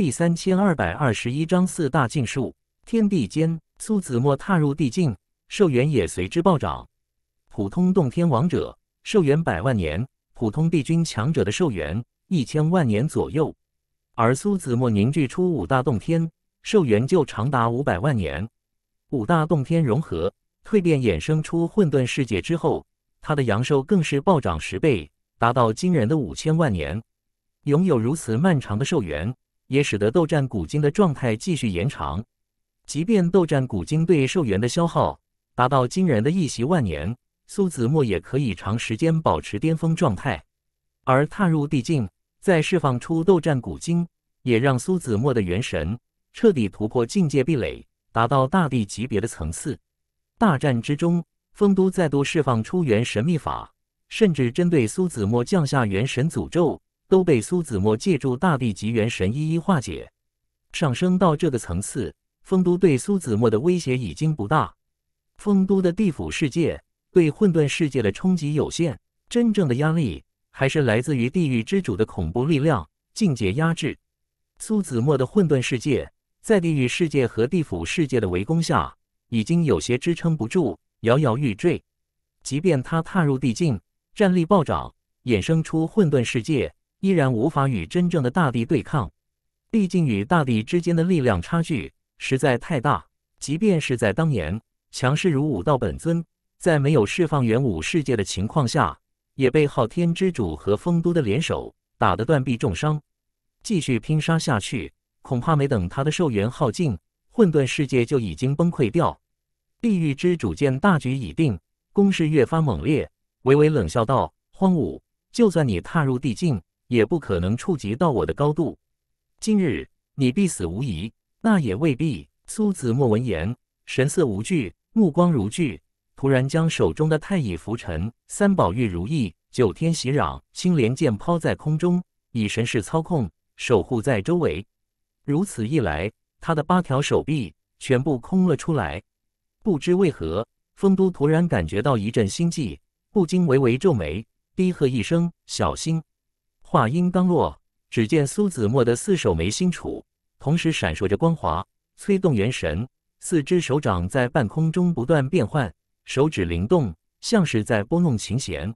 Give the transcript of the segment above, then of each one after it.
第三千二百二十一章四大禁术。天地间，苏子墨踏入地境，寿元也随之暴涨。普通洞天王者寿元百万年，普通帝君强者的寿元一千万年左右。而苏子墨凝聚出五大洞天，寿元就长达五百万年。五大洞天融合、蜕变、衍生出混沌世界之后，他的阳寿更是暴涨十倍，达到惊人的五千万年。拥有如此漫长的寿元。也使得斗战古经的状态继续延长，即便斗战古经对寿元的消耗达到惊人的一袭万年，苏子墨也可以长时间保持巅峰状态。而踏入地境，再释放出斗战古经，也让苏子墨的元神彻底突破境界壁垒，达到大帝级别的层次。大战之中，丰都再度释放出元神秘法，甚至针对苏子墨降下元神诅咒。都被苏子墨借助大地极元神一一化解。上升到这个层次，丰都对苏子墨的威胁已经不大。丰都的地府世界对混沌世界的冲击有限，真正的压力还是来自于地狱之主的恐怖力量、境界压制。苏子墨的混沌世界在地狱世界和地府世界的围攻下，已经有些支撑不住，摇摇欲坠。即便他踏入地境，战力暴涨，衍生出混沌世界。依然无法与真正的大地对抗，毕竟与大地之间的力量差距实在太大。即便是在当年，强势如武道本尊，在没有释放元武世界的情况下，也被昊天之主和丰都的联手打得断臂重伤。继续拼杀下去，恐怕没等他的寿元耗尽，混沌世界就已经崩溃掉。地狱之主见大局已定，攻势越发猛烈，微微冷笑道：“荒武，就算你踏入地境。”也不可能触及到我的高度。今日你必死无疑，那也未必。苏子墨闻言，神色无惧，目光如炬，突然将手中的太乙浮尘、三宝玉如意、九天洗壤、青莲剑抛在空中，以神识操控，守护在周围。如此一来，他的八条手臂全部空了出来。不知为何，丰都突然感觉到一阵心悸，不禁微微皱眉，低喝一声：“小心！”话音刚落，只见苏子墨的四手眉心处同时闪烁着光华，催动元神，四只手掌在半空中不断变换，手指灵动，像是在拨弄琴弦。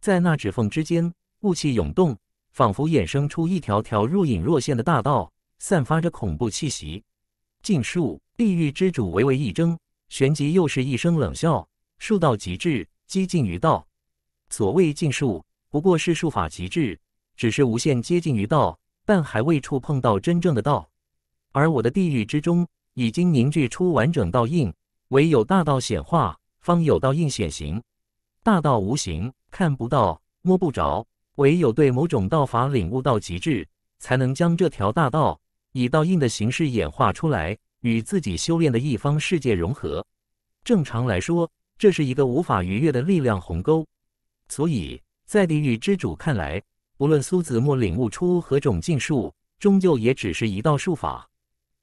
在那指缝之间，雾气涌动，仿佛衍生出一条条若隐若现的大道，散发着恐怖气息。禁术，地狱之主微微一怔，旋即又是一声冷笑。术到极致，激近于道。所谓禁术，不过是术法极致。只是无限接近于道，但还未触碰到真正的道。而我的地狱之中已经凝聚出完整道印，唯有大道显化，方有道印显形。大道无形，看不到，摸不着。唯有对某种道法领悟到极致，才能将这条大道以道印的形式演化出来，与自己修炼的一方世界融合。正常来说，这是一个无法逾越的力量鸿沟。所以在地狱之主看来，不论苏子墨领悟出何种禁术，终究也只是一道术法。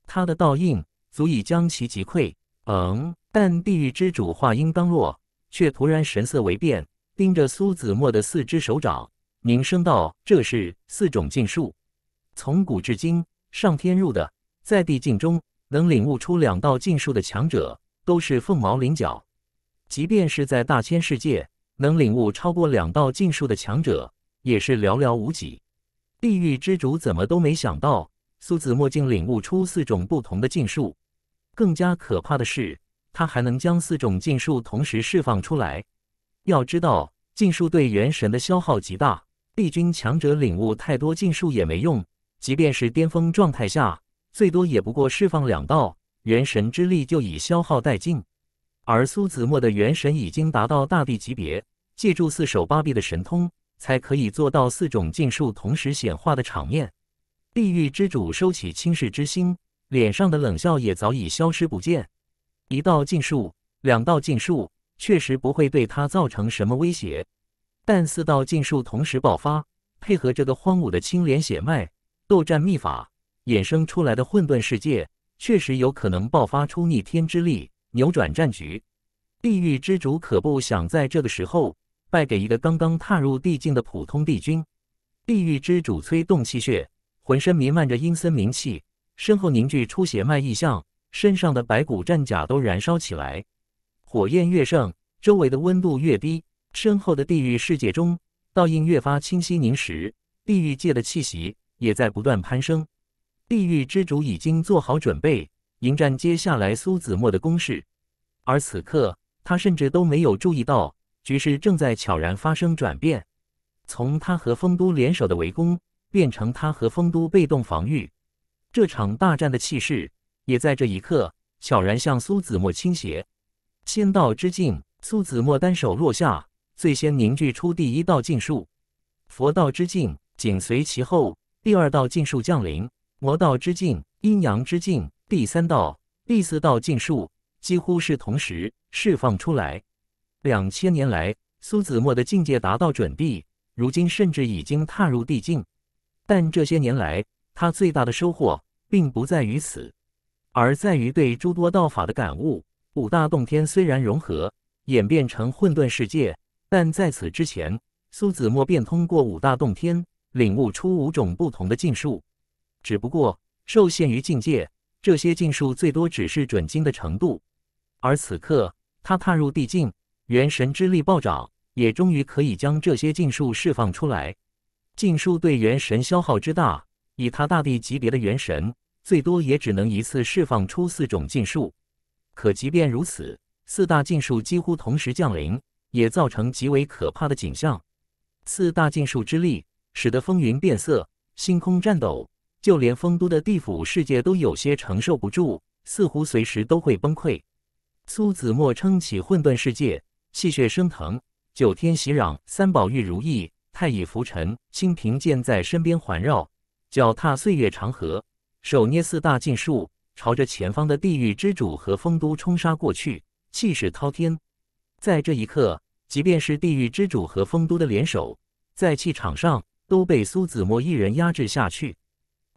他的道印足以将其击溃。嗯，但地狱之主话音刚落，却突然神色微变，盯着苏子墨的四只手掌，凝声道：“这是四种禁术。从古至今，上天入地，在地境中能领悟出两道禁术的强者都是凤毛麟角。即便是在大千世界，能领悟超过两道禁术的强者。”也是寥寥无几。地狱之主怎么都没想到，苏子墨竟领悟出四种不同的禁术。更加可怕的是，他还能将四种禁术同时释放出来。要知道，禁术对元神的消耗极大，帝君强者领悟太多禁术也没用。即便是巅峰状态下，最多也不过释放两道元神之力，就已消耗殆尽。而苏子墨的元神已经达到大帝级别，借助四手八臂的神通。才可以做到四种禁术同时显化的场面。地狱之主收起轻视之心，脸上的冷笑也早已消失不见。一道禁术，两道禁术，确实不会对他造成什么威胁。但四道禁术同时爆发，配合这个荒芜的青莲血脉斗战秘法衍生出来的混沌世界，确实有可能爆发出逆天之力，扭转战局。地狱之主可不想在这个时候。败给一个刚刚踏入地境的普通帝君，地狱之主催动气血，浑身弥漫着阴森冥气，身后凝聚出血脉异象，身上的白骨战甲都燃烧起来，火焰越盛，周围的温度越低，身后的地狱世界中倒映越发清晰凝实，地狱界的气息也在不断攀升。地狱之主已经做好准备，迎战接下来苏子墨的攻势，而此刻他甚至都没有注意到。局势正在悄然发生转变，从他和丰都联手的围攻，变成他和丰都被动防御。这场大战的气势，也在这一刻悄然向苏子墨倾斜。仙道之境，苏子墨单手落下，最先凝聚出第一道禁术；佛道之境紧随其后，第二道禁术降临；魔道之境、阴阳之境，第三道、第四道禁术几乎是同时释放出来。两千年来，苏子墨的境界达到准地，如今甚至已经踏入地境。但这些年来，他最大的收获并不在于此，而在于对诸多道法的感悟。五大洞天虽然融合演变成混沌世界，但在此之前，苏子墨便通过五大洞天领悟出五种不同的禁术。只不过受限于境界，这些禁术最多只是准经的程度。而此刻，他踏入地境。元神之力暴涨，也终于可以将这些禁术释放出来。禁术对元神消耗之大，以他大帝级别的元神，最多也只能一次释放出四种禁术。可即便如此，四大禁术几乎同时降临，也造成极为可怕的景象。四大禁术之力使得风云变色，星空颤抖，就连丰都的地府世界都有些承受不住，似乎随时都会崩溃。苏子墨撑起混沌世界。气血升腾，九天袭壤，三宝玉如意、太乙浮尘、清平剑在身边环绕，脚踏岁月长河，手捏四大禁术，朝着前方的地狱之主和丰都冲杀过去，气势滔天。在这一刻，即便是地狱之主和丰都的联手，在气场上都被苏子墨一人压制下去。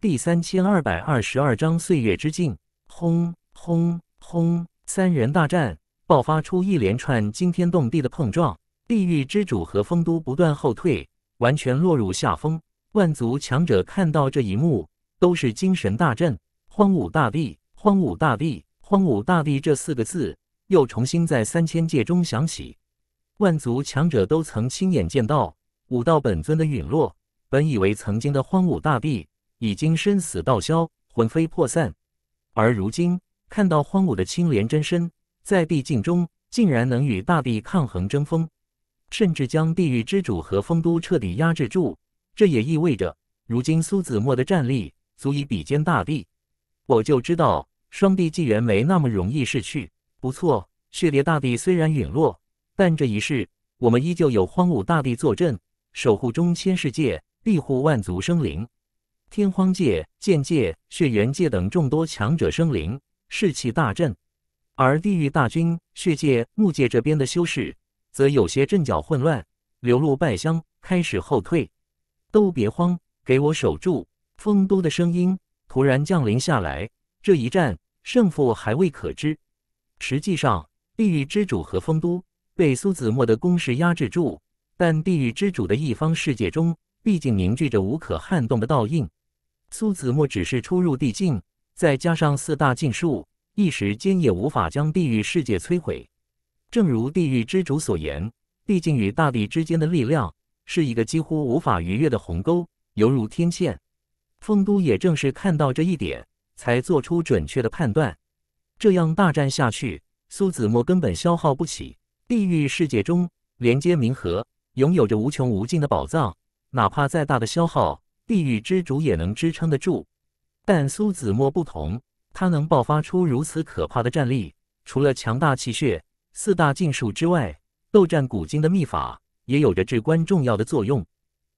第三千二百二十二章岁月之境。轰轰轰！三人大战。爆发出一连串惊天动地的碰撞，地狱之主和风都不断后退，完全落入下风。万族强者看到这一幕，都是精神大振。荒芜大地，荒芜大地，荒芜大地这四个字又重新在三千界中响起。万族强者都曾亲眼见到武道本尊的陨落，本以为曾经的荒芜大地已经身死道消，魂飞魄散，而如今看到荒芜的青莲真身。在地境中，竟然能与大地抗衡争锋，甚至将地狱之主和丰都彻底压制住。这也意味着，如今苏子墨的战力足以比肩大地。我就知道，双帝纪元没那么容易逝去。不错，血裂大地虽然陨落，但这一世我们依旧有荒芜大地坐镇，守护中千世界，庇护万族生灵。天荒界、剑界、血缘界等众多强者生灵士气大振。而地狱大军、血界、木界这边的修士则有些阵脚混乱，流露败相，开始后退。都别慌，给我守住！丰都的声音突然降临下来。这一战胜负还未可知。实际上，地狱之主和丰都被苏子墨的攻势压制住，但地狱之主的一方世界中毕竟凝聚着无可撼动的道印，苏子墨只是初入地境，再加上四大禁术。一时间也无法将地狱世界摧毁，正如地狱之主所言，毕竟与大地之间的力量是一个几乎无法逾越的鸿沟，犹如天堑。风都也正是看到这一点，才做出准确的判断。这样大战下去，苏子墨根本消耗不起。地狱世界中连接冥河，拥有着无穷无尽的宝藏，哪怕再大的消耗，地狱之主也能支撑得住。但苏子墨不同。他能爆发出如此可怕的战力，除了强大气血、四大禁术之外，斗战古今的秘法也有着至关重要的作用。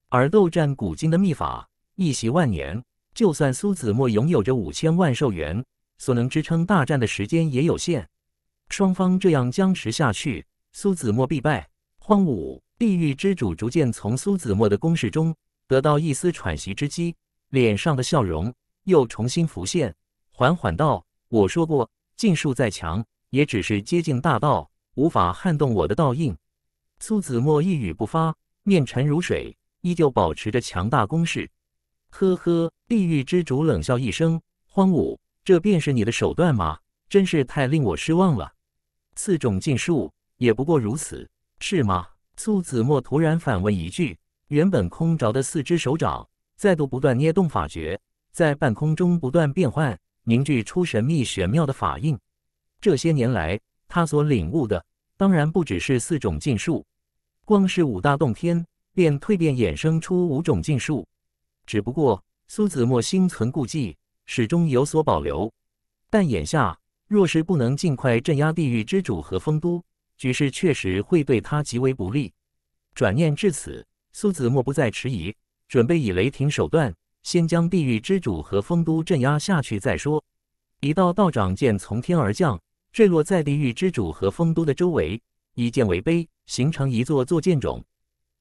而斗战古今的秘法一袭万年，就算苏子墨拥有着五千万寿元，所能支撑大战的时间也有限。双方这样僵持下去，苏子墨必败。荒芜地狱之主逐渐从苏子墨的攻势中得到一丝喘息之机，脸上的笑容又重新浮现。缓缓道：“我说过，禁术再强，也只是接近大道，无法撼动我的道印。”苏子墨一语不发，面沉如水，依旧保持着强大攻势。呵呵，地狱之主冷笑一声：“荒芜，这便是你的手段吗？真是太令我失望了。四种禁术也不过如此，是吗？”苏子墨突然反问一句，原本空着的四只手掌再度不断捏动法诀，在半空中不断变换。凝聚出神秘玄妙的法印。这些年来，他所领悟的当然不只是四种禁术，光是五大洞天便蜕变衍生出五种禁术。只不过苏子墨心存顾忌，始终有所保留。但眼下若是不能尽快镇压地狱之主和丰都，局势确实会对他极为不利。转念至此，苏子墨不再迟疑，准备以雷霆手段。先将地狱之主和丰都镇压下去再说。一道道长剑从天而降，坠落在地狱之主和丰都的周围，以剑为碑，形成一座座剑冢。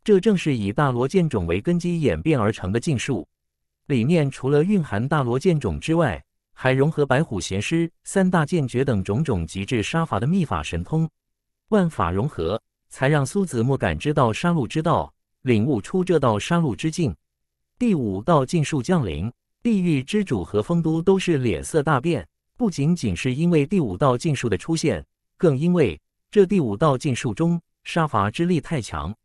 这正是以大罗剑冢为根基演变而成的禁术，里面除了蕴含大罗剑冢之外，还融合白虎玄师三大剑诀等种种极致杀伐的秘法神通，万法融合，才让苏子墨感知到杀戮之道，领悟出这道杀戮之境。第五道禁术降临，地狱之主和丰都都是脸色大变。不仅仅是因为第五道禁术的出现，更因为这第五道禁术中杀伐之力太强。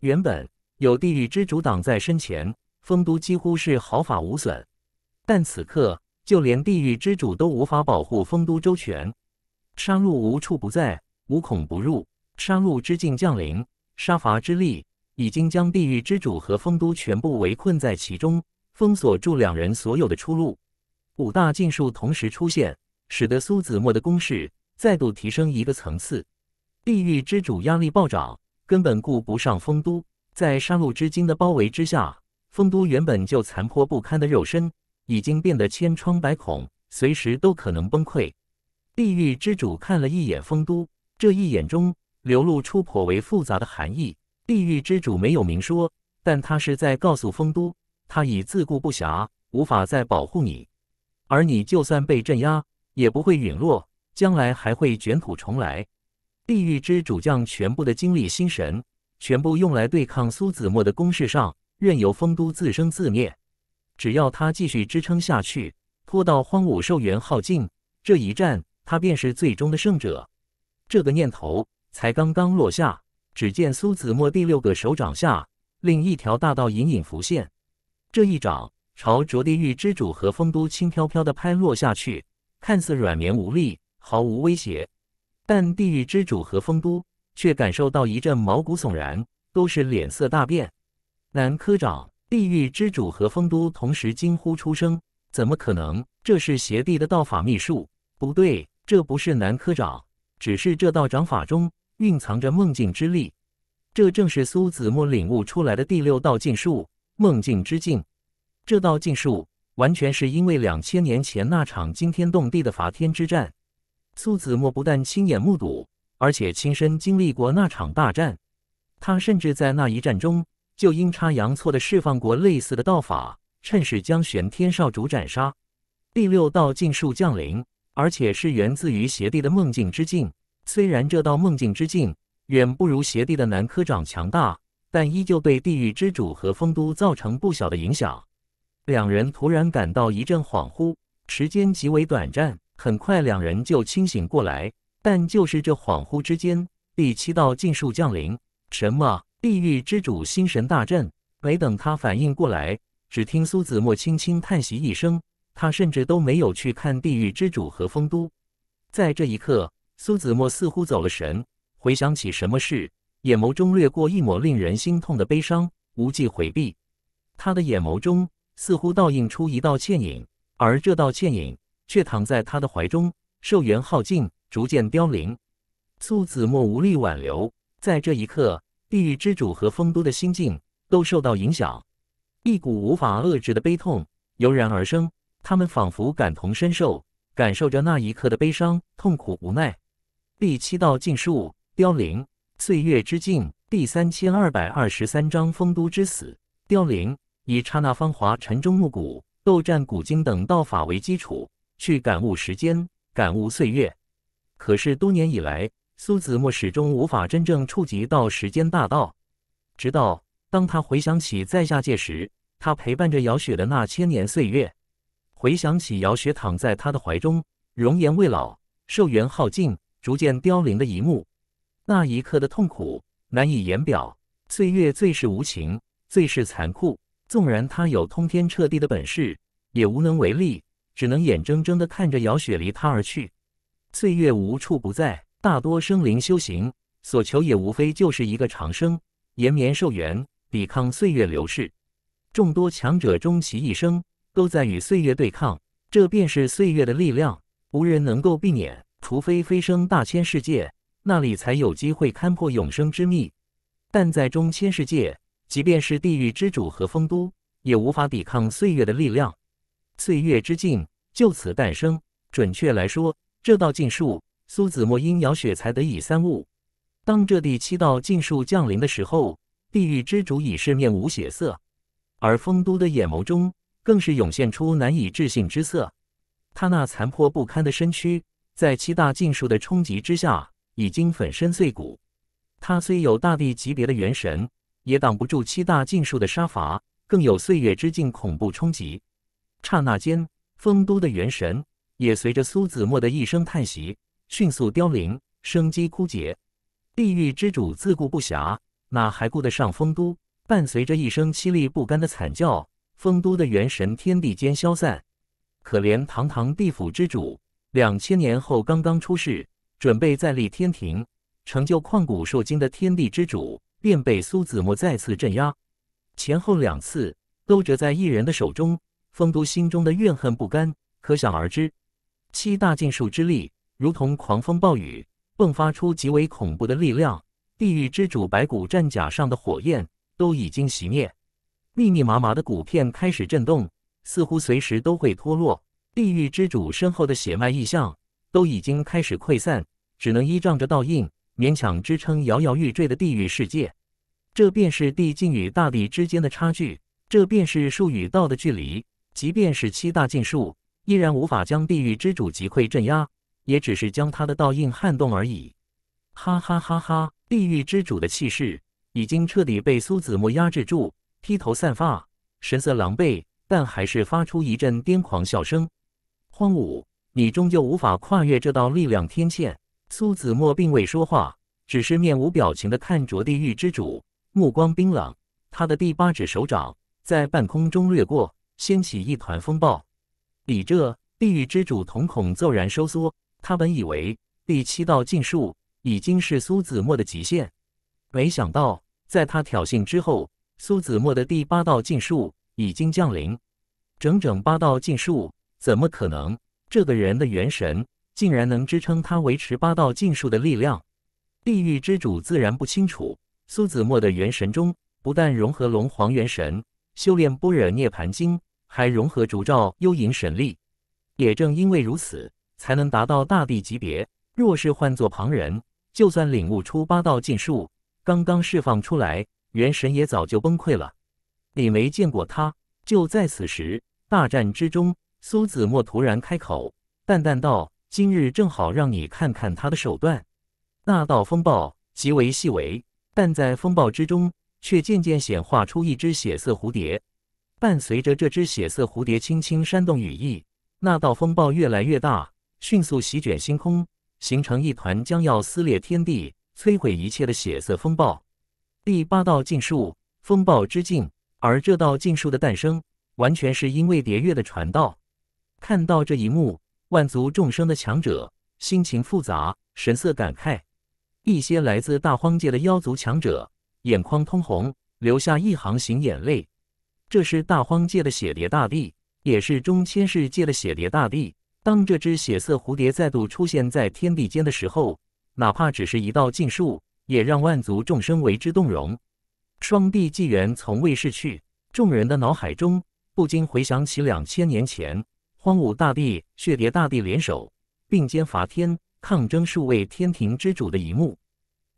原本有地狱之主挡在身前，丰都几乎是毫发无损。但此刻，就连地狱之主都无法保护丰都周全，杀戮无处不在，无孔不入，杀戮之境降临，杀伐之力。已经将地狱之主和丰都全部围困在其中，封锁住两人所有的出路。五大禁术同时出现，使得苏子墨的攻势再度提升一个层次。地狱之主压力暴涨，根本顾不上丰都。在杀戮之精的包围之下，丰都原本就残破不堪的肉身已经变得千疮百孔，随时都可能崩溃。地狱之主看了一眼丰都，这一眼中流露出颇为复杂的含义。地狱之主没有明说，但他是在告诉丰都，他已自顾不暇，无法再保护你。而你就算被镇压，也不会陨落，将来还会卷土重来。地狱之主将全部的精力、心神，全部用来对抗苏子墨的攻势上，任由丰都自生自灭。只要他继续支撑下去，拖到荒芜寿元耗尽，这一战他便是最终的胜者。这个念头才刚刚落下。只见苏子墨第六个手掌下，另一条大道隐隐浮现。这一掌朝着地狱之主和丰都轻飘飘的拍落下去，看似软绵无力，毫无威胁。但地狱之主和丰都却感受到一阵毛骨悚然，都是脸色大变。南科长，地狱之主和丰都同时惊呼出声：“怎么可能？这是邪帝的道法秘术？不对，这不是南科长，只是这道掌法中。”蕴藏着梦境之力，这正是苏子墨领悟出来的第六道禁术——梦境之境。这道禁术完全是因为两千年前那场惊天动地的伐天之战。苏子墨不但亲眼目睹，而且亲身经历过那场大战。他甚至在那一战中就阴差阳错的释放过类似的道法，趁势将玄天少主斩杀。第六道禁术降临，而且是源自于邪帝的梦境之境。虽然这道梦境之境远不如邪帝的南科长强大，但依旧对地狱之主和丰都造成不小的影响。两人突然感到一阵恍惚，时间极为短暂，很快两人就清醒过来。但就是这恍惚之间，第七道禁术降临。什么？地狱之主心神大震，没等他反应过来，只听苏子墨轻轻叹息一声。他甚至都没有去看地狱之主和丰都，在这一刻。苏子墨似乎走了神，回想起什么事，眼眸中掠过一抹令人心痛的悲伤，无计回避。他的眼眸中似乎倒映出一道倩影，而这道倩影却躺在他的怀中，寿元耗尽，逐渐凋零。苏子墨无力挽留，在这一刻，地狱之主和丰都的心境都受到影响，一股无法遏制的悲痛油然而生。他们仿佛感同身受，感受着那一刻的悲伤、痛苦、无奈。第七道禁术凋零，岁月之境第三千二百二十三章丰都之死凋零，以刹那芳华、晨钟暮鼓、斗战古今等道法为基础，去感悟时间，感悟岁月。可是多年以来，苏子墨始终无法真正触及到时间大道。直到当他回想起在下界时，他陪伴着姚雪的那千年岁月，回想起姚雪躺在他的怀中，容颜未老，寿元耗尽。逐渐凋零的一幕，那一刻的痛苦难以言表。岁月最是无情，最是残酷。纵然他有通天彻地的本事，也无能为力，只能眼睁睁的看着姚雪离他而去。岁月无处不在，大多生灵修行所求也无非就是一个长生，延绵寿元，抵抗岁月流逝。众多强者终其一生都在与岁月对抗，这便是岁月的力量，无人能够避免。除非飞升大千世界，那里才有机会勘破永生之秘。但在中千世界，即便是地狱之主和丰都，也无法抵抗岁月的力量。岁月之境就此诞生。准确来说，这道禁术，苏子墨因姚雪才得以三悟。当这第七道禁术降临的时候，地狱之主已是面无血色，而丰都的眼眸中更是涌现出难以置信之色。他那残破不堪的身躯。在七大禁术的冲击之下，已经粉身碎骨。他虽有大帝级别的元神，也挡不住七大禁术的杀伐。更有岁月之境恐怖冲击，刹那间，丰都的元神也随着苏子墨的一声叹息，迅速凋零，生机枯竭。地狱之主自顾不暇，哪还顾得上丰都？伴随着一声凄厉不甘的惨叫，丰都的元神天地间消散。可怜堂堂地府之主。两千年后刚刚出世，准备再立天庭，成就旷古受今的天地之主，便被苏子墨再次镇压。前后两次都折在一人的手中，丰都心中的怨恨不甘可想而知。七大禁术之力如同狂风暴雨，迸发出极为恐怖的力量。地狱之主白骨战甲上的火焰都已经熄灭，密密麻麻的骨片开始震动，似乎随时都会脱落。地狱之主身后的血脉异象都已经开始溃散，只能依仗着倒印勉强支撑摇摇欲坠的地狱世界。这便是地境与大地之间的差距，这便是术与道的距离。即便是七大禁术，依然无法将地狱之主击溃镇压，也只是将他的倒印撼动而已。哈哈哈哈！地狱之主的气势已经彻底被苏子墨压制住，披头散发，神色狼狈，但还是发出一阵癫狂笑声。荒芜，你终究无法跨越这道力量天堑。苏子墨并未说话，只是面无表情地看着地狱之主，目光冰冷。他的第八指手掌在半空中掠过，掀起一团风暴。李这地狱之主瞳孔骤然收缩，他本以为第七道禁术已经是苏子墨的极限，没想到在他挑衅之后，苏子墨的第八道禁术已经降临，整整八道禁术。怎么可能？这个人的元神竟然能支撑他维持八道禁术的力量？地狱之主自然不清楚。苏子墨的元神中不但融合龙皇元神，修炼般若涅盘经，还融合烛照幽影神力。也正因为如此，才能达到大帝级别。若是换做旁人，就算领悟出八道禁术，刚刚释放出来，元神也早就崩溃了。你没见过他，就在此时大战之中。苏子墨突然开口，淡淡道：“今日正好让你看看他的手段。那道风暴极为细微，但在风暴之中，却渐渐显化出一只血色蝴蝶。伴随着这只血色蝴蝶轻轻扇动羽翼，那道风暴越来越大，迅速席卷星空，形成一团将要撕裂天地、摧毁一切的血色风暴。第八道禁术，风暴之禁。而这道禁术的诞生，完全是因为蝶月的传道。”看到这一幕，万族众生的强者心情复杂，神色感慨。一些来自大荒界的妖族强者眼眶通红，留下一行行眼泪。这是大荒界的血蝶大帝，也是中千世界的血蝶大帝。当这只血色蝴蝶再度出现在天地间的时候，哪怕只是一道禁术，也让万族众生为之动容。双帝纪元从未逝去，众人的脑海中不禁回想起两千年前。荒芜大帝、血蝶大帝联手并肩伐天，抗争数位天庭之主的一幕，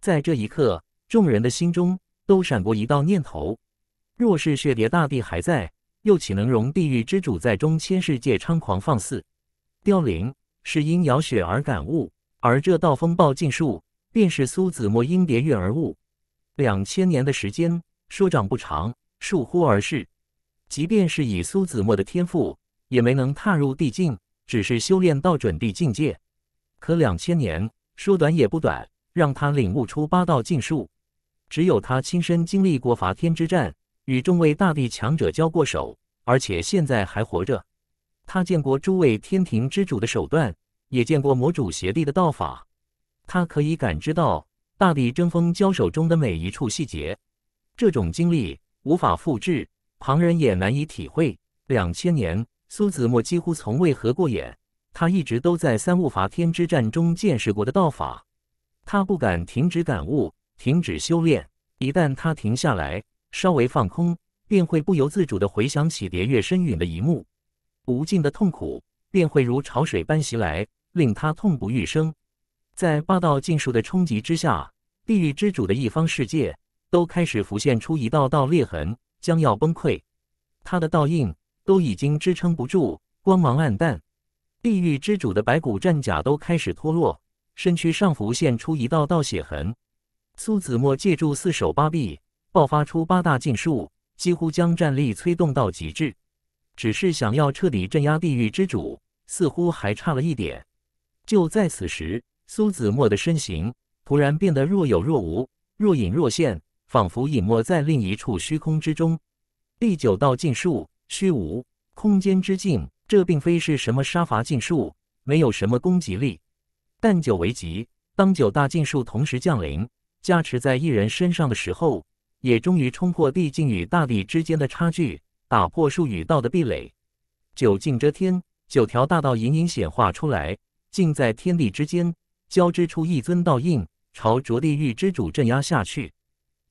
在这一刻，众人的心中都闪过一道念头：若是血蝶大帝还在，又岂能容地狱之主在中千世界猖狂放肆？凋零是因咬血而感悟，而这道风暴禁术便是苏子墨因蝶月而悟。两千年的时间，说长不长，说忽而逝。即便是以苏子墨的天赋，也没能踏入地境，只是修炼到准地境界。可两千年，说短也不短，让他领悟出八道禁术。只有他亲身经历过伐天之战，与众位大帝强者交过手，而且现在还活着。他见过诸位天庭之主的手段，也见过魔主邪帝的道法。他可以感知到大帝争锋交手中的每一处细节。这种经历无法复制，旁人也难以体会。两千年。苏子墨几乎从未合过眼，他一直都在三悟伐天之战中见识过的道法，他不敢停止感悟，停止修炼。一旦他停下来，稍微放空，便会不由自主地回想起蝶月深陨的一幕，无尽的痛苦便会如潮水般袭来，令他痛不欲生。在霸道禁术的冲击之下，地狱之主的一方世界都开始浮现出一道道裂痕，将要崩溃。他的倒映。都已经支撑不住，光芒暗淡，地狱之主的白骨战甲都开始脱落，身躯上浮现出一道道血痕。苏子墨借助四手八臂，爆发出八大禁术，几乎将战力催动到极致。只是想要彻底镇压地狱之主，似乎还差了一点。就在此时，苏子墨的身形突然变得若有若无，若隐若现，仿佛隐没在另一处虚空之中。第九道禁术。虚无空间之境，这并非是什么杀伐禁术，没有什么攻击力，但久为极。当九大禁术同时降临，加持在一人身上的时候，也终于冲破地境与大地之间的差距，打破术与道的壁垒。九境遮天，九条大道隐隐显化出来，尽在天地之间交织出一尊道印，朝着地狱之主镇压下去。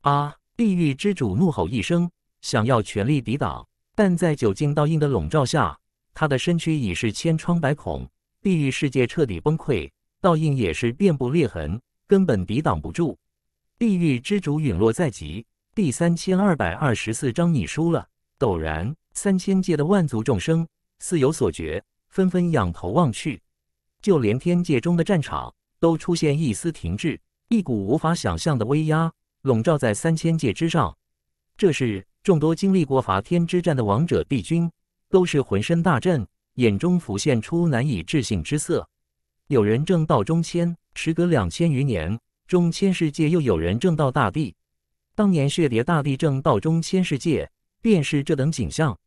啊！地狱之主怒吼一声，想要全力抵挡。但在酒精倒映的笼罩下，他的身躯已是千疮百孔，地狱世界彻底崩溃，倒映也是遍布裂痕，根本抵挡不住。地狱之主陨落在即。第三千二百二十四章，你输了。陡然，三千界的万族众生似有所觉，纷纷仰头望去，就连天界中的战场都出现一丝停滞，一股无法想象的威压笼罩在三千界之上。这是。众多经历过伐天之战的王者帝君，都是浑身大震，眼中浮现出难以置信之色。有人正道中千，时隔两千余年，中千世界又有人正道大帝。当年血蝶大帝正道中千世界，便是这等景象。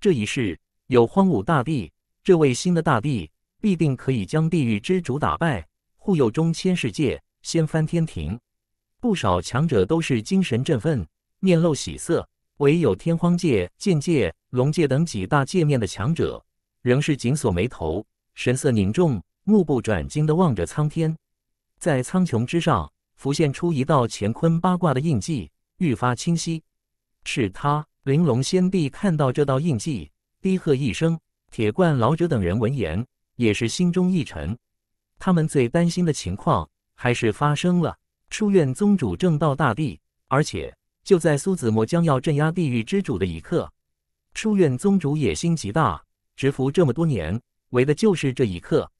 这一世有荒芜大帝，这位新的大帝必定可以将地狱之主打败，护佑中千世界，掀翻天庭。不少强者都是精神振奋，面露喜色。唯有天荒界、剑界、龙界等几大界面的强者，仍是紧锁眉头，神色凝重，目不转睛地望着苍天。在苍穹之上，浮现出一道乾坤八卦的印记，愈发清晰。是他，玲珑仙帝看到这道印记，低喝一声。铁罐老者等人闻言，也是心中一沉。他们最担心的情况，还是发生了。书院宗主正道大帝，而且。就在苏子墨将要镇压地狱之主的一刻，书院宗主野心极大，蛰伏这么多年为的就是这一刻。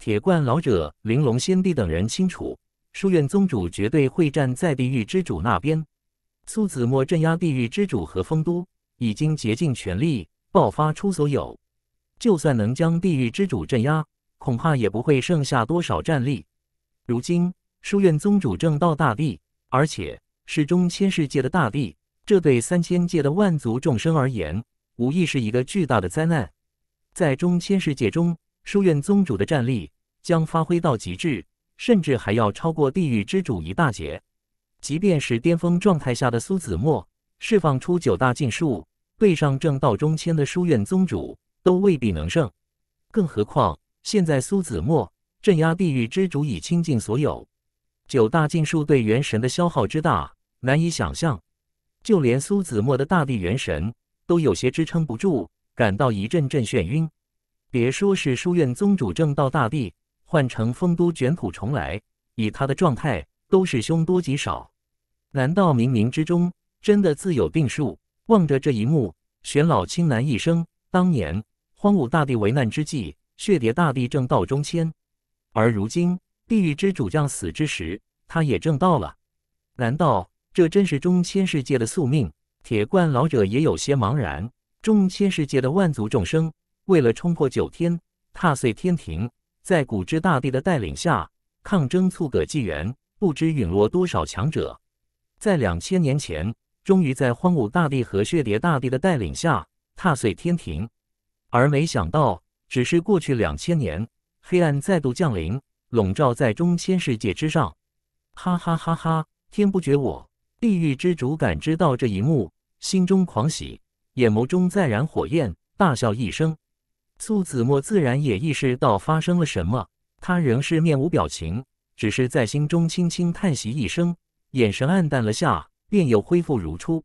铁冠老者、玲珑仙帝等人清楚，书院宗主绝对会站在地狱之主那边。苏子墨镇压地狱之主和丰都，已经竭尽全力，爆发出所有。就算能将地狱之主镇压，恐怕也不会剩下多少战力。如今书院宗主正道大帝，而且。是中千世界的大地，这对三千界的万族众生而言，无疑是一个巨大的灾难。在中千世界中，书院宗主的战力将发挥到极致，甚至还要超过地狱之主一大截。即便是巅峰状态下的苏子墨，释放出九大禁术，对上正道中签的书院宗主，都未必能胜。更何况，现在苏子墨镇压地狱之主，已倾尽所有。九大禁术对元神的消耗之大，难以想象。就连苏子墨的大地元神都有些支撑不住，感到一阵阵眩晕。别说是书院宗主正道大地，换成风都卷土重来，以他的状态都是凶多吉少。难道冥冥之中真的自有定数？望着这一幕，玄老青喃一生，当年荒武大地为难之际，血蝶大地正道中签，而如今。地狱之主将死之时，他也正到了。难道这真是中千世界的宿命？铁罐老者也有些茫然。中千世界的万族众生为了冲破九天，踏碎天庭，在古之大帝的带领下抗争，促葛纪元，不知陨落多少强者。在两千年前，终于在荒芜大帝和血蝶大帝的带领下踏碎天庭，而没想到，只是过去两千年，黑暗再度降临。笼罩在中千世界之上，哈哈哈哈！天不绝我，地狱之主感知到这一幕，心中狂喜，眼眸中再燃火焰，大笑一声。苏子墨自然也意识到发生了什么，他仍是面无表情，只是在心中轻轻叹息一声，眼神黯淡了下，便又恢复如初。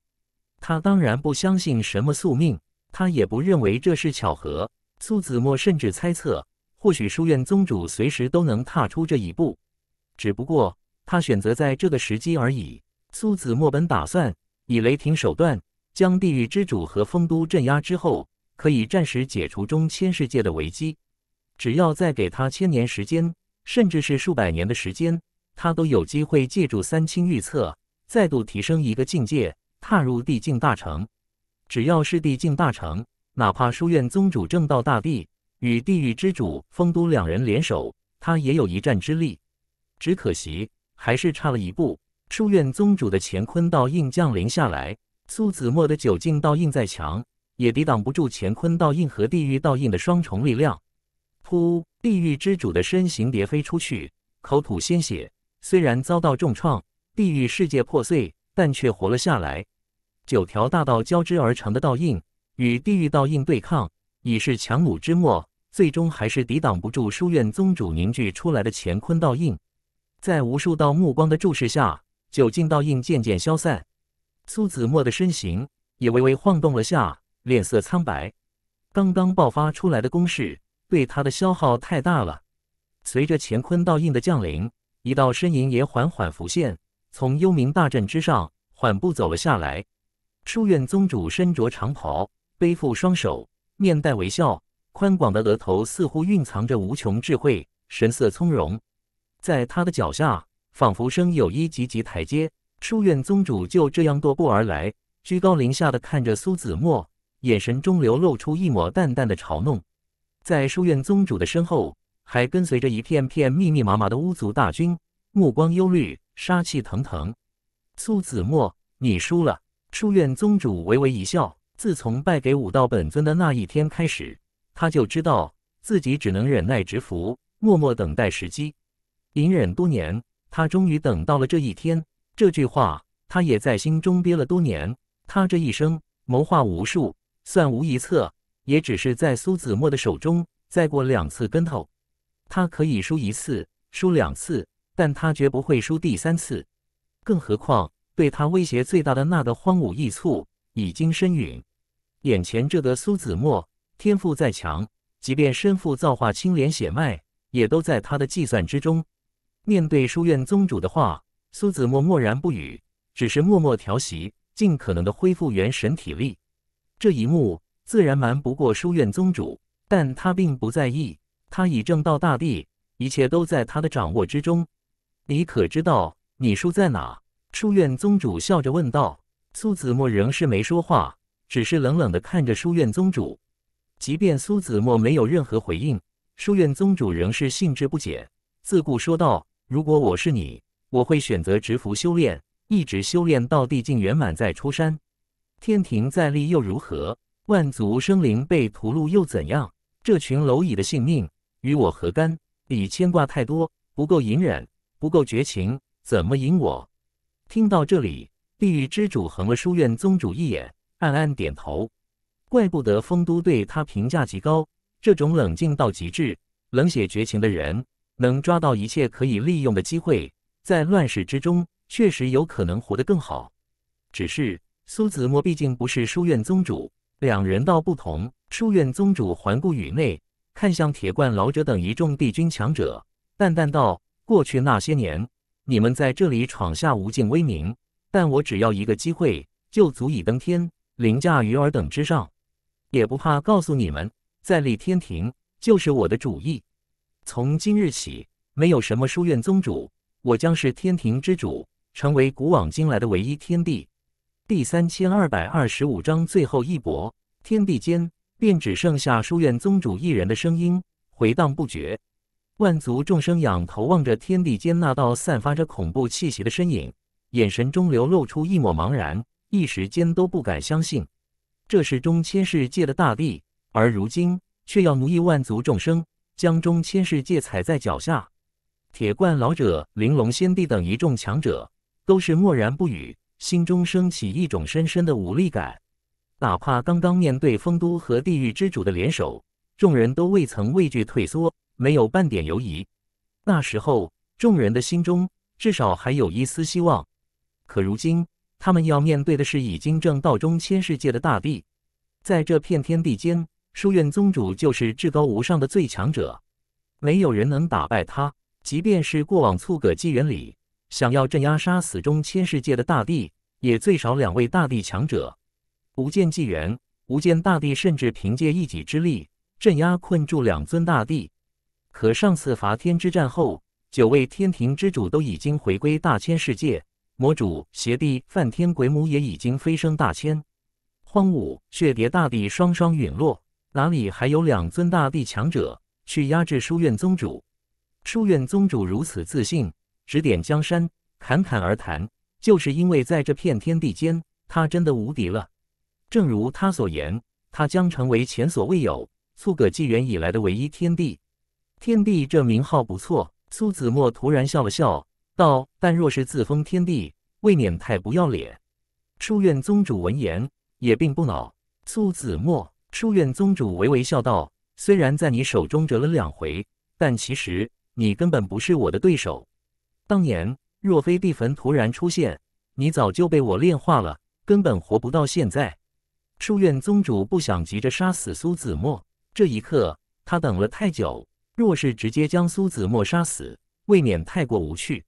他当然不相信什么宿命，他也不认为这是巧合。苏子墨甚至猜测。或许书院宗主随时都能踏出这一步，只不过他选择在这个时机而已。苏子墨本打算以雷霆手段将地狱之主和丰都镇压之后，可以暂时解除中千世界的危机。只要再给他千年时间，甚至是数百年的时间，他都有机会借助三清预测，再度提升一个境界，踏入地境大成。只要是地境大成，哪怕书院宗主正道大帝。与地狱之主丰都两人联手，他也有一战之力，只可惜还是差了一步。书院宗主的乾坤道印降临下来，苏子墨的九境道印再强，也抵挡不住乾坤道印和地狱道印的双重力量。噗！地狱之主的身形跌飞出去，口吐鲜血。虽然遭到重创，地狱世界破碎，但却活了下来。九条大道交织而成的道印与地狱道印对抗，已是强弩之末。最终还是抵挡不住书院宗主凝聚出来的乾坤倒印，在无数道目光的注视下，九境倒印渐渐消散，苏子墨的身形也微微晃动了下，脸色苍白。刚刚爆发出来的攻势对他的消耗太大了。随着乾坤倒印的降临，一道身影也缓缓浮现，从幽冥大阵之上缓步走了下来。书院宗主身着长袍，背负双手，面带微笑。宽广的额头似乎蕴藏着无穷智慧，神色从容。在他的脚下，仿佛生有一级级台阶。书院宗主就这样踱步而来，居高临下的看着苏子墨，眼神中流露出一抹淡淡的嘲弄。在书院宗主的身后，还跟随着一片片密密麻麻的巫族大军，目光忧虑，杀气腾腾。苏子墨，你输了。书院宗主微微一笑，自从败给武道本尊的那一天开始。他就知道自己只能忍耐直服，默默等待时机。隐忍多年，他终于等到了这一天。这句话，他也在心中憋了多年。他这一生谋划无数，算无一策，也只是在苏子墨的手中再过两次跟头。他可以输一次，输两次，但他绝不会输第三次。更何况，对他威胁最大的那个荒芜异簇已经身陨，眼前这个苏子墨。天赋再强，即便身负造化青莲血脉，也都在他的计算之中。面对书院宗主的话，苏子墨默然不语，只是默默调息，尽可能的恢复元神体力。这一幕自然瞒不过书院宗主，但他并不在意。他已正道大帝，一切都在他的掌握之中。你可知道你输在哪？书院宗主笑着问道。苏子墨仍是没说话，只是冷冷的看着书院宗主。即便苏子墨没有任何回应，书院宗主仍是兴致不减，自顾说道：“如果我是你，我会选择直服修炼，一直修炼到地境圆满再出山。天庭再立又如何？万族生灵被屠戮又怎样？这群蝼蚁的性命与我何干？你牵挂太多，不够隐忍，不够绝情，怎么引我？”听到这里，地狱之主横了书院宗主一眼，暗暗点头。怪不得丰都对他评价极高，这种冷静到极致、冷血绝情的人，能抓到一切可以利用的机会，在乱世之中确实有可能活得更好。只是苏子墨毕竟不是书院宗主，两人道不同。书院宗主环顾宇内，看向铁罐老者等一众帝君强者，淡淡道：“过去那些年，你们在这里闯下无尽威名，但我只要一个机会，就足以登天，凌驾于尔等之上。”也不怕告诉你们，再立天庭就是我的主意。从今日起，没有什么书院宗主，我将是天庭之主，成为古往今来的唯一天帝。第三千二百二十五章最后一搏，天地间便只剩下书院宗主一人的声音回荡不绝。万族众生仰头望着天地间那道散发着恐怖气息的身影，眼神中流露出一抹茫然，一时间都不敢相信。这是中千世界的大地，而如今却要奴役万族众生，将中千世界踩在脚下。铁罐老者、玲珑仙帝等一众强者都是默然不语，心中升起一种深深的无力感。哪怕刚刚面对丰都和地狱之主的联手，众人都未曾畏惧退缩，没有半点犹疑。那时候，众人的心中至少还有一丝希望，可如今……他们要面对的是已经正道中千世界的大帝，在这片天地间，书院宗主就是至高无上的最强者，没有人能打败他。即便是过往粗葛纪元里，想要镇压杀死中千世界的大地，也最少两位大帝强者。无间纪元，无间大帝甚至凭借一己之力镇压困住两尊大帝。可上次伐天之战后，九位天庭之主都已经回归大千世界。魔主、邪帝、梵天、鬼母也已经飞升大千，荒武、血蝶大帝双双陨落，哪里还有两尊大帝强者去压制书院宗主？书院宗主如此自信，指点江山，侃侃而谈，就是因为在这片天地间，他真的无敌了。正如他所言，他将成为前所未有、数葛纪元以来的唯一天帝。天帝这名号不错。苏子墨突然笑了笑。道，但若是自封天地，未免太不要脸。书院宗主闻言也并不恼。苏子墨，书院宗主微微笑道：“虽然在你手中折了两回，但其实你根本不是我的对手。当年若非地坟突然出现，你早就被我炼化了，根本活不到现在。”书院宗主不想急着杀死苏子墨，这一刻他等了太久。若是直接将苏子墨杀死，未免太过无趣。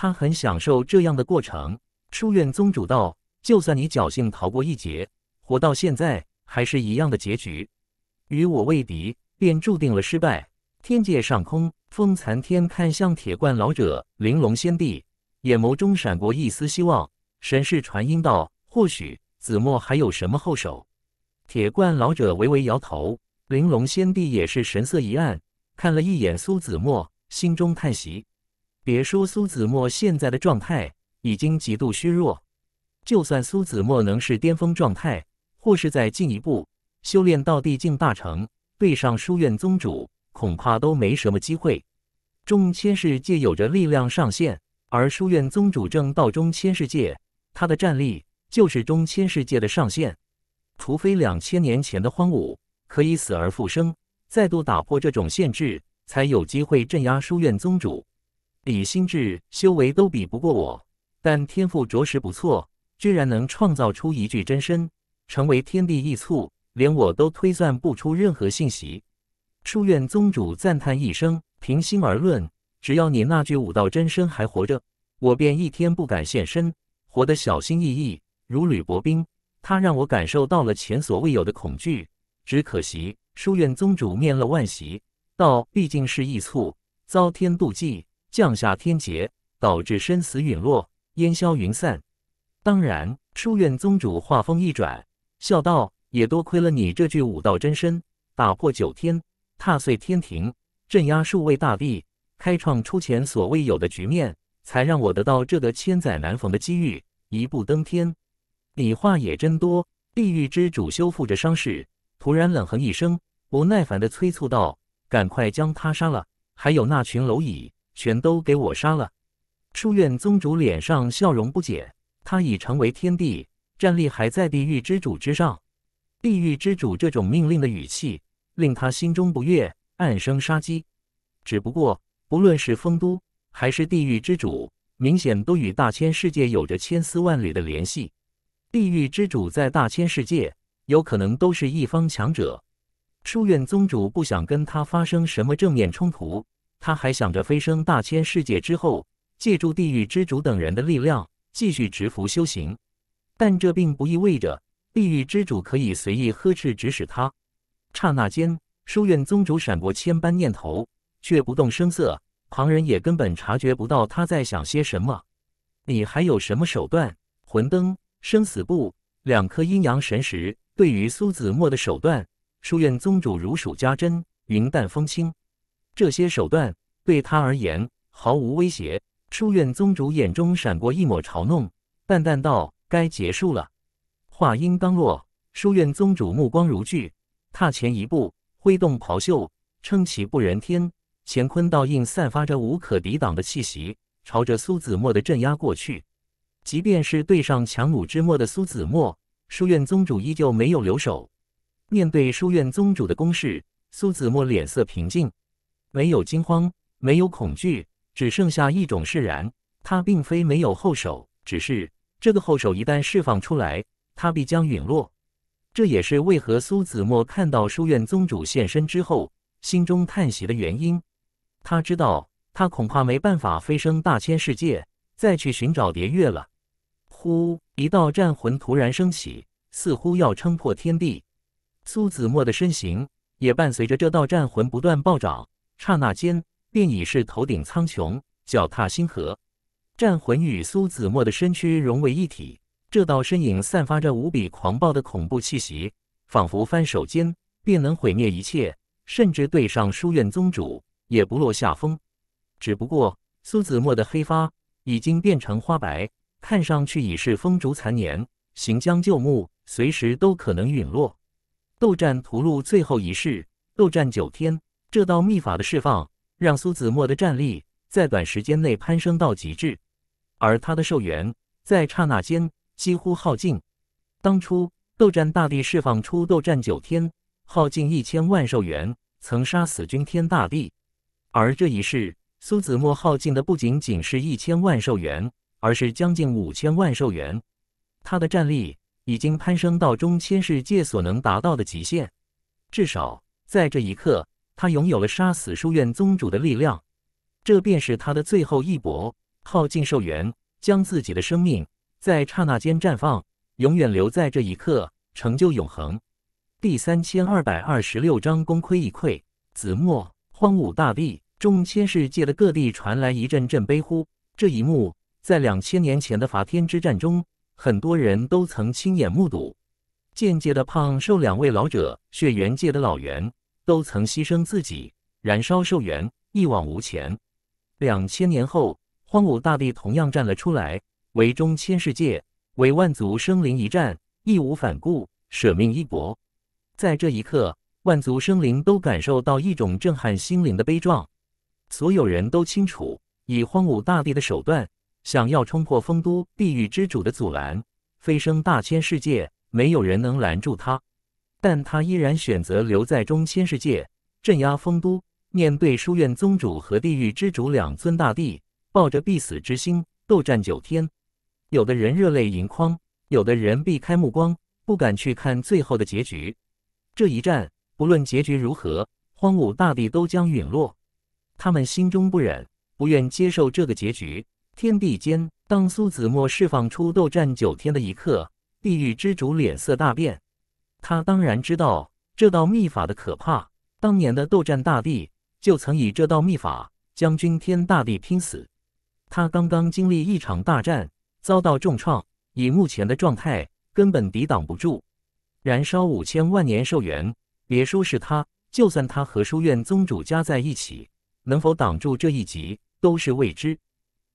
他很享受这样的过程。书院宗主道：“就算你侥幸逃过一劫，活到现在，还是一样的结局。与我为敌，便注定了失败。”天界上空，风残天看向铁罐老者，玲珑仙帝眼眸中闪过一丝希望，神识传音道：“或许子墨还有什么后手。”铁罐老者微微摇头，玲珑仙帝也是神色一暗，看了一眼苏子墨，心中叹息。别说苏子墨现在的状态已经极度虚弱，就算苏子墨能是巅峰状态，或是再进一步修炼到地境大成，对上书院宗主，恐怕都没什么机会。中千世界有着力量上限，而书院宗主正道中千世界，他的战力就是中千世界的上限。除非两千年前的荒芜可以死而复生，再度打破这种限制，才有机会镇压书院宗主。李心智修为都比不过我，但天赋着实不错，居然能创造出一具真身，成为天地异簇，连我都推算不出任何信息。书院宗主赞叹一声：“平心而论，只要你那具武道真身还活着，我便一天不敢现身，活得小心翼翼，如履薄冰。”他让我感受到了前所未有的恐惧。只可惜，书院宗主面露万喜，道毕竟是异簇，遭天妒忌。降下天劫，导致生死陨落，烟消云散。当然，书院宗主话锋一转，笑道：“也多亏了你这具武道真身，打破九天，踏碎天庭，镇压数位大帝，开创出前所未有的局面，才让我得到这个千载难逢的机遇，一步登天。”你话也真多。地狱之主修复着伤势，突然冷哼一声，不耐烦地催促道：“赶快将他杀了，还有那群蝼蚁！”全都给我杀了！书院宗主脸上笑容不减，他已成为天帝，战力还在地狱之主之上。地狱之主这种命令的语气令他心中不悦，暗生杀机。只不过，不论是丰都还是地狱之主，明显都与大千世界有着千丝万缕的联系。地狱之主在大千世界有可能都是一方强者。书院宗主不想跟他发生什么正面冲突。他还想着飞升大千世界之后，借助地狱之主等人的力量继续执服修行，但这并不意味着地狱之主可以随意呵斥指使他。刹那间，书院宗主闪过千般念头，却不动声色，旁人也根本察觉不到他在想些什么。你还有什么手段？魂灯、生死簿、两颗阴阳神石，对于苏子墨的手段，书院宗主如数家珍，云淡风轻。这些手段对他而言毫无威胁。书院宗主眼中闪过一抹嘲弄，淡淡道：“该结束了。”话音刚落，书院宗主目光如炬，踏前一步，挥动袍袖，撑起不人天，乾坤倒印，散发着无可抵挡的气息，朝着苏子墨的镇压过去。即便是对上强弩之末的苏子墨，书院宗主依旧没有留手。面对书院宗主的攻势，苏子墨脸色平静。没有惊慌，没有恐惧，只剩下一种释然。他并非没有后手，只是这个后手一旦释放出来，他必将陨落。这也是为何苏子墨看到书院宗主现身之后，心中叹息的原因。他知道，他恐怕没办法飞升大千世界，再去寻找蝶月了。呼，一道战魂突然升起，似乎要撑破天地。苏子墨的身形也伴随着这道战魂不断暴涨。刹那间，便已是头顶苍穹，脚踏星河。战魂与苏子墨的身躯融为一体，这道身影散发着无比狂暴的恐怖气息，仿佛翻手间便能毁灭一切，甚至对上书院宗主也不落下风。只不过，苏子墨的黑发已经变成花白，看上去已是风烛残年，行将就木，随时都可能陨落。斗战屠戮最后一式，斗战九天。这道秘法的释放，让苏子墨的战力在短时间内攀升到极致，而他的寿元在刹那间几乎耗尽。当初斗战大帝释放出斗战九天，耗尽一千万寿元，曾杀死君天大帝。而这一世，苏子墨耗尽的不仅仅是一千万寿元，而是将近五千万寿元。他的战力已经攀升到中千世界所能达到的极限，至少在这一刻。他拥有了杀死书院宗主的力量，这便是他的最后一搏，耗尽寿元，将自己的生命在刹那间绽放，永远留在这一刻，成就永恒。第三千二百二十六章功亏一篑。子墨荒芜大地中千世界的各地传来一阵阵悲呼，这一幕在两千年前的伐天之战中，很多人都曾亲眼目睹。剑界的胖瘦两位老者，血缘界的老袁。都曾牺牲自己，燃烧寿元，一往无前。两千年后，荒芜大地同样站了出来，为中千世界，为万族生灵一战，义无反顾，舍命一搏。在这一刻，万族生灵都感受到一种震撼心灵的悲壮。所有人都清楚，以荒芜大地的手段，想要冲破丰都地狱之主的阻拦，飞升大千世界，没有人能拦住他。但他依然选择留在中仙世界，镇压丰都。面对书院宗主和地狱之主两尊大帝，抱着必死之心斗战九天。有的人热泪盈眶，有的人避开目光，不敢去看最后的结局。这一战，不论结局如何，荒芜大帝都将陨落。他们心中不忍，不愿接受这个结局。天地间，当苏子墨释放出斗战九天的一刻，地狱之主脸色大变。他当然知道这道秘法的可怕，当年的斗战大帝就曾以这道秘法将君天大帝拼死。他刚刚经历一场大战，遭到重创，以目前的状态根本抵挡不住。燃烧五千万年寿元，别说是他，就算他和书院宗主加在一起，能否挡住这一击都是未知。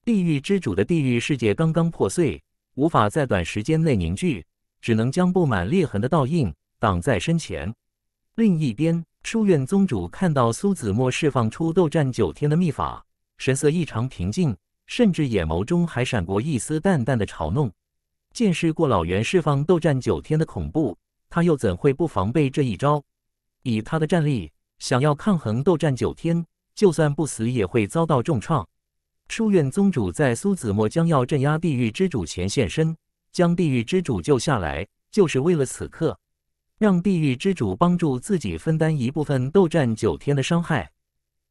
地狱之主的地狱世界刚刚破碎，无法在短时间内凝聚。只能将布满裂痕的倒印挡在身前。另一边，书院宗主看到苏子墨释放出斗战九天的秘法，神色异常平静，甚至眼眸中还闪过一丝淡淡的嘲弄。见识过老袁释放斗战九天的恐怖，他又怎会不防备这一招？以他的战力，想要抗衡斗战九天，就算不死也会遭到重创。书院宗主在苏子墨将要镇压地狱之主前现身。将地狱之主救下来，就是为了此刻，让地狱之主帮助自己分担一部分斗战九天的伤害。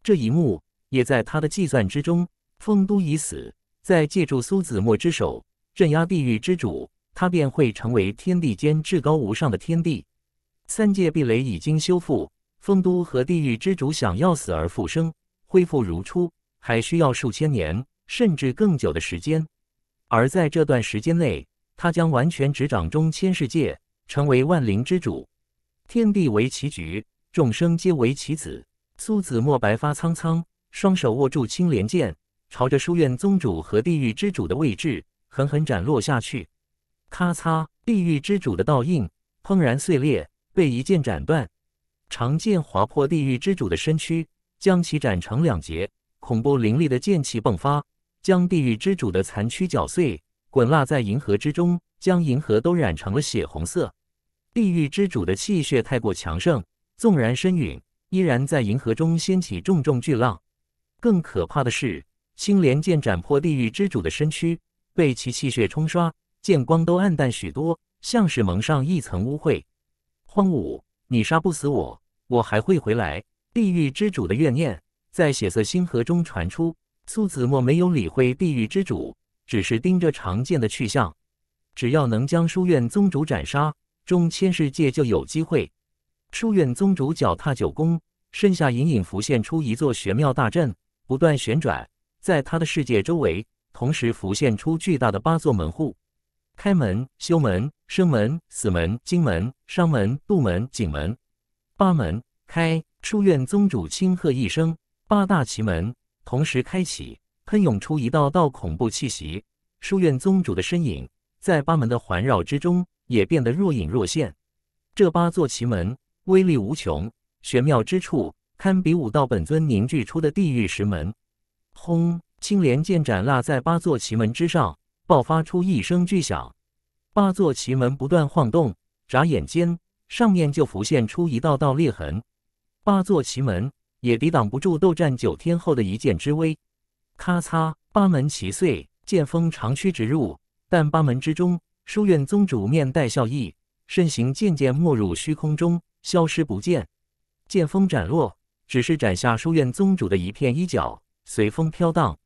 这一幕也在他的计算之中。丰都已死，再借助苏子墨之手镇压地狱之主，他便会成为天地间至高无上的天地三界。壁垒已经修复，丰都和地狱之主想要死而复生，恢复如初，还需要数千年甚至更久的时间。而在这段时间内，他将完全执掌中千世界，成为万灵之主。天地为棋局，众生皆为棋子。苏子墨白发苍苍，双手握住青莲剑，朝着书院宗主和地狱之主的位置狠狠斩落下去。咔嚓！地狱之主的倒印砰然碎裂，被一剑斩断。长剑划破地狱之主的身躯，将其斩成两截。恐怖凌厉的剑气迸发，将地狱之主的残躯绞碎。滚落在银河之中，将银河都染成了血红色。地狱之主的气血太过强盛，纵然身陨，依然在银河中掀起重重巨浪。更可怕的是，青莲剑斩破地狱之主的身躯，被其气血冲刷，剑光都暗淡许多，像是蒙上一层污秽。荒芜，你杀不死我，我还会回来。地狱之主的怨念在血色星河中传出。苏子墨没有理会地狱之主。只是盯着常见的去向，只要能将书院宗主斩杀，中千世界就有机会。书院宗主脚踏九宫，身下隐隐浮现出一座玄妙大阵，不断旋转在他的世界周围，同时浮现出巨大的八座门户：开门、修门、生门、死门、金门、商门、杜门、景门。八门开！书院宗主轻喝一声，八大奇门同时开启。喷涌出一道道恐怖气息，书院宗主的身影在八门的环绕之中也变得若隐若现。这八座奇门威力无穷，玄妙之处堪比武道本尊凝聚出的地狱石门。轰！青莲剑斩落在八座奇门之上，爆发出一声巨响，八座奇门不断晃动，眨眼间上面就浮现出一道道裂痕。八座奇门也抵挡不住斗战九天后的一剑之威。咔嚓！八门齐碎，剑锋长驱直入，但八门之中，书院宗主面带笑意，身形渐渐没入虚空中，消失不见。剑锋斩落，只是斩下书院宗主的一片衣角，随风飘荡。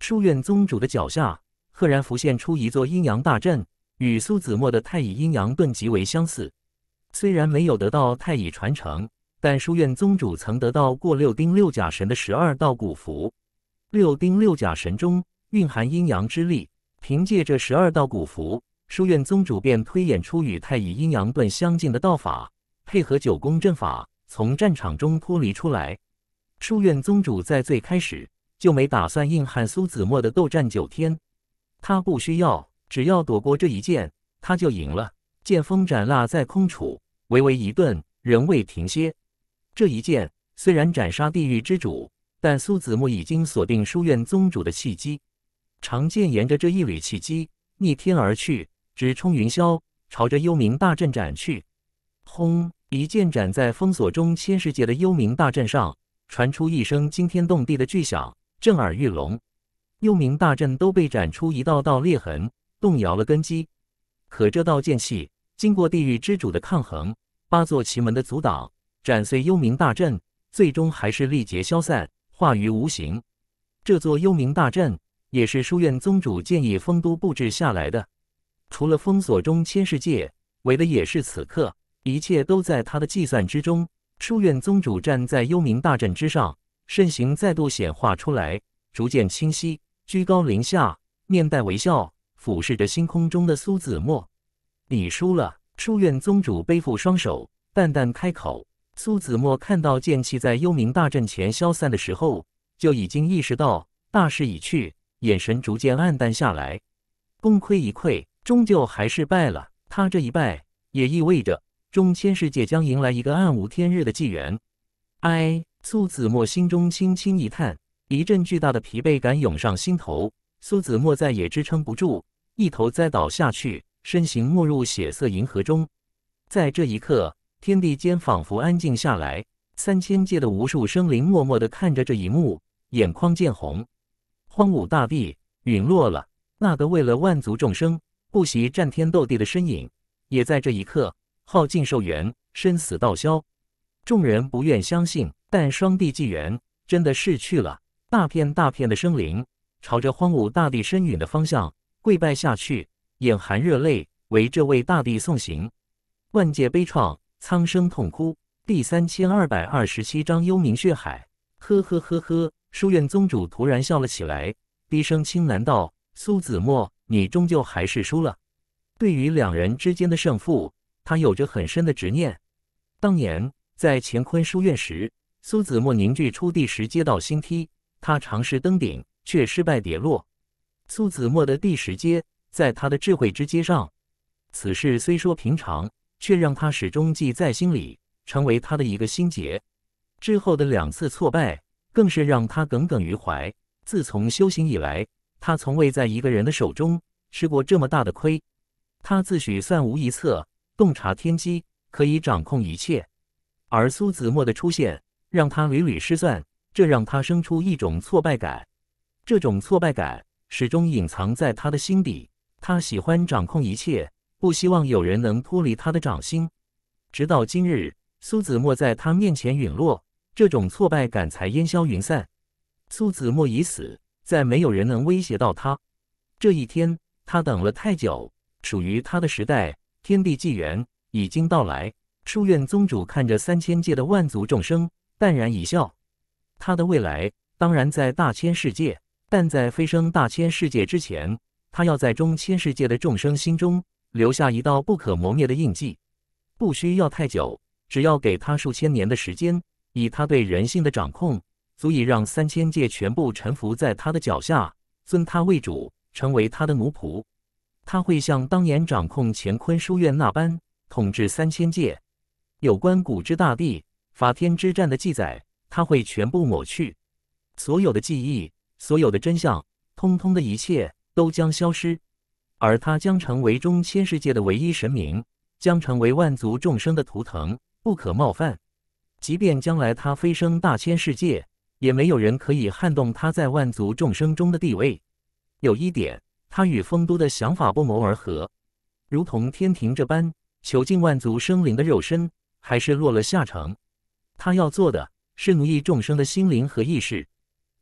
书院宗主的脚下，赫然浮现出一座阴阳大阵，与苏子墨的太乙阴阳遁极为相似。虽然没有得到太乙传承，但书院宗主曾得到过六丁六甲神的十二道古符。六丁六甲神中蕴含阴阳之力，凭借这十二道古符，书院宗主便推演出与太乙阴阳遁相近的道法，配合九宫阵法，从战场中脱离出来。书院宗主在最开始就没打算硬汉苏子墨的斗战九天，他不需要，只要躲过这一剑，他就赢了。剑锋斩落，在空处微微一顿，仍未停歇。这一剑虽然斩杀地狱之主。但苏子木已经锁定书院宗主的契机，长剑沿着这一缕契机逆天而去，直冲云霄，朝着幽冥大阵斩去。轰！一剑斩在封锁中千世界的幽冥大阵上，传出一声惊天动地的巨响，震耳欲聋。幽冥大阵都被斩出一道道裂痕，动摇了根基。可这道剑气经过地狱之主的抗衡，八座奇门的阻挡，斩碎幽冥大阵，最终还是力竭消散。化于无形，这座幽冥大阵也是书院宗主建议丰都布置下来的。除了封锁中千世界，围的也是此刻一切都在他的计算之中。书院宗主站在幽冥大阵之上，身形再度显化出来，逐渐清晰，居高临下，面带微笑，俯视着星空中的苏子墨。你输了。书院宗主背负双手，淡淡开口。苏子墨看到剑气在幽冥大阵前消散的时候，就已经意识到大势已去，眼神逐渐暗淡下来。功亏一篑，终究还是败了。他这一败，也意味着中千世界将迎来一个暗无天日的纪元。唉，苏子墨心中轻轻一叹，一阵巨大的疲惫感涌上心头。苏子墨再也支撑不住，一头栽倒下去，身形没入血色银河中。在这一刻。天地间仿佛安静下来，三千界的无数生灵默默地看着这一幕，眼眶渐红。荒芜大帝陨落了，那个为了万族众生不惜战天斗地的身影，也在这一刻耗尽寿元，生死道消。众人不愿相信，但双帝纪元真的逝去了。大片大片的生灵朝着荒芜大帝身陨的方向跪拜下去，眼含热泪为这位大帝送行，万界悲怆。苍生痛哭，第三千二百二十七章幽冥血海。呵呵呵呵，书院宗主突然笑了起来，低声轻喃道：“苏子墨，你终究还是输了。”对于两人之间的胜负，他有着很深的执念。当年在乾坤书院时，苏子墨凝聚出第十阶道心梯，他尝试登顶却失败跌落。苏子墨的第十阶在他的智慧之阶上。此事虽说平常。却让他始终记在心里，成为他的一个心结。之后的两次挫败，更是让他耿耿于怀。自从修行以来，他从未在一个人的手中吃过这么大的亏。他自诩算无一策，洞察天机，可以掌控一切。而苏子墨的出现，让他屡屡失算，这让他生出一种挫败感。这种挫败感始终隐藏在他的心底。他喜欢掌控一切。不希望有人能脱离他的掌心，直到今日，苏子墨在他面前陨落，这种挫败感才烟消云散。苏子墨已死，再没有人能威胁到他。这一天，他等了太久，属于他的时代，天地纪元已经到来。书院宗主看着三千界的万族众生，淡然一笑。他的未来当然在大千世界，但在飞升大千世界之前，他要在中千世界的众生心中。留下一道不可磨灭的印记，不需要太久，只要给他数千年的时间，以他对人性的掌控，足以让三千界全部臣服在他的脚下，尊他为主，成为他的奴仆。他会像当年掌控乾坤书院那般，统治三千界。有关古之大帝法天之战的记载，他会全部抹去，所有的记忆，所有的真相，通通的一切都将消失。而他将成为中千世界的唯一神明，将成为万族众生的图腾，不可冒犯。即便将来他飞升大千世界，也没有人可以撼动他在万族众生中的地位。有一点，他与丰都的想法不谋而合，如同天庭这般囚禁万族生灵的肉身，还是落了下乘。他要做的是奴役众生的心灵和意识。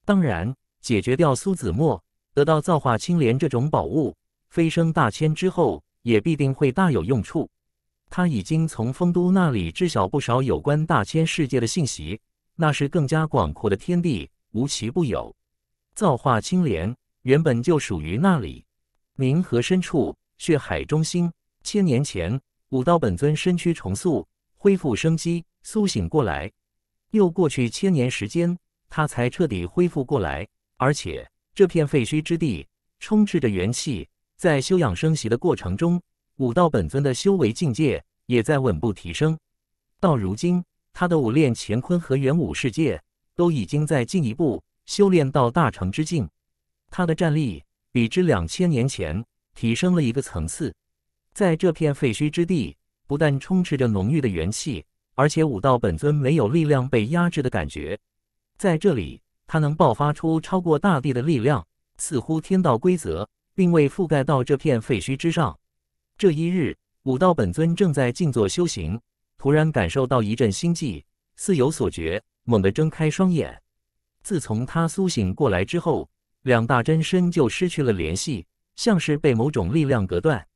当然，解决掉苏子墨，得到造化青莲这种宝物。飞升大千之后，也必定会大有用处。他已经从丰都那里知晓不少有关大千世界的信息。那是更加广阔的天地，无奇不有。造化青莲原本就属于那里。冥河深处，血海中心，千年前武道本尊身躯重塑，恢复生机，苏醒过来。又过去千年时间，他才彻底恢复过来。而且这片废墟之地充斥着元气。在修养生息的过程中，武道本尊的修为境界也在稳步提升。到如今，他的武炼乾坤和元武世界都已经在进一步修炼到大成之境。他的战力比之两千年前提升了一个层次。在这片废墟之地，不但充斥着浓郁的元气，而且武道本尊没有力量被压制的感觉。在这里，他能爆发出超过大地的力量，似乎天道规则。并未覆盖到这片废墟之上。这一日，武道本尊正在静坐修行，突然感受到一阵心悸，似有所觉，猛地睁开双眼。自从他苏醒过来之后，两大真身就失去了联系，像是被某种力量隔断。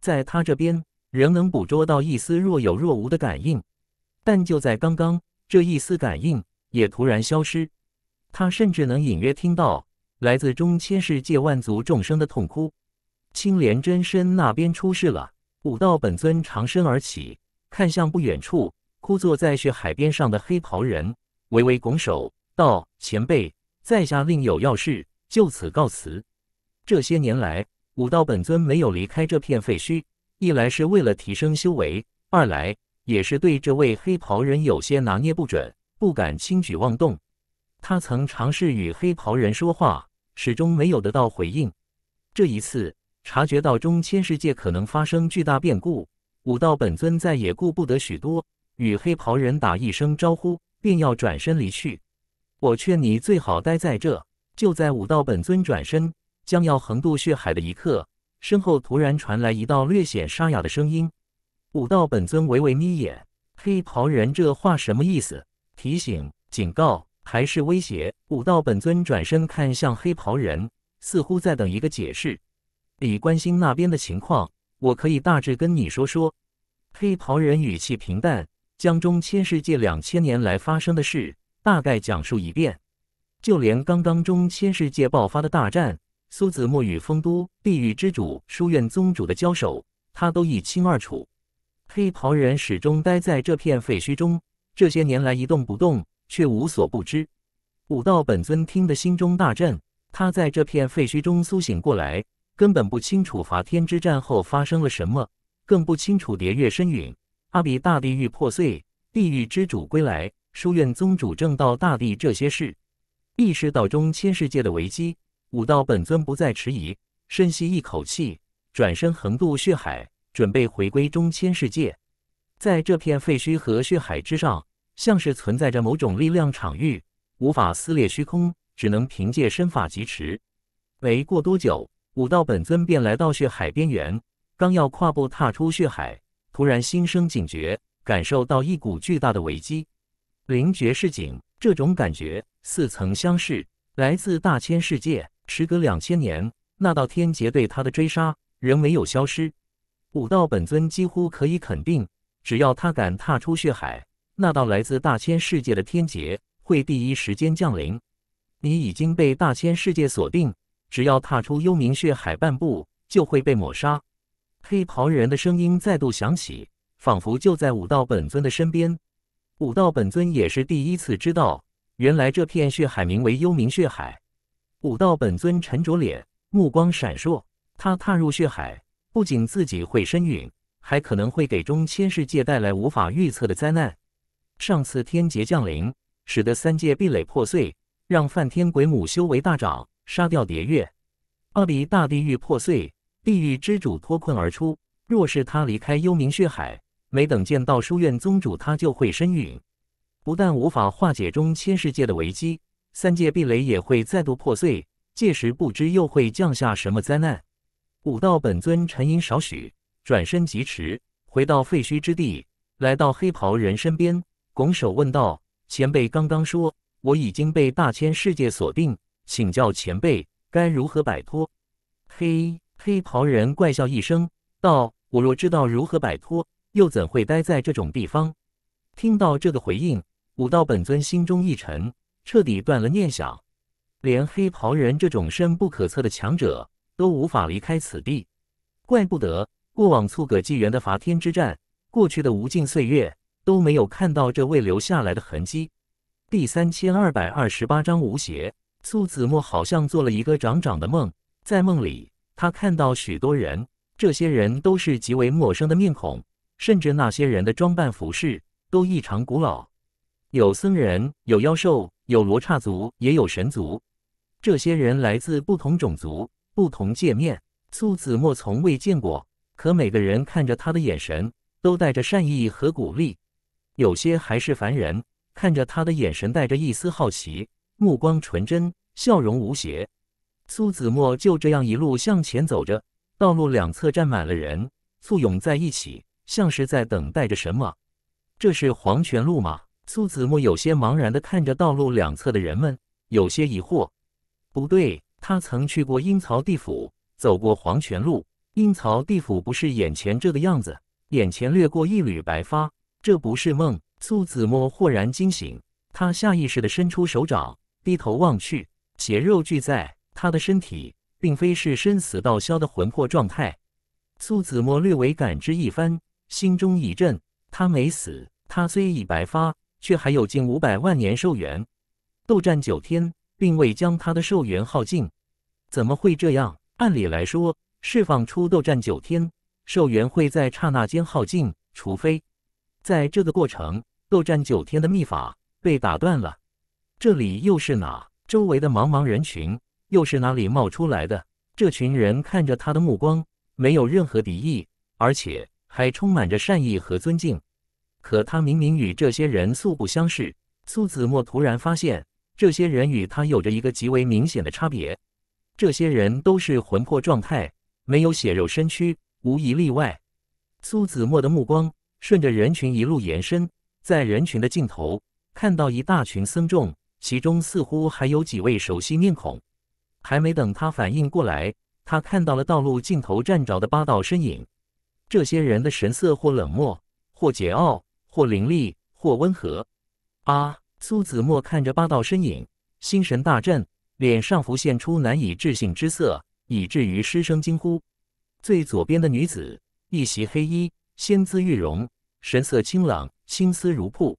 在他这边，仍能捕捉到一丝若有若无的感应，但就在刚刚，这一丝感应也突然消失。他甚至能隐约听到。来自中千世界万族众生的痛哭，青莲真身那边出事了。武道本尊长身而起，看向不远处枯坐在血海边上的黑袍人，微微拱手道：“前辈，在下另有要事，就此告辞。”这些年来，武道本尊没有离开这片废墟，一来是为了提升修为，二来也是对这位黑袍人有些拿捏不准，不敢轻举妄动。他曾尝试与黑袍人说话，始终没有得到回应。这一次，察觉到中千世界可能发生巨大变故，武道本尊再也顾不得许多，与黑袍人打一声招呼，便要转身离去。我劝你最好待在这。就在武道本尊转身将要横渡血海的一刻，身后突然传来一道略显沙哑的声音。武道本尊微微眯眼，黑袍人这话什么意思？提醒、警告。还是威胁？武道本尊转身看向黑袍人，似乎在等一个解释。李关心那边的情况，我可以大致跟你说说。黑袍人语气平淡，将中千世界两千年来发生的事大概讲述一遍。就连刚刚中千世界爆发的大战，苏子墨与丰都地狱之主、书院宗主的交手，他都一清二楚。黑袍人始终待在这片废墟中，这些年来一动不动。却无所不知。武道本尊听得心中大震，他在这片废墟中苏醒过来，根本不清楚伐天之战后发生了什么，更不清楚叠月身陨、阿比大地狱破碎、地狱之主归来、书院宗主正道大地这些事。意识到中千世界的危机，武道本尊不再迟疑，深吸一口气，转身横渡血海，准备回归中千世界。在这片废墟和血海之上。像是存在着某种力量场域，无法撕裂虚空，只能凭借身法疾驰。没过多久，武道本尊便来到血海边缘，刚要跨步踏出血海，突然心生警觉，感受到一股巨大的危机。灵觉示警，这种感觉似曾相识，来自大千世界。时隔两千年，那道天劫对他的追杀仍没有消失。武道本尊几乎可以肯定，只要他敢踏出血海。那道来自大千世界的天劫会第一时间降临，你已经被大千世界锁定，只要踏出幽冥血海半步，就会被抹杀。黑袍人的声音再度响起，仿佛就在武道本尊的身边。武道本尊也是第一次知道，原来这片血海名为幽冥血海。武道本尊沉着脸，目光闪烁。他踏入血海，不仅自己会身陨，还可能会给中千世界带来无法预测的灾难。上次天劫降临，使得三界壁垒破碎，让梵天鬼母修为大涨，杀掉蝶月，二离大地狱破碎，地狱之主脱困而出。若是他离开幽冥血海，没等见到书院宗主，他就会身陨。不但无法化解中千世界的危机，三界壁垒也会再度破碎，届时不知又会降下什么灾难。武道本尊沉吟少许，转身疾驰，回到废墟之地，来到黑袍人身边。拱手问道：“前辈刚刚说，我已经被大千世界锁定，请教前辈该如何摆脱？”黑黑袍人怪笑一声道：“我若知道如何摆脱，又怎会待在这种地方？”听到这个回应，武道本尊心中一沉，彻底断了念想。连黑袍人这种深不可测的强者都无法离开此地，怪不得过往促葛纪元的伐天之战，过去的无尽岁月。都没有看到这未留下来的痕迹。第三千二百二十八章，吴邪、苏子墨好像做了一个长长的梦，在梦里他看到许多人，这些人都是极为陌生的面孔，甚至那些人的装扮服饰都异常古老。有僧人，有妖兽，有罗刹族，也有神族。这些人来自不同种族、不同界面，苏子墨从未见过。可每个人看着他的眼神，都带着善意和鼓励。有些还是凡人，看着他的眼神带着一丝好奇，目光纯真，笑容无邪。苏子墨就这样一路向前走着，道路两侧站满了人，簇拥在一起，像是在等待着什么。这是黄泉路吗？苏子墨有些茫然地看着道路两侧的人们，有些疑惑。不对，他曾去过阴曹地府，走过黄泉路，阴曹地府不是眼前这个样子。眼前掠过一缕白发。这不是梦，苏子墨豁然惊醒，他下意识地伸出手掌，低头望去，血肉俱在，他的身体并非是生死道消的魂魄状态。苏子墨略为感知一番，心中一震，他没死，他虽已白发，却还有近五百万年寿元。斗战九天并未将他的寿元耗尽，怎么会这样？按理来说，释放出斗战九天，寿元会在刹那间耗尽，除非。在这个过程，斗战九天的秘法被打断了。这里又是哪？周围的茫茫人群又是哪里冒出来的？这群人看着他的目光没有任何敌意，而且还充满着善意和尊敬。可他明明与这些人素不相识。苏子墨突然发现，这些人与他有着一个极为明显的差别：这些人都是魂魄状态，没有血肉身躯，无一例外。苏子墨的目光。顺着人群一路延伸，在人群的尽头，看到一大群僧众，其中似乎还有几位熟悉面孔。还没等他反应过来，他看到了道路尽头站着的八道身影。这些人的神色或冷漠，或桀骜，或凌厉，或温和。啊！苏子墨看着八道身影，心神大震，脸上浮现出难以置信之色，以至于失声惊呼。最左边的女子，一袭黑衣。仙姿玉容，神色清朗，青丝如瀑。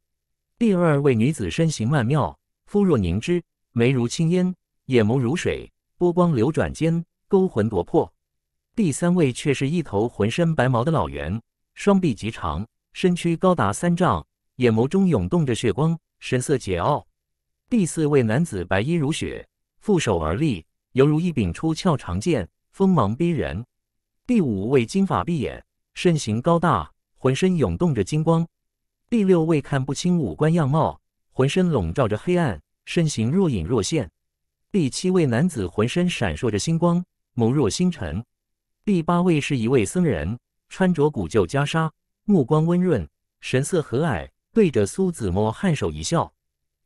第二位女子身形曼妙，肤若凝脂，眉如青烟，眼眸如水，波光流转间勾魂夺魄。第三位却是一头浑身白毛的老猿，双臂极长，身躯高达三丈，眼眸中涌动着血光，神色桀骜。第四位男子白衣如雪，负手而立，犹如一柄出鞘长剑，锋芒逼人。第五位金发碧眼。身形高大，浑身涌动着金光。第六位看不清五官样貌，浑身笼罩着黑暗，身形若隐若现。第七位男子浑身闪烁着星光，眸若星辰。第八位是一位僧人，穿着古旧袈裟，目光温润，神色和蔼，对着苏子墨颔首一笑。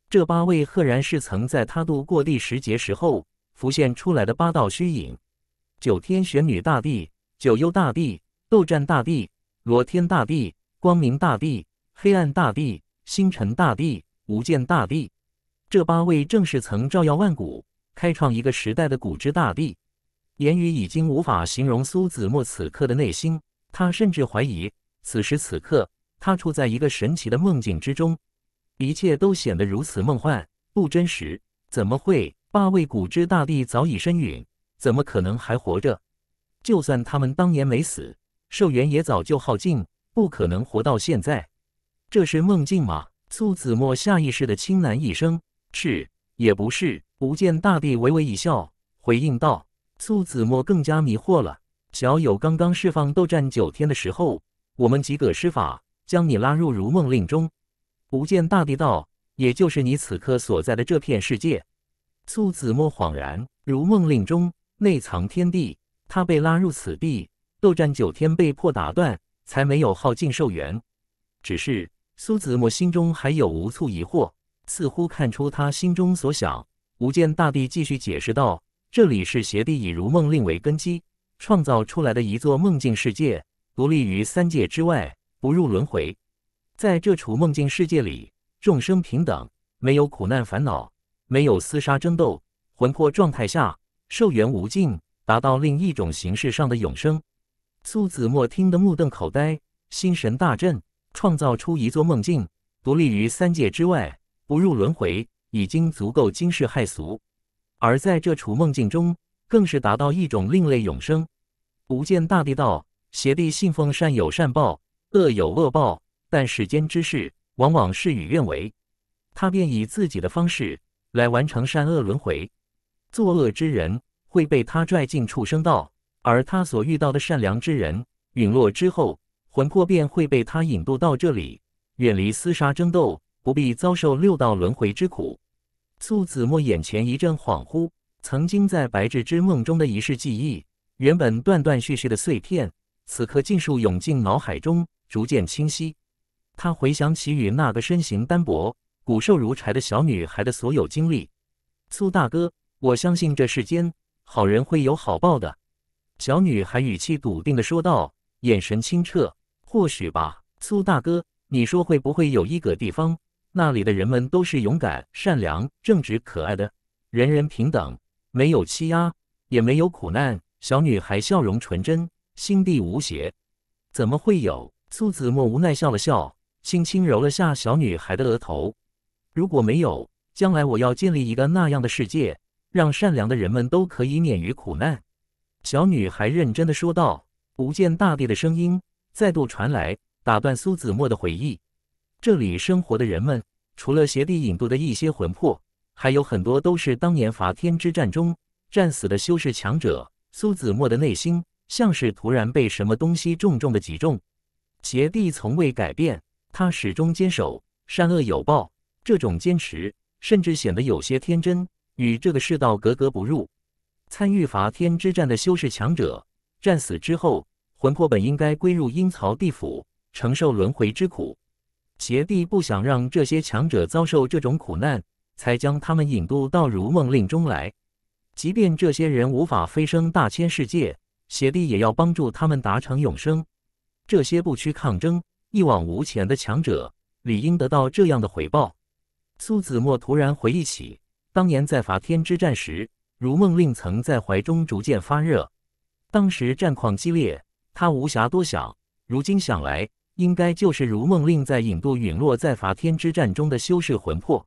这八位赫然是曾在他度过第十劫时候浮现出来的八道虚影。九天玄女大帝，九幽大帝。斗战大帝、罗天大帝、光明大帝、黑暗大帝、星辰大帝、无间大帝，这八位正是曾照耀万古、开创一个时代的古之大帝。言语已经无法形容苏子墨此刻的内心，他甚至怀疑此时此刻他处在一个神奇的梦境之中，一切都显得如此梦幻不真实。怎么会？八位古之大帝早已身陨，怎么可能还活着？就算他们当年没死，寿元也早就耗尽，不可能活到现在。这是梦境吗？苏子墨下意识的轻喃一声：“是，也不是。”不见大帝微微一笑，回应道：“苏子墨更加迷惑了。小友刚刚释放斗战九天的时候，我们几个施法将你拉入如梦令中。”不见大帝道：“也就是你此刻所在的这片世界。”苏子墨恍然，如梦令中内藏天地，他被拉入此地。斗战九天被迫打断，才没有耗尽寿元。只是苏子墨心中还有无处疑惑，似乎看出他心中所想。无间大帝继续解释道：“这里是邪帝以如梦令为根基，创造出来的一座梦境世界，独立于三界之外，不入轮回。在这处梦境世界里，众生平等，没有苦难烦恼，没有厮杀争斗，魂魄状态下寿元无尽，达到另一种形式上的永生。”苏子墨听得目瞪口呆，心神大震，创造出一座梦境，独立于三界之外，不入轮回，已经足够惊世骇俗。而在这处梦境中，更是达到一种另类永生。无间大地道，邪帝信奉善有善报，恶有恶报，但世间之事往往事与愿违，他便以自己的方式来完成善恶轮回。作恶之人会被他拽进畜生道。而他所遇到的善良之人陨落之后，魂魄便会被他引渡到这里，远离厮杀争斗，不必遭受六道轮回之苦。苏子墨眼前一阵恍惚，曾经在白日之梦中的一世记忆，原本断断续续的碎片，此刻尽数涌进脑海中，逐渐清晰。他回想起与那个身形单薄、骨瘦如柴的小女孩的所有经历。苏大哥，我相信这世间好人会有好报的。小女孩语气笃定地说道，眼神清澈：“或许吧，苏大哥，你说会不会有一个地方，那里的人们都是勇敢、善良、正直、可爱的，人人平等，没有欺压，也没有苦难？”小女孩笑容纯真，心地无邪。怎么会有？苏子墨无奈笑了笑，轻轻揉了下小女孩的额头：“如果没有，将来我要建立一个那样的世界，让善良的人们都可以免于苦难。”小女孩认真的说道：“无间大帝的声音再度传来，打断苏子墨的回忆。这里生活的人们，除了邪帝引渡的一些魂魄，还有很多都是当年伐天之战中战死的修士强者。”苏子墨的内心像是突然被什么东西重重的击中。邪帝从未改变，他始终坚守善恶有报这种坚持，甚至显得有些天真，与这个世道格格不入。参与伐天之战的修士强者战死之后，魂魄本应该归入阴曹地府，承受轮回之苦。邪帝不想让这些强者遭受这种苦难，才将他们引渡到《如梦令》中来。即便这些人无法飞升大千世界，邪帝也要帮助他们达成永生。这些不屈抗争、一往无前的强者，理应得到这样的回报。苏子墨突然回忆起当年在伐天之战时。如梦令曾在怀中逐渐发热，当时战况激烈，他无暇多想。如今想来，应该就是如梦令在引渡陨落在伐天之战中的修士魂魄。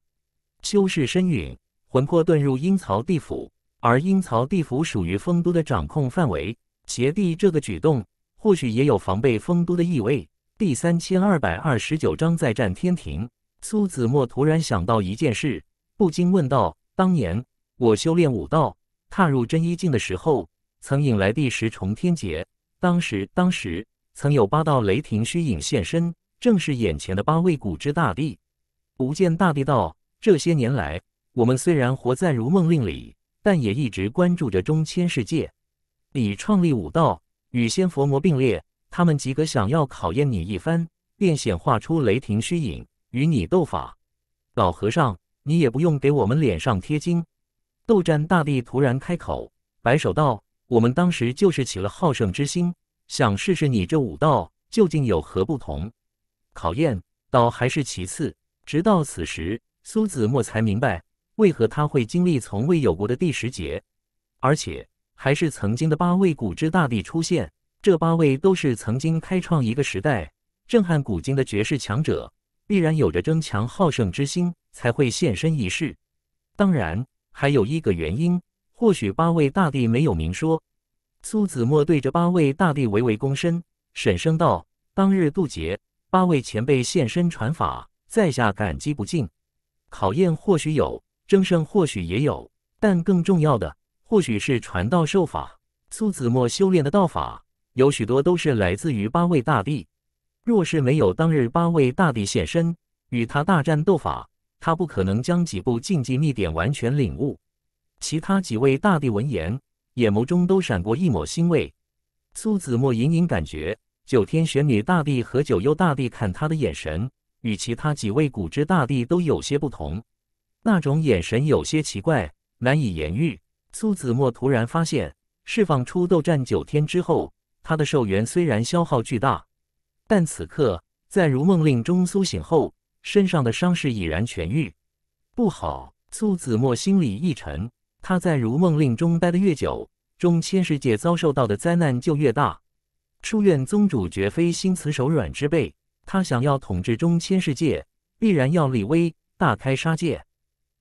修士身陨，魂魄遁入阴曹地府，而阴曹地府属于丰都的掌控范围。邪帝这个举动，或许也有防备丰都的意味。第三千二百二十九章再战天庭。苏子墨突然想到一件事，不禁问道：“当年？”我修炼武道，踏入真一境的时候，曾引来第十重天劫。当时，当时曾有八道雷霆虚影现身，正是眼前的八位古之大帝。无间大帝道：这些年来，我们虽然活在如梦令里，但也一直关注着中千世界。你创立武道，与仙佛魔并列，他们几个想要考验你一番，便显化出雷霆虚影与你斗法。老和尚，你也不用给我们脸上贴金。斗战大帝突然开口，摆手道：“我们当时就是起了好胜之心，想试试你这武道究竟有何不同。考验倒还是其次。直到此时，苏子墨才明白为何他会经历从未有过的第十劫，而且还是曾经的八位古之大帝出现。这八位都是曾经开创一个时代、震撼古今的绝世强者，必然有着争强好胜之心，才会现身一试。当然。”还有一个原因，或许八位大帝没有明说。苏子墨对着八位大帝微微躬身，沈声道：“当日渡劫，八位前辈现身传法，在下感激不尽。考验或许有，争胜或许也有，但更重要的，或许是传道授法。苏子墨修炼的道法，有许多都是来自于八位大帝。若是没有当日八位大帝现身，与他大战斗法。”他不可能将几部禁忌秘典完全领悟。其他几位大帝闻言，眼眸中都闪过一抹欣慰。苏子墨隐隐感觉，九天玄女大帝和九幽大帝看他的眼神，与其他几位古之大帝都有些不同，那种眼神有些奇怪，难以言喻。苏子墨突然发现，释放出斗战九天之后，他的寿元虽然消耗巨大，但此刻在如梦令中苏醒后。身上的伤势已然痊愈，不好！苏子墨心里一沉。他在《如梦令》中待得越久，中千世界遭受到的灾难就越大。书院宗主绝非心慈手软之辈，他想要统治中千世界，必然要立威，大开杀戒。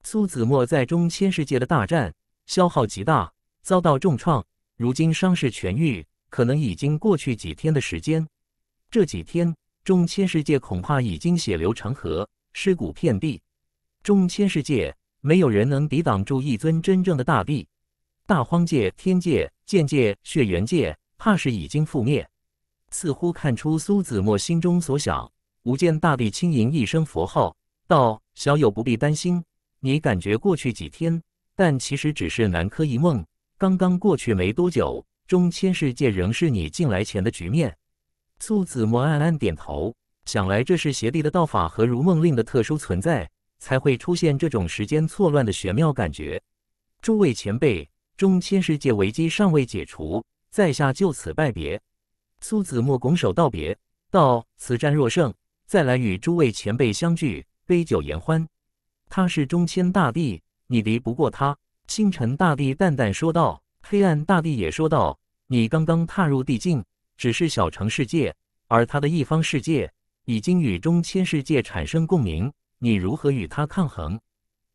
苏子墨在中千世界的大战消耗极大，遭到重创。如今伤势痊愈，可能已经过去几天的时间。这几天。中千世界恐怕已经血流成河，尸骨遍地。中千世界没有人能抵挡住一尊真正的大帝，大荒界、天界、剑界、血缘界，怕是已经覆灭。似乎看出苏子墨心中所想，无间大帝轻吟一声佛号，道：“小友不必担心，你感觉过去几天，但其实只是南柯一梦，刚刚过去没多久，中千世界仍是你进来前的局面。”苏子墨暗暗点头，想来这是邪帝的道法和《如梦令》的特殊存在才会出现这种时间错乱的玄妙感觉。诸位前辈，中千世界危机尚未解除，在下就此拜别。苏子墨拱手道别，道：“此战若胜，再来与诸位前辈相聚，杯酒言欢。”他是中千大帝，你敌不过他。星辰大帝淡淡说道，黑暗大帝也说道：“你刚刚踏入地境。”只是小城世界，而他的一方世界已经与中千世界产生共鸣。你如何与他抗衡？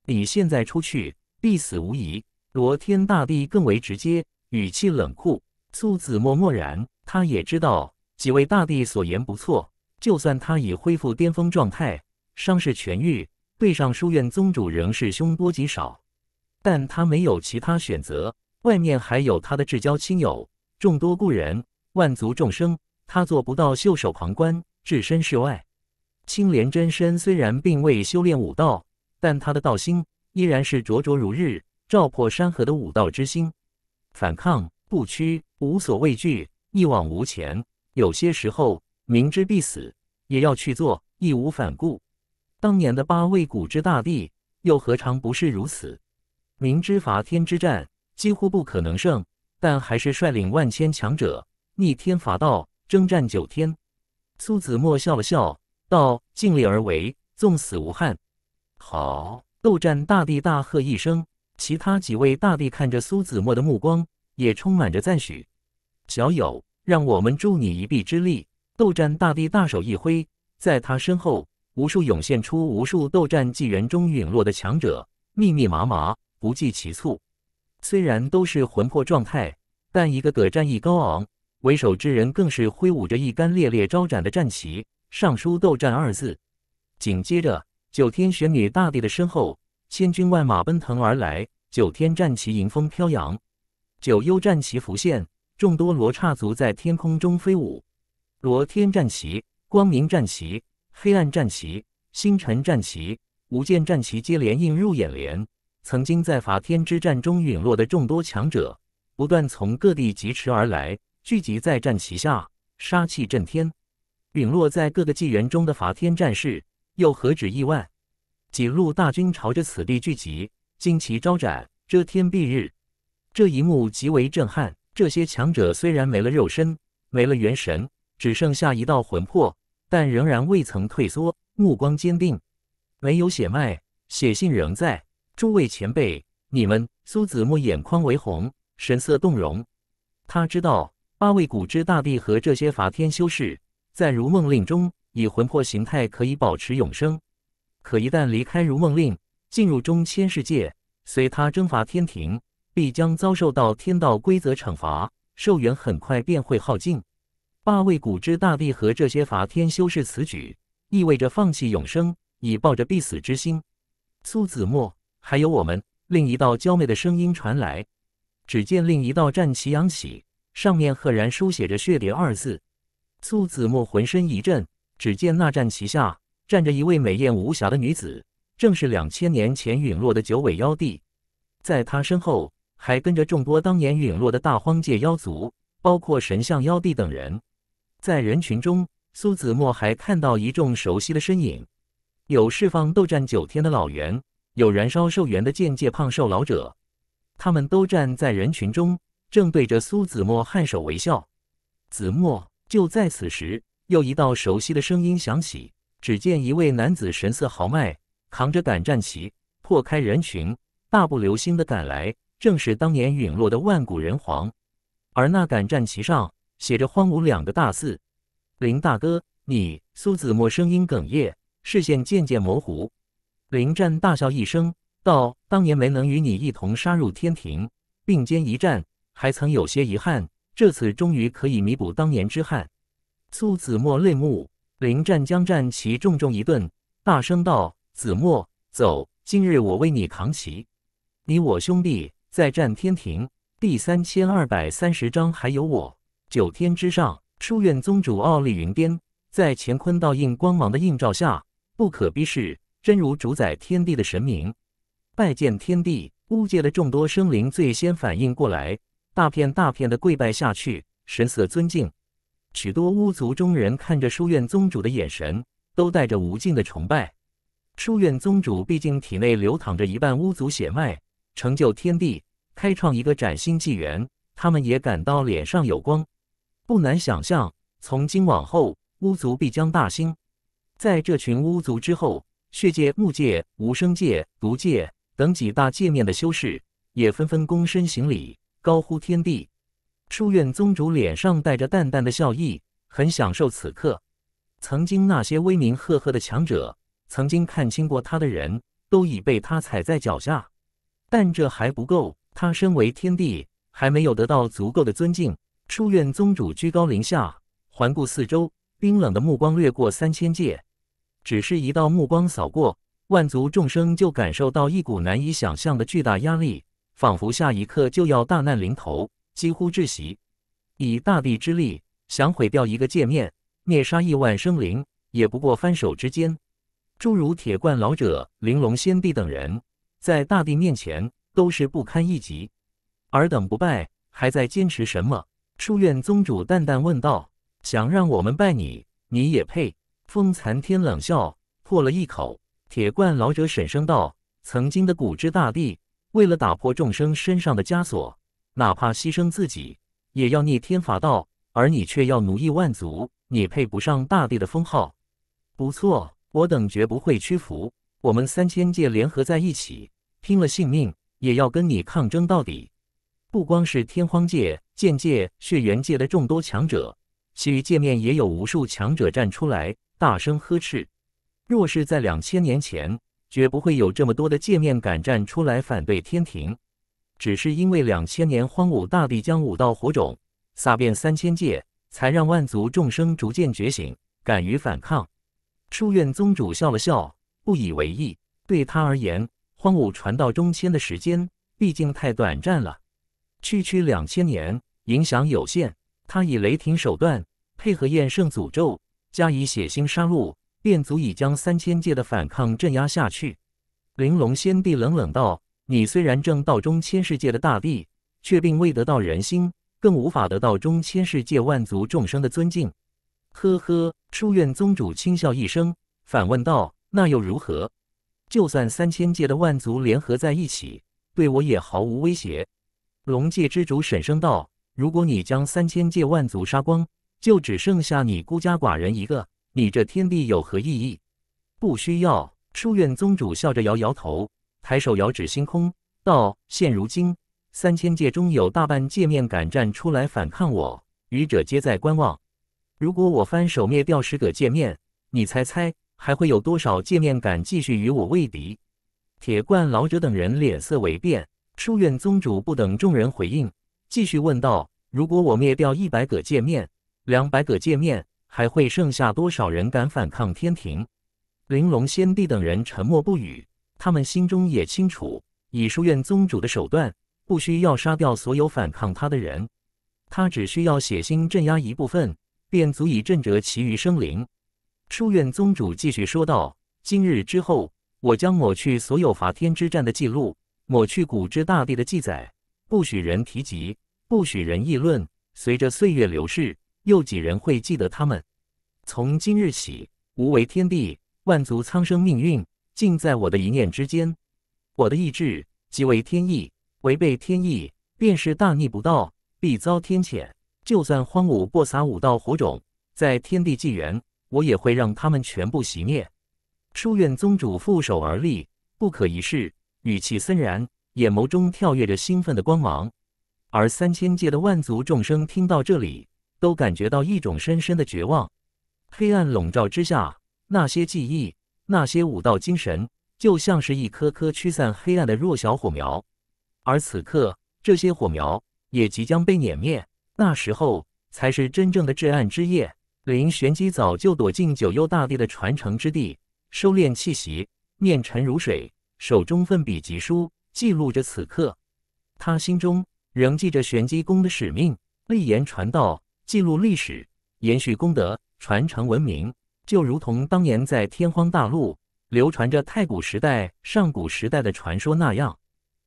你现在出去必死无疑。罗天大帝更为直接，语气冷酷。苏子墨默然，他也知道几位大帝所言不错。就算他已恢复巅峰状态，伤势痊愈，对上书院宗主仍是凶多吉少。但他没有其他选择，外面还有他的至交亲友，众多故人。万族众生，他做不到袖手旁观、置身事外。青莲真身虽然并未修炼武道，但他的道心依然是灼灼如日照破山河的武道之心，反抗、不屈、无所畏惧、一往无前。有些时候，明知必死也要去做，义无反顾。当年的八位古之大帝又何尝不是如此？明知伐天之战几乎不可能胜，但还是率领万千强者。逆天法道，征战九天。苏子墨笑了笑，道：“尽力而为，纵死无憾。”好！斗战大帝大喝一声，其他几位大帝看着苏子墨的目光也充满着赞许。小友，让我们助你一臂之力！斗战大帝大手一挥，在他身后，无数涌现出无数斗战纪元中陨落的强者，密密麻麻，不计其数。虽然都是魂魄状态，但一个个战意高昂。为首之人更是挥舞着一杆猎猎招展的战旗，上书“斗战”二字。紧接着，九天玄女大帝的身后，千军万马奔腾而来，九天战旗迎风飘扬。九幽战旗浮现，众多罗刹族在天空中飞舞。罗天战旗、光明战旗、黑暗战旗、星辰战旗、无间战旗接连映入眼帘。曾经在伐天之战中陨落的众多强者，不断从各地疾驰而来。聚集在战旗下，杀气震天。陨落在各个纪元中的伐天战士又何止亿万？几路大军朝着此地聚集，旌旗招展，遮天蔽日。这一幕极为震撼。这些强者虽然没了肉身，没了元神，只剩下一道魂魄，但仍然未曾退缩，目光坚定。没有血脉，血性仍在。诸位前辈，你们……苏子墨眼眶微红，神色动容。他知道。八位古之大帝和这些伐天修士，在如梦令中以魂魄形态可以保持永生，可一旦离开如梦令，进入中千世界，随他征伐天庭，必将遭受到天道规则惩罚，寿元很快便会耗尽。八位古之大帝和这些伐天修士此举，意味着放弃永生，以抱着必死之心。苏子墨，还有我们，另一道娇媚的声音传来，只见另一道战旗扬起。上面赫然书写着“血蝶”二字，苏子墨浑身一震。只见那战旗下站着一位美艳无瑕的女子，正是两千年前陨落的九尾妖帝。在他身后还跟着众多当年陨落的大荒界妖族，包括神像妖帝等人。在人群中，苏子墨还看到一众熟悉的身影，有释放斗战九天的老猿，有燃烧寿元的剑界胖瘦老者，他们都站在人群中。正对着苏子墨颔首微笑，子墨就在此时，又一道熟悉的声音响起。只见一位男子神色豪迈，扛着敢战旗，破开人群，大步流星地赶来。正是当年陨落的万古人皇。而那杆战旗上写着“荒芜”两个大字。林大哥，你……苏子墨声音哽咽，视线渐渐模糊。林战大笑一声，道：“当年没能与你一同杀入天庭，并肩一战。”还曾有些遗憾，这次终于可以弥补当年之憾。苏子墨泪目，林战将战旗重重一顿，大声道：“子墨，走！今日我为你扛旗，你我兄弟再战天庭。”第三千二百三十章，还有我。九天之上，书院宗主傲立云巅，在乾坤倒映光芒的映照下，不可逼视，真如主宰天地的神明。拜见天地。”巫界的众多生灵最先反应过来。大片大片的跪拜下去，神色尊敬。许多巫族中人看着书院宗主的眼神，都带着无尽的崇拜。书院宗主毕竟体内流淌着一半巫族血脉，成就天地，开创一个崭新纪元，他们也感到脸上有光。不难想象，从今往后，巫族必将大兴。在这群巫族之后，血界、木界、无声界、毒界等几大界面的修士，也纷纷躬身行礼。高呼天地！书院宗主脸上带着淡淡的笑意，很享受此刻。曾经那些威名赫赫的强者，曾经看轻过他的人，都已被他踩在脚下。但这还不够，他身为天帝，还没有得到足够的尊敬。书院宗主居高临下，环顾四周，冰冷的目光掠过三千界，只是一道目光扫过，万族众生就感受到一股难以想象的巨大压力。仿佛下一刻就要大难临头，几乎窒息。以大地之力，想毁掉一个界面，灭杀亿万生灵，也不过翻手之间。诸如铁罐老者、玲珑仙帝等人，在大地面前都是不堪一击。尔等不拜，还在坚持什么？书院宗主淡淡问道：“想让我们拜你，你也配？”风残天冷笑，破了一口。铁罐老者沈声道：“曾经的古之大地。”为了打破众生身上的枷锁，哪怕牺牲自己，也要逆天法道。而你却要奴役万族，你配不上大帝的封号。不错，我等绝不会屈服。我们三千界联合在一起，拼了性命也要跟你抗争到底。不光是天荒界、剑界、血缘界的众多强者，其余界面也有无数强者站出来，大声呵斥。若是在两千年前。绝不会有这么多的界面敢站出来反对天庭，只是因为两千年荒芜大地将武道火种撒遍三千界，才让万族众生逐渐觉醒，敢于反抗。书院宗主笑了笑，不以为意。对他而言，荒芜传到中签的时间毕竟太短暂了，区区两千年，影响有限。他以雷霆手段配合燕圣诅咒，加以血腥杀戮。便足以将三千界的反抗镇压下去。玲珑仙帝冷冷道：“你虽然正道中千世界的大帝，却并未得到人心，更无法得到中千世界万族众生的尊敬。”呵呵，书院宗主轻笑一声，反问道：“那又如何？就算三千界的万族联合在一起，对我也毫无威胁。”龙界之主沈声道：“如果你将三千界万族杀光，就只剩下你孤家寡人一个。”你这天地有何意义？不需要。书院宗主笑着摇摇头，抬手遥指星空，道：“现如今，三千界中有大半界面敢站出来反抗我，愚者皆在观望。如果我翻手灭掉十个界面，你猜猜，还会有多少界面敢继续与我为敌？”铁罐老者等人脸色微变。书院宗主不等众人回应，继续问道：“如果我灭掉一百个界面，两百个界面？”还会剩下多少人敢反抗天庭？玲珑仙帝等人沉默不语，他们心中也清楚，以书院宗主的手段，不需要杀掉所有反抗他的人，他只需要血腥镇压一部分，便足以震折其余生灵。书院宗主继续说道：“今日之后，我将抹去所有伐天之战的记录，抹去古之大帝的记载，不许人提及，不许人议论。随着岁月流逝。”又几人会记得他们？从今日起，吾为天地万族苍生命运，尽在我的一念之间。我的意志即为天意，违背天意便是大逆不道，必遭天谴。就算荒武播撒五道火种，在天地纪元，我也会让他们全部熄灭。书院宗主负手而立，不可一世，语气森然，眼眸中跳跃着兴奋的光芒。而三千界的万族众生听到这里，都感觉到一种深深的绝望，黑暗笼罩之下，那些记忆，那些武道精神，就像是一颗颗驱散黑暗的弱小火苗，而此刻，这些火苗也即将被碾灭。那时候，才是真正的至暗之夜。林玄机早就躲进九幽大帝的传承之地，收敛气息，面沉如水，手中奋笔疾书，记录着此刻。他心中仍记着玄机宫的使命，立言传道。记录历史，延续功德，传承文明，就如同当年在天荒大陆流传着太古时代、上古时代的传说那样。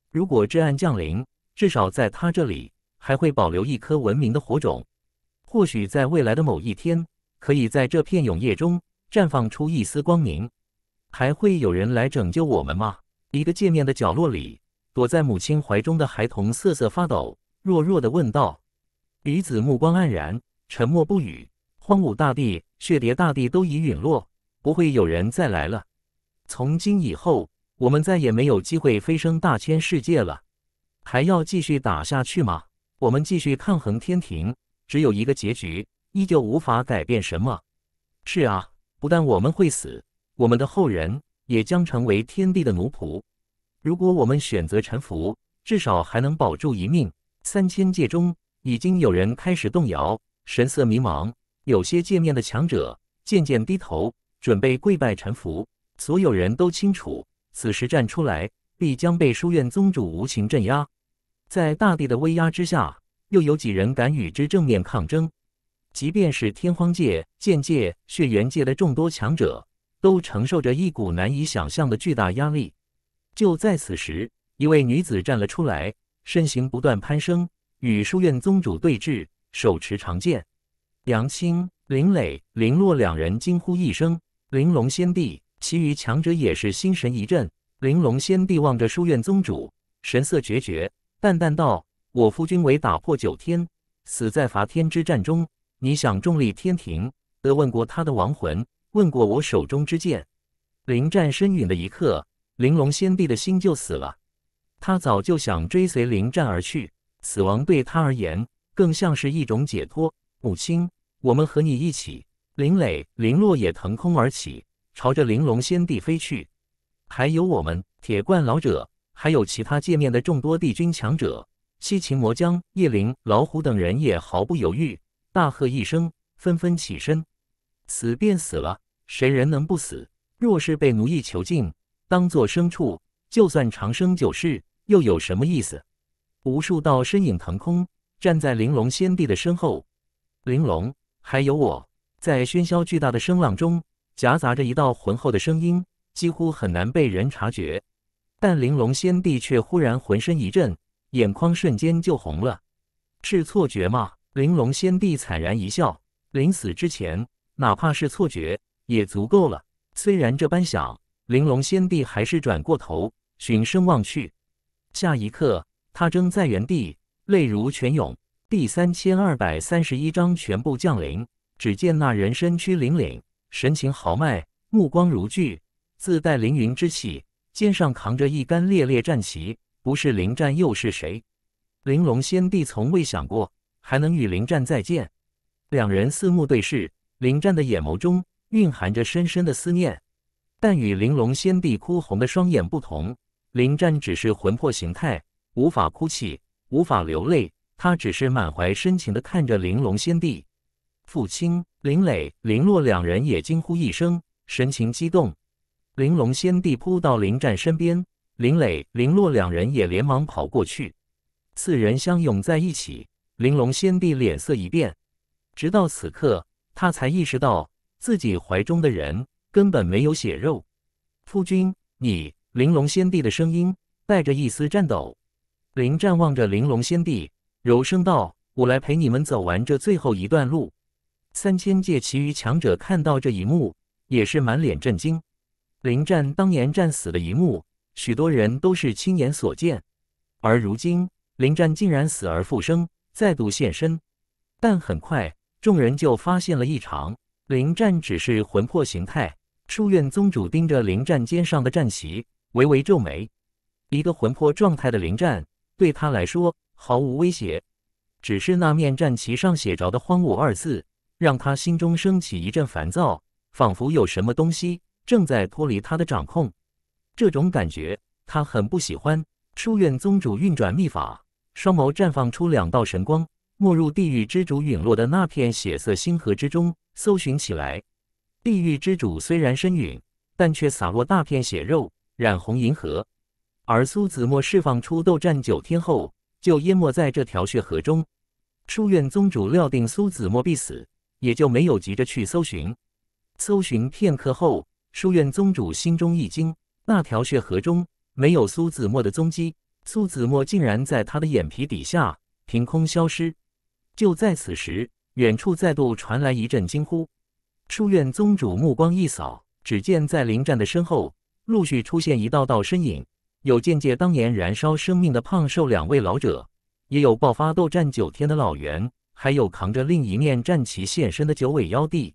如果至暗降临，至少在他这里还会保留一颗文明的火种，或许在未来的某一天，可以在这片永夜中绽放出一丝光明。还会有人来拯救我们吗？一个界面的角落里，躲在母亲怀中的孩童瑟瑟发抖，弱弱地问道。女子目光黯然，沉默不语。荒芜大地、血蝶大地都已陨落，不会有人再来了。从今以后，我们再也没有机会飞升大千世界了。还要继续打下去吗？我们继续抗衡天庭，只有一个结局，依旧无法改变什么。是啊，不但我们会死，我们的后人也将成为天地的奴仆。如果我们选择臣服，至少还能保住一命。三千界中。已经有人开始动摇，神色迷茫。有些见面的强者渐渐低头，准备跪拜臣服。所有人都清楚，此时站出来，必将被书院宗主无情镇压。在大地的威压之下，又有几人敢与之正面抗争？即便是天荒界、剑界、血缘界的众多强者，都承受着一股难以想象的巨大压力。就在此时，一位女子站了出来，身形不断攀升。与书院宗主对峙，手持长剑，杨青、林磊、林洛两人惊呼一声：“玲珑先帝！”其余强者也是心神一震。玲珑先帝望着书院宗主，神色决绝，淡淡道：“我夫君为打破九天，死在伐天之战中。你想重立天庭，得问过他的亡魂，问过我手中之剑。”灵战身陨的一刻，玲珑先帝的心就死了。他早就想追随灵战而去。死亡对他而言，更像是一种解脱。母亲，我们和你一起。林磊、林落也腾空而起，朝着玲珑仙帝飞去。还有我们铁冠老者，还有其他界面的众多帝君强者。西秦魔将叶灵、老虎等人也毫不犹豫，大喝一声，纷纷起身。死便死了，谁人能不死？若是被奴役囚禁，当做牲畜，就算长生久世，又有什么意思？无数道身影腾空，站在玲珑先帝的身后。玲珑，还有我，在喧嚣巨大的声浪中，夹杂着一道浑厚的声音，几乎很难被人察觉。但玲珑先帝却忽然浑身一震，眼眶瞬间就红了。是错觉吗？玲珑先帝惨然一笑，临死之前，哪怕是错觉也足够了。虽然这般想，玲珑先帝还是转过头，循声望去。下一刻。他怔在原地，泪如泉涌。第三千二百三十一章全部降临。只见那人身躯凛凛，神情豪迈，目光如炬，自带凌云之气，肩上扛着一杆猎猎战旗，不是林战又是谁？玲珑先帝从未想过还能与林战再见。两人四目对视，林战的眼眸中蕴含着深深的思念，但与玲珑先帝哭红的双眼不同，林战只是魂魄形态。无法哭泣，无法流泪，他只是满怀深情地看着玲珑先帝。父亲林磊、林洛两人也惊呼一声，神情激动。玲珑先帝扑到林战身边，林磊、林洛两人也连忙跑过去，四人相拥在一起。玲珑先帝脸色一变，直到此刻，他才意识到自己怀中的人根本没有血肉。夫君，你……玲珑先帝的声音带着一丝颤抖。林战望着玲珑仙帝，柔声道：“我来陪你们走完这最后一段路。”三千界其余强者看到这一幕，也是满脸震惊。林战当年战死的一幕，许多人都是亲眼所见，而如今林战竟然死而复生，再度现身。但很快，众人就发现了异常：林战只是魂魄形态。书院宗主盯着林战肩上的战旗，微微皱眉。一个魂魄状态的林战。对他来说毫无威胁，只是那面战旗上写着的“荒芜”二字，让他心中升起一阵烦躁，仿佛有什么东西正在脱离他的掌控。这种感觉他很不喜欢。书院宗主运转秘法，双眸绽放出两道神光，没入地狱之主陨落的那片血色星河之中搜寻起来。地狱之主虽然身陨，但却洒落大片血肉，染红银河。而苏子墨释放出斗战九天后，就淹没在这条血河中。书院宗主料定苏子墨必死，也就没有急着去搜寻。搜寻片刻后，书院宗主心中一惊，那条血河中没有苏子墨的踪迹，苏子墨竟然在他的眼皮底下凭空消失。就在此时，远处再度传来一阵惊呼。书院宗主目光一扫，只见在林战的身后，陆续出现一道道身影。有见证当年燃烧生命的胖瘦两位老者，也有爆发斗战九天的老袁，还有扛着另一面战旗现身的九尾妖帝，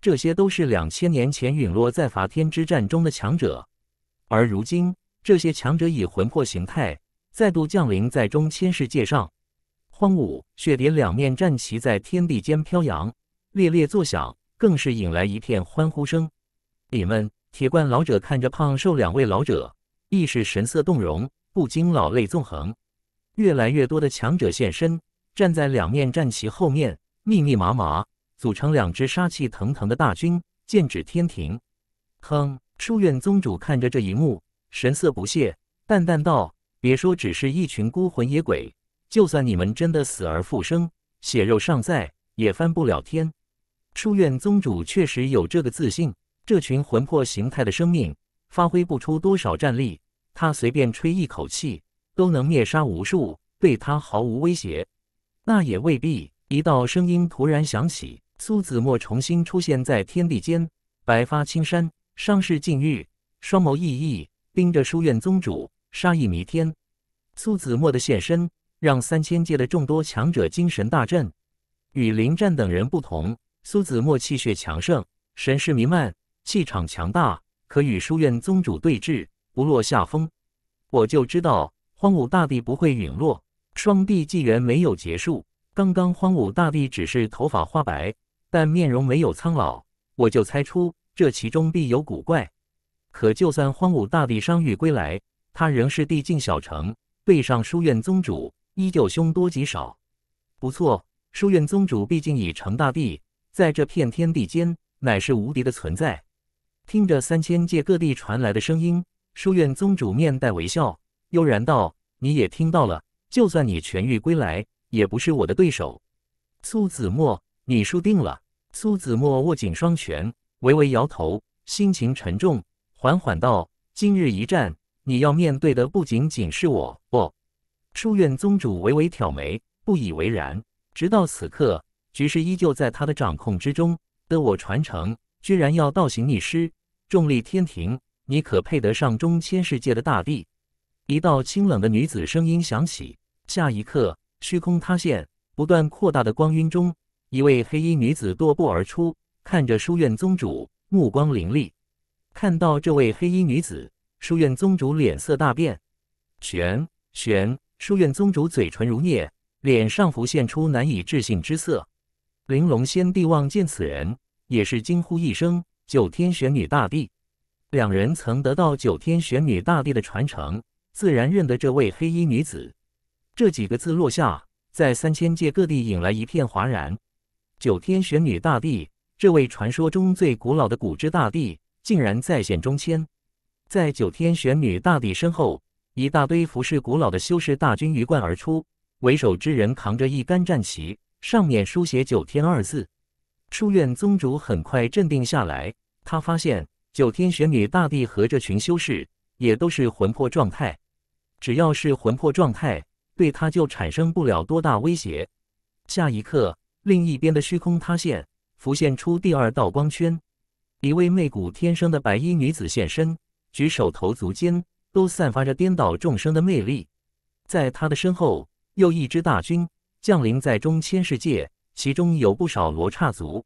这些都是两千年前陨落在伐天之战中的强者。而如今，这些强者以魂魄形态再度降临在中千世界上。荒芜、雪蝶两面战旗在天地间飘扬，猎猎作响，更是引来一片欢呼声。你们，铁罐老者看着胖瘦两位老者。亦是神色动容，不禁老泪纵横。越来越多的强者现身，站在两面战旗后面，密密麻麻，组成两支杀气腾腾的大军，剑指天庭。哼！书院宗主看着这一幕，神色不屑，淡淡道：“别说只是一群孤魂野鬼，就算你们真的死而复生，血肉尚在，也翻不了天。”书院宗主确实有这个自信，这群魂魄形态的生命。发挥不出多少战力，他随便吹一口气都能灭杀无数，对他毫无威胁。那也未必。一道声音突然响起，苏子墨重新出现在天地间，白发青衫，伤势境愈，双眸熠熠，盯着书院宗主，杀意弥天。苏子墨的现身让三千界的众多强者精神大振。与林战等人不同，苏子墨气血强盛，神识弥漫，气场强大。可与书院宗主对峙，不落下风。我就知道，荒武大帝不会陨落，双帝纪元没有结束。刚刚荒武大帝只是头发花白，但面容没有苍老，我就猜出这其中必有古怪。可就算荒武大帝伤愈归来，他仍是帝境小城，对上书院宗主依旧凶多吉少。不错，书院宗主毕竟已成大帝，在这片天地间乃是无敌的存在。听着三千界各地传来的声音，书院宗主面带微笑，悠然道：“你也听到了，就算你痊愈归来，也不是我的对手。苏子墨，你输定了。”苏子墨握紧双拳，微微摇头，心情沉重，缓缓道：“今日一战，你要面对的不仅仅是我。”不，书院宗主微微挑眉，不以为然。直到此刻，局势依旧在他的掌控之中。的我传承。居然要倒行逆施，重力天庭，你可配得上中千世界的大地？一道清冷的女子声音响起，下一刻，虚空塌陷，不断扩大的光晕中，一位黑衣女子踱步而出，看着书院宗主，目光凌厉。看到这位黑衣女子，书院宗主脸色大变。玄玄，书院宗主嘴唇如孽，脸上浮现出难以置信之色。玲珑仙帝望见此人。也是惊呼一声：“九天玄女大帝！”两人曾得到九天玄女大帝的传承，自然认得这位黑衣女子。这几个字落下，在三千界各地引来一片哗然。九天玄女大帝，这位传说中最古老的古之大帝，竟然再现中千。在九天玄女大帝身后，一大堆服饰古老的修士大军鱼贯而出，为首之人扛着一杆战旗，上面书写“九天”二字。书院宗主很快镇定下来，他发现九天玄女大帝和这群修士也都是魂魄状态，只要是魂魄状态，对他就产生不了多大威胁。下一刻，另一边的虚空塌陷，浮现出第二道光圈，一位媚骨天生的白衣女子现身，举手投足间都散发着颠倒众生的魅力。在她的身后，又一支大军降临在中千世界。其中有不少罗刹族，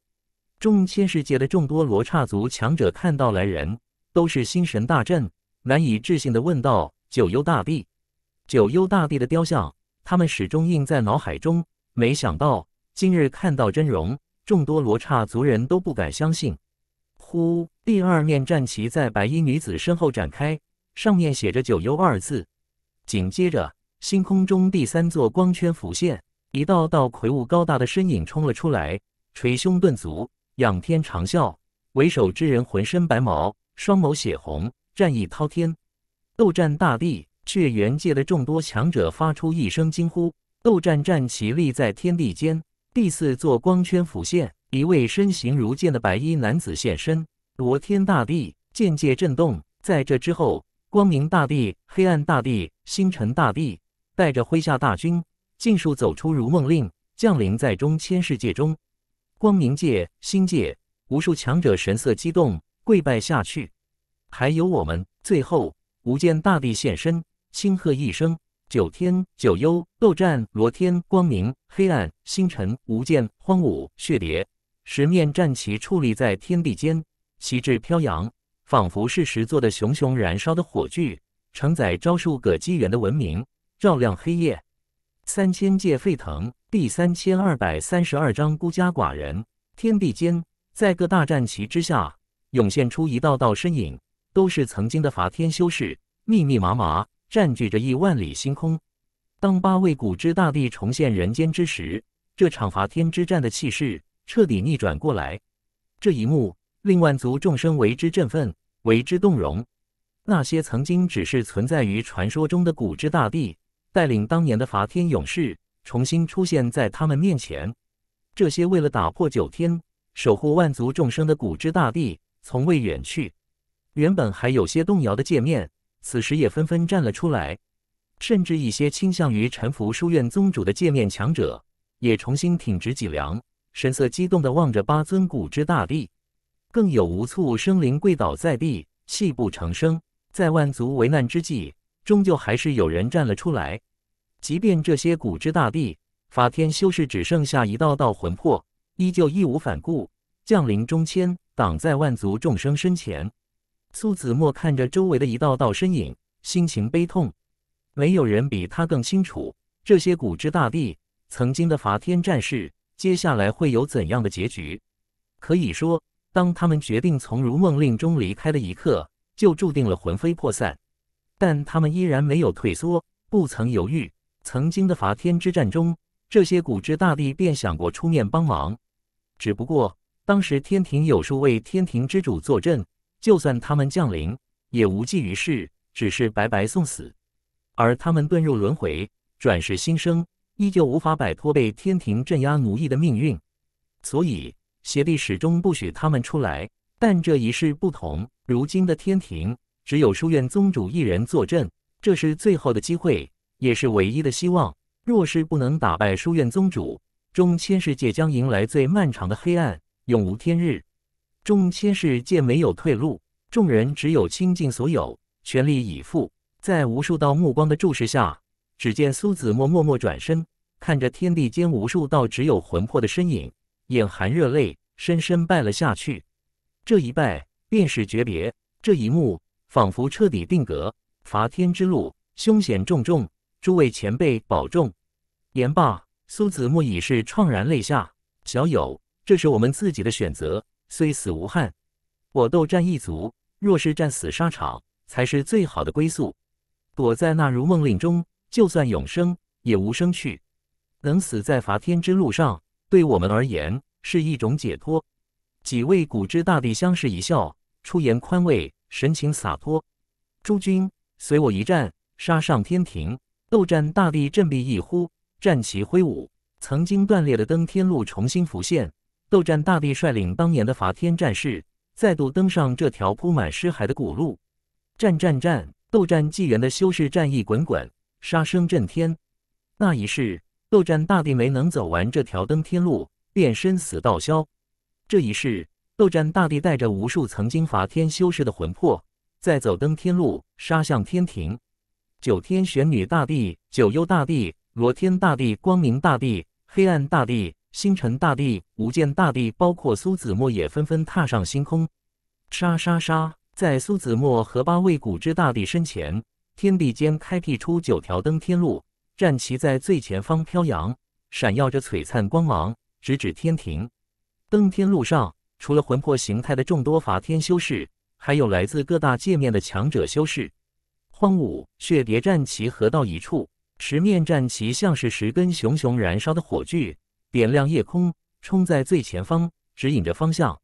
中千世界的众多罗刹族强者看到来人，都是心神大震，难以置信的问道：“九幽大帝！”九幽大帝的雕像，他们始终印在脑海中，没想到今日看到真容，众多罗刹族人都不敢相信。呼，第二面战旗在白衣女子身后展开，上面写着“九幽”二字。紧接着，星空中第三座光圈浮现。一道道魁梧高大的身影冲了出来，捶胸顿足，仰天长啸。为首之人浑身白毛，双眸血红，战意滔天。斗战大地、血原界的众多强者发出一声惊呼。斗战战旗立在天地间，第四座光圈浮现，一位身形如剑的白衣男子现身。罗天大地，剑界震动。在这之后，光明大地、黑暗大地、星辰大地带着麾下大军。尽数走出《如梦令》，降临在中千世界中，光明界、星界，无数强者神色激动，跪拜下去。还有我们，最后无间大帝现身，轻喝一声：“九天、九幽、斗战、罗天、光明、黑暗、星辰、无间、荒芜、血蝶，十面战旗矗立在天地间，旗帜飘扬，仿佛是石做的熊熊燃烧的火炬，承载招数个纪元的文明，照亮黑夜。”三千界沸腾，第三千二百三十二章孤家寡人。天地间，在各大战旗之下，涌现出一道道身影，都是曾经的伐天修士，密密麻麻占据着亿万里星空。当八位古之大帝重现人间之时，这场伐天之战的气势彻底逆转过来。这一幕令万族众生为之振奋，为之动容。那些曾经只是存在于传说中的古之大帝。带领当年的伐天勇士重新出现在他们面前，这些为了打破九天、守护万族众生的古之大帝从未远去。原本还有些动摇的界面，此时也纷纷站了出来，甚至一些倾向于臣服书院宗主的界面强者，也重新挺直脊梁，神色激动地望着八尊古之大帝。更有无数生灵跪倒在地，泣不成声。在万族危难之际。终究还是有人站了出来，即便这些古之大帝、法天修士只剩下一道道魂魄，依旧义无反顾降临中千，挡在万族众生身前。苏子墨看着周围的一道道身影，心情悲痛。没有人比他更清楚，这些古之大帝曾经的法天战士，接下来会有怎样的结局。可以说，当他们决定从如梦令中离开的一刻，就注定了魂飞魄散。但他们依然没有退缩，不曾犹豫。曾经的伐天之战中，这些古之大帝便想过出面帮忙，只不过当时天庭有数位天庭之主坐镇，就算他们降临，也无济于事，只是白白送死。而他们遁入轮回，转世新生，依旧无法摆脱被天庭镇压奴役的命运，所以邪帝始终不许他们出来。但这一世不同，如今的天庭。只有书院宗主一人坐镇，这是最后的机会，也是唯一的希望。若是不能打败书院宗主，中千世界将迎来最漫长的黑暗，永无天日。中千世界没有退路，众人只有倾尽所有，全力以赴。在无数道目光的注视下，只见苏子墨默默转身，看着天地间无数道只有魂魄的身影，眼含热泪，深深拜了下去。这一拜便是诀别，这一幕。仿佛彻底定格，伐天之路凶险重重，诸位前辈保重。言罢，苏子木已是怆然泪下。小友，这是我们自己的选择，虽死无憾。我斗战一族，若是战死沙场，才是最好的归宿。躲在那如梦令中，就算永生也无生趣。能死在伐天之路上，对我们而言是一种解脱。几位古之大帝相视一笑，出言宽慰。神情洒脱，诸君随我一战，杀上天庭！斗战大地，振臂一呼，战旗挥舞，曾经断裂的登天路重新浮现。斗战大帝率领当年的伐天战士，再度登上这条铺满尸骸的古路，战战战！斗战纪元的修士战意滚滚，杀声震天。那一世，斗战大帝没能走完这条登天路，便生死道消。这一世。斗战大帝带着无数曾经伐天修士的魂魄，在走登天路，杀向天庭。九天玄女大帝、九幽大帝、罗天大帝、光明大帝、黑暗大帝、星辰大帝、无间大帝，包括苏子墨也纷纷踏上星空，杀杀杀！在苏子墨和八位古之大帝身前，天地间开辟出九条登天路，战旗在最前方飘扬，闪耀着璀璨光芒，直指天庭。登天路上。除了魂魄形态的众多法天修士，还有来自各大界面的强者修士。荒武、血蝶战旗合到一处，十面战旗像是十根熊熊燃烧的火炬，点亮夜空，冲在最前方，指引着方向。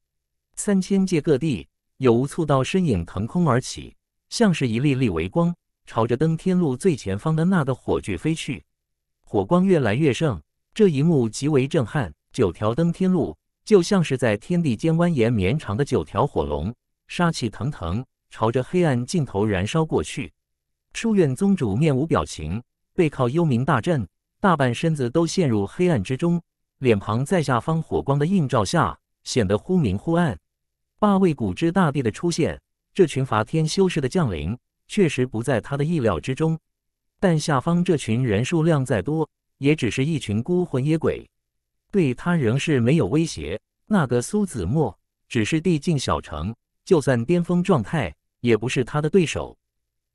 三千界各地有无数道身影腾空而起，像是一粒粒微光，朝着登天路最前方的那个火炬飞去。火光越来越盛，这一幕极为震撼。九条登天路。就像是在天地间蜿蜒绵长的九条火龙，杀气腾腾，朝着黑暗尽头燃烧过去。书院宗主面无表情，背靠幽冥大阵，大半身子都陷入黑暗之中，脸庞在下方火光的映照下显得忽明忽暗。八位古之大帝的出现，这群伐天修士的降临，确实不在他的意料之中。但下方这群人数量再多，也只是一群孤魂野鬼。对他仍是没有威胁。那个苏子墨只是递境小城，就算巅峰状态，也不是他的对手。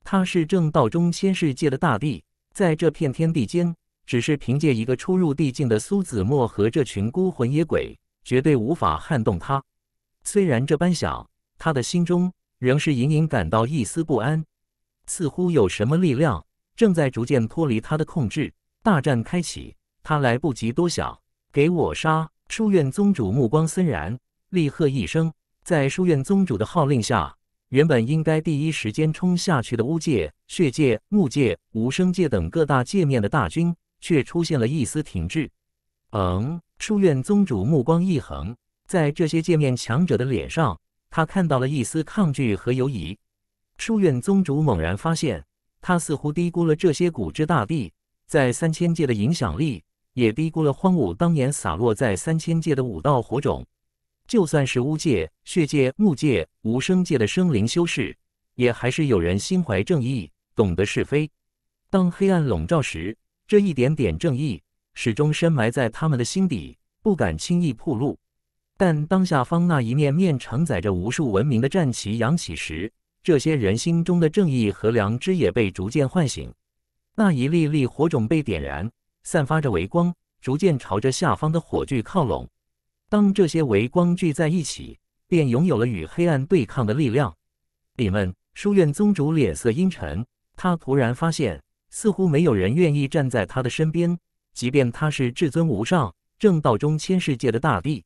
他是正道中千世界的大帝，在这片天地间，只是凭借一个初入地境的苏子墨和这群孤魂野鬼，绝对无法撼动他。虽然这般想，他的心中仍是隐隐感到一丝不安，似乎有什么力量正在逐渐脱离他的控制。大战开启，他来不及多想。给我杀！书院宗主目光森然，厉喝一声。在书院宗主的号令下，原本应该第一时间冲下去的巫界、血界、木界、无声界等各大界面的大军，却出现了一丝停滞。嗯，书院宗主目光一横，在这些界面强者的脸上，他看到了一丝抗拒和犹疑。书院宗主猛然发现，他似乎低估了这些古之大帝在三千界的影响力。也低估了荒武当年洒落在三千界的五道火种。就算是巫界、血界、木界、无声界的生灵修士，也还是有人心怀正义，懂得是非。当黑暗笼罩时，这一点点正义始终深埋在他们的心底，不敢轻易暴露。但当下方那一面面承载着无数文明的战旗扬起时，这些人心中的正义和良知也被逐渐唤醒，那一粒粒火种被点燃。散发着微光，逐渐朝着下方的火炬靠拢。当这些微光聚在一起，便拥有了与黑暗对抗的力量。你们书院宗主脸色阴沉，他突然发现，似乎没有人愿意站在他的身边，即便他是至尊无上、正道中千世界的大帝，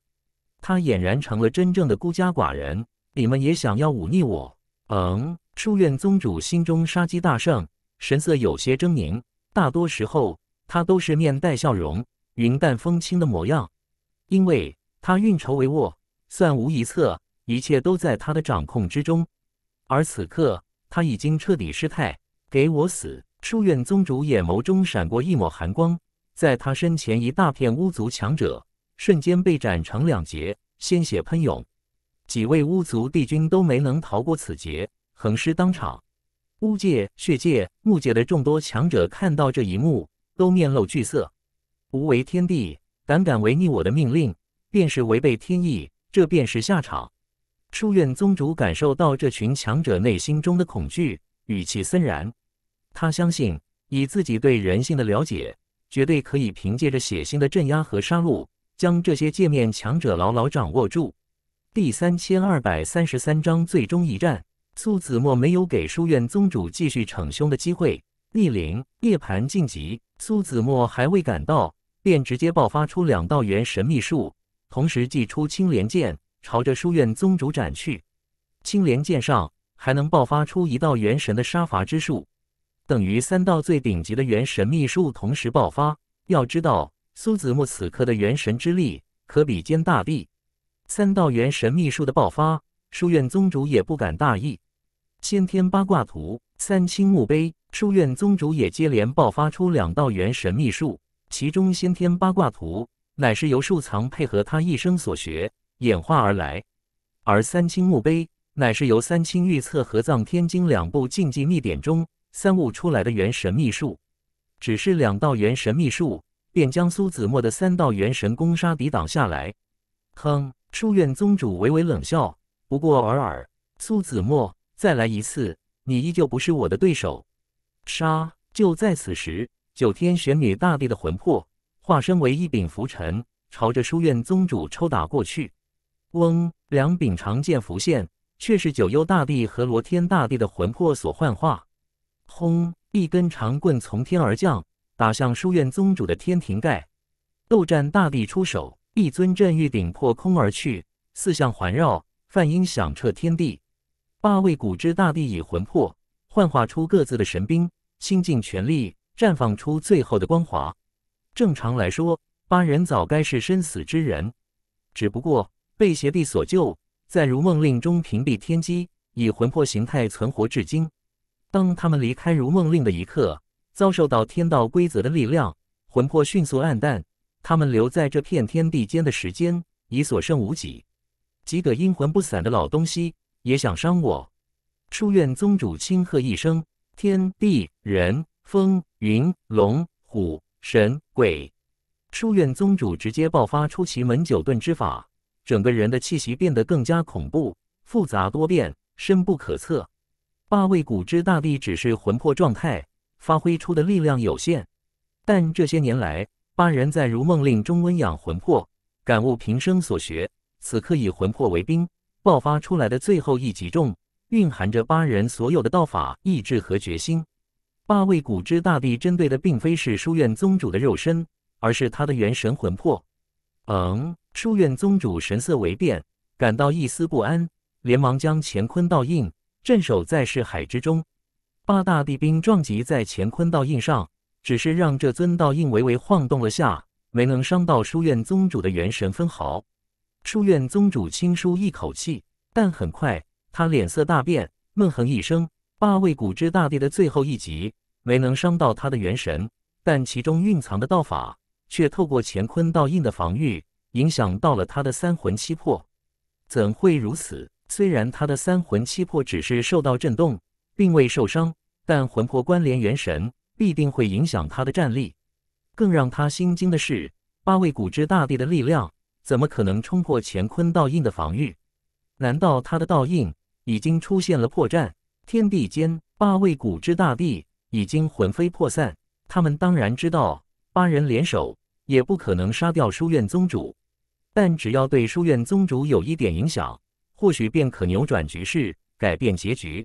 他俨然成了真正的孤家寡人。你们也想要忤逆我？嗯，书院宗主心中杀机大盛，神色有些狰狞。大多时候。他都是面带笑容、云淡风轻的模样，因为他运筹帷幄、算无一策，一切都在他的掌控之中。而此刻，他已经彻底失态，给我死！书院宗主眼眸中闪过一抹寒光，在他身前一大片巫族强者瞬间被斩成两截，鲜血喷涌，几位巫族帝君都没能逃过此劫，横尸当场。巫界、血界、木界的众多强者看到这一幕。都面露惧色，无为天帝胆敢违逆我的命令，便是违背天意，这便是下场。书院宗主感受到这群强者内心中的恐惧，语气森然。他相信，以自己对人性的了解，绝对可以凭借着血腥的镇压和杀戮，将这些界面强者牢牢掌握住。第三千二百三十三章最终一战，苏子墨没有给书院宗主继续逞凶的机会。逆灵涅盘晋级，苏子墨还未赶到，便直接爆发出两道元神秘术，同时祭出青莲剑，朝着书院宗主斩去。青莲剑上还能爆发出一道元神的杀伐之术，等于三道最顶级的元神秘术同时爆发。要知道，苏子墨此刻的元神之力可比肩大帝，三道元神秘术的爆发，书院宗主也不敢大意。先天八卦图，三清墓碑。书院宗主也接连爆发出两道元神秘术，其中先天八卦图乃是由树藏配合他一生所学演化而来，而三清墓碑乃是由三清预测合葬天经两部禁忌秘典中三悟出来的元神秘术。只是两道元神秘术便将苏子墨的三道元神攻杀抵挡下来。哼！书院宗主微微冷笑，不过尔尔，苏子墨，再来一次，你依旧不是我的对手。杀！就在此时，九天玄女大帝的魂魄化身为一柄浮尘，朝着书院宗主抽打过去。嗡！两柄长剑浮现，却是九幽大帝和罗天大帝的魂魄所幻化。轰！一根长棍从天而降，打向书院宗主的天庭盖。斗战大帝出手，一尊镇狱鼎破空而去，四象环绕，梵音响彻天地。八位古之大帝以魂魄。幻化出各自的神兵，倾尽全力绽放出最后的光华。正常来说，八人早该是生死之人，只不过被邪帝所救，在如梦令中屏蔽天机，以魂魄形态存活至今。当他们离开如梦令的一刻，遭受到天道规则的力量，魂魄迅速暗淡。他们留在这片天地间的时间已所剩无几，几个阴魂不散的老东西也想伤我。书院宗主轻喝一声：“天地人风云龙虎神鬼。”书院宗主直接爆发出奇门九遁之法，整个人的气息变得更加恐怖、复杂多变、深不可测。八位古之大帝只是魂魄状态，发挥出的力量有限。但这些年来，八人在如梦令中温养魂魄，感悟平生所学。此刻以魂魄为兵，爆发出来的最后一击中。蕴含着八人所有的道法、意志和决心。八位古之大帝针对的并非是书院宗主的肉身，而是他的元神魂魄。嗯，书院宗主神色微变，感到一丝不安，连忙将乾坤倒印镇守在识海之中。八大帝兵撞击在乾坤倒印上，只是让这尊倒印微微晃动了下，没能伤到书院宗主的元神分毫。书院宗主轻舒一口气，但很快。他脸色大变，闷哼一声。八位古之大帝的最后一集，没能伤到他的元神，但其中蕴藏的道法却透过乾坤倒印的防御，影响到了他的三魂七魄。怎会如此？虽然他的三魂七魄只是受到震动，并未受伤，但魂魄关联元神，必定会影响他的战力。更让他心惊的是，八位古之大帝的力量怎么可能冲破乾坤倒印的防御？难道他的倒印？已经出现了破绽，天地间八位古之大帝已经魂飞魄散。他们当然知道，八人联手也不可能杀掉书院宗主，但只要对书院宗主有一点影响，或许便可扭转局势，改变结局。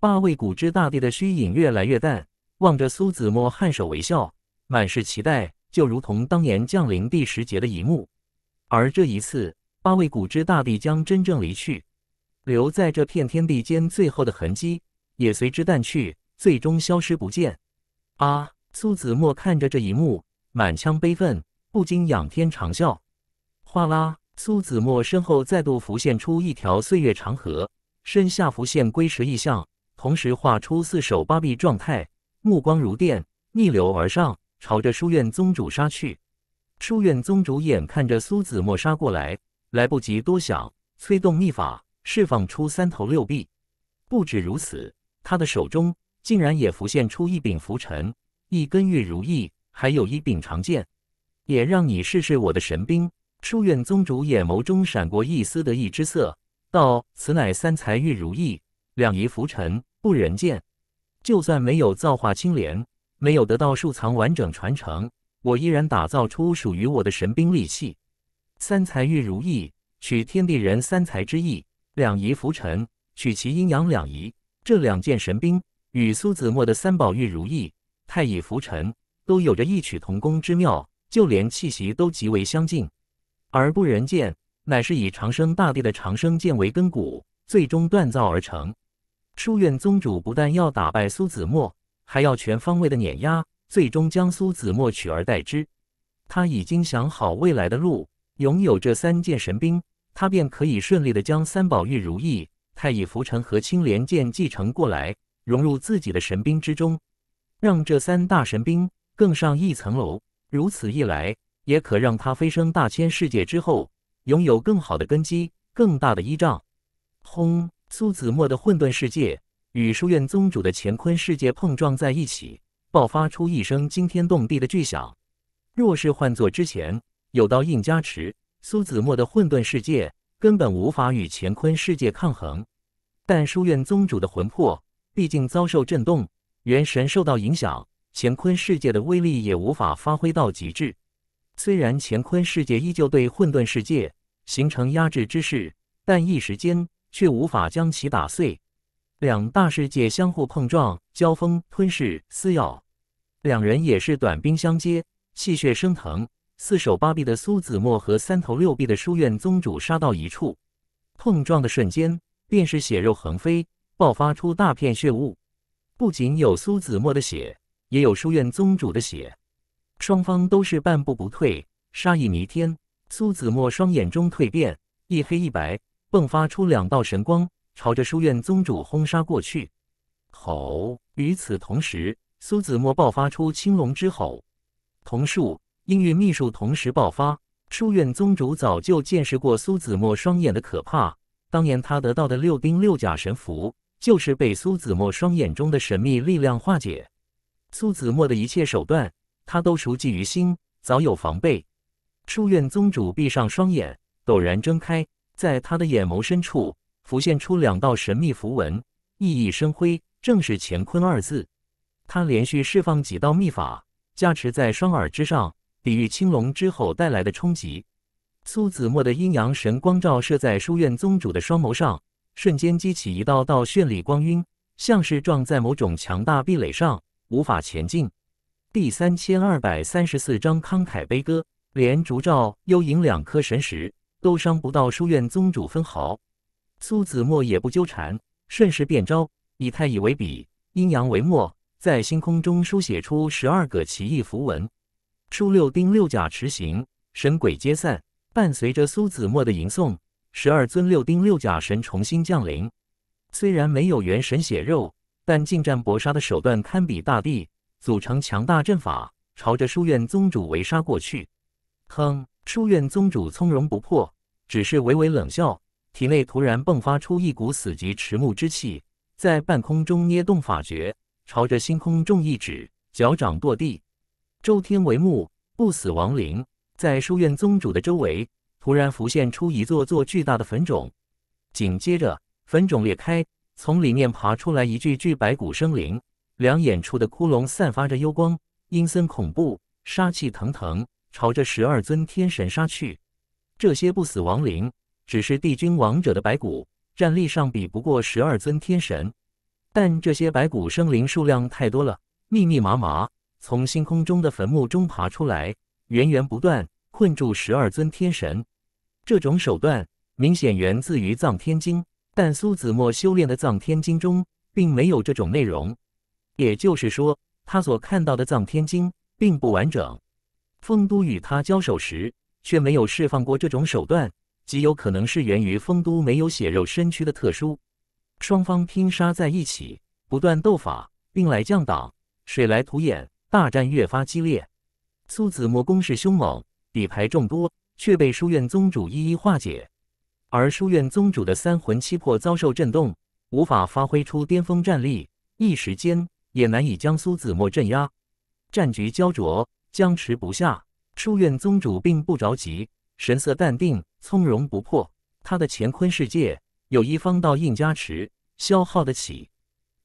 八位古之大帝的虚影越来越淡，望着苏子墨颔首微笑，满是期待，就如同当年降临第十劫的一幕。而这一次，八位古之大帝将真正离去。留在这片天地间最后的痕迹也随之淡去，最终消失不见。啊！苏子墨看着这一幕，满腔悲愤，不禁仰天长啸。哗啦！苏子墨身后再度浮现出一条岁月长河，身下浮现龟蛇异象，同时画出四手八臂状态，目光如电，逆流而上，朝着书院宗主杀去。书院宗主眼看着苏子墨杀过来，来不及多想，催动秘法。释放出三头六臂，不止如此，他的手中竟然也浮现出一柄拂尘、一根玉如意，还有一柄长剑。也让你试试我的神兵。书院宗主眼眸中闪过一丝得意之色，道：“此乃三才玉如意、两仪拂尘、不人见。就算没有造化青莲，没有得到树藏完整传承，我依然打造出属于我的神兵利器。三才玉如意，取天地人三才之意。”两仪浮尘，取其阴阳两仪这两件神兵，与苏子墨的三宝玉如意、太乙浮尘都有着异曲同工之妙，就连气息都极为相近。而不仁剑乃是以长生大帝的长生剑为根骨，最终锻造而成。书院宗主不但要打败苏子墨，还要全方位的碾压，最终将苏子墨取而代之。他已经想好未来的路，拥有这三件神兵。他便可以顺利的将三宝玉如意、太乙浮尘和青莲剑继承过来，融入自己的神兵之中，让这三大神兵更上一层楼。如此一来，也可让他飞升大千世界之后，拥有更好的根基、更大的依仗。轰！苏子墨的混沌世界与书院宗主的乾坤世界碰撞在一起，爆发出一声惊天动地的巨响。若是换做之前，有道印加持。苏子墨的混沌世界根本无法与乾坤世界抗衡，但书院宗主的魂魄毕竟遭受震动，元神受到影响，乾坤世界的威力也无法发挥到极致。虽然乾坤世界依旧对混沌世界形成压制之势，但一时间却无法将其打碎。两大世界相互碰撞、交锋、吞噬、撕咬，两人也是短兵相接，气血升腾。四手八臂的苏子墨和三头六臂的书院宗主杀到一处，碰撞的瞬间便是血肉横飞，爆发出大片血雾。不仅有苏子墨的血，也有书院宗主的血。双方都是半步不退，杀意弥天。苏子墨双眼中蜕变，一黑一白，迸发出两道神光，朝着书院宗主轰杀过去。吼！与此同时，苏子墨爆发出青龙之吼，桐树。因与秘术同时爆发。书院宗主早就见识过苏子墨双眼的可怕。当年他得到的六兵六甲神符，就是被苏子墨双眼中的神秘力量化解。苏子墨的一切手段，他都熟记于心，早有防备。书院宗主闭上双眼，陡然睁开，在他的眼眸深处浮现出两道神秘符文，熠熠生辉，正是“乾坤”二字。他连续释放几道秘法，加持在双耳之上。抵御青龙之后带来的冲击，苏子墨的阴阳神光照射在书院宗主的双眸上，瞬间激起一道道绚丽光晕，像是撞在某种强大壁垒上，无法前进。第三千二百三十四章慷慨悲歌，连烛照幽影两颗神石都伤不到书院宗主分毫，苏子墨也不纠缠，顺势变招，以太乙为笔，阴阳为墨，在星空中书写出十二个奇异符文。六丁六甲持行，神鬼皆散。伴随着苏子墨的吟诵，十二尊六丁六甲神重新降临。虽然没有元神血肉，但近战搏杀的手段堪比大帝，组成强大阵法，朝着书院宗主围杀过去。哼！书院宗主从容不迫，只是微微冷笑，体内突然迸发出一股死极迟暮之气，在半空中捏动法诀，朝着星空中一指，脚掌跺地。周天为墓，不死亡灵在书院宗主的周围突然浮现出一座座巨大的坟冢，紧接着坟冢裂开，从里面爬出来一具具白骨生灵，两眼处的窟窿散发着幽光，阴森恐怖，杀气腾腾，朝着十二尊天神杀去。这些不死亡灵只是帝君王者的白骨，战力上比不过十二尊天神，但这些白骨生灵数量太多了，密密麻麻。从星空中的坟墓中爬出来，源源不断困住十二尊天神。这种手段明显源自于《藏天经》，但苏子墨修炼的《藏天经》中并没有这种内容。也就是说，他所看到的《藏天经》并不完整。丰都与他交手时却没有释放过这种手段，极有可能是源于丰都没有血肉身躯的特殊。双方拼杀在一起，不断斗法，兵来将挡，水来土掩。大战越发激烈，苏子墨攻势凶猛，底牌众多，却被书院宗主一一化解。而书院宗主的三魂七魄遭受震动，无法发挥出巅峰战力，一时间也难以将苏子墨镇压。战局焦灼，僵持不下。书院宗主并不着急，神色淡定，从容不迫。他的乾坤世界有一方道印加持，消耗得起。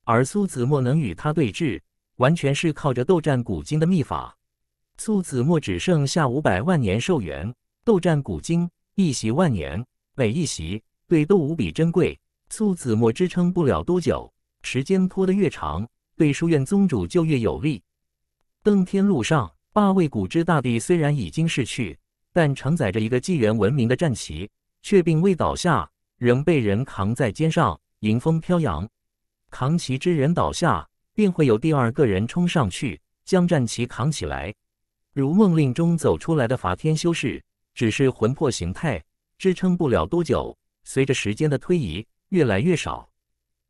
而苏子墨能与他对峙。完全是靠着斗战古今的秘法，素子墨只剩下五百万年寿元。斗战古今一袭万年，每一袭对都无比珍贵。素子墨支撑不了多久，时间拖得越长，对书院宗主就越有利。登天路上，八位古之大帝虽然已经逝去，但承载着一个纪元文明的战旗却并未倒下，仍被人扛在肩上，迎风飘扬。扛旗之人倒下。便会有第二个人冲上去将战旗扛起来。《如梦令》中走出来的法天修士，只是魂魄形态，支撑不了多久。随着时间的推移，越来越少。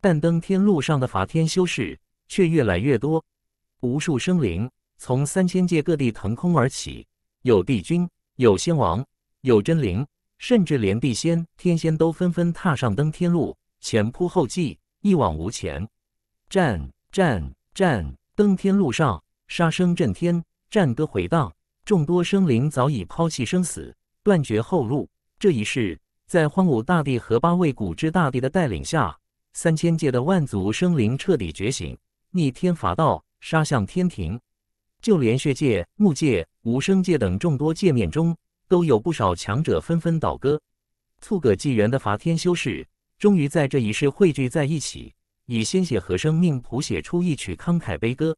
但登天路上的法天修士却越来越多，无数生灵从三千界各地腾空而起，有帝君，有仙王，有真灵，甚至连地仙、天仙都纷纷踏上登天路，前仆后继，一往无前。战。战战登天路上，杀声震天，战歌回荡，众多生灵早已抛弃生死，断绝后路。这一世，在荒芜大帝和八位古之大帝的带领下，三千界的万族生灵彻底觉醒，逆天伐道，杀向天庭。就连血界、木界、无声界等众多界面中，都有不少强者纷纷倒戈。促葛纪元的伐天修士，终于在这一世汇聚在一起。以鲜血和生命谱写出一曲慷慨悲歌，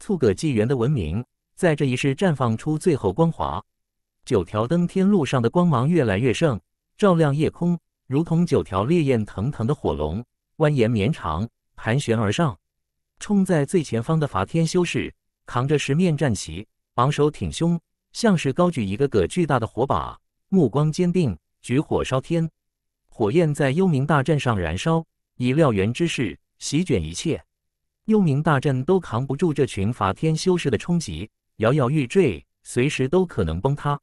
促葛纪元的文明在这一世绽放出最后光华。九条登天路上的光芒越来越盛，照亮夜空，如同九条烈焰腾腾的火龙，蜿蜒绵长，盘旋而上。冲在最前方的伐天修士扛着十面战旗，昂首挺胸，像是高举一个个巨大的火把，目光坚定，举火烧天。火焰在幽冥大阵上燃烧。以燎原之势席卷一切，幽冥大阵都扛不住这群法天修士的冲击，摇摇欲坠，随时都可能崩塌。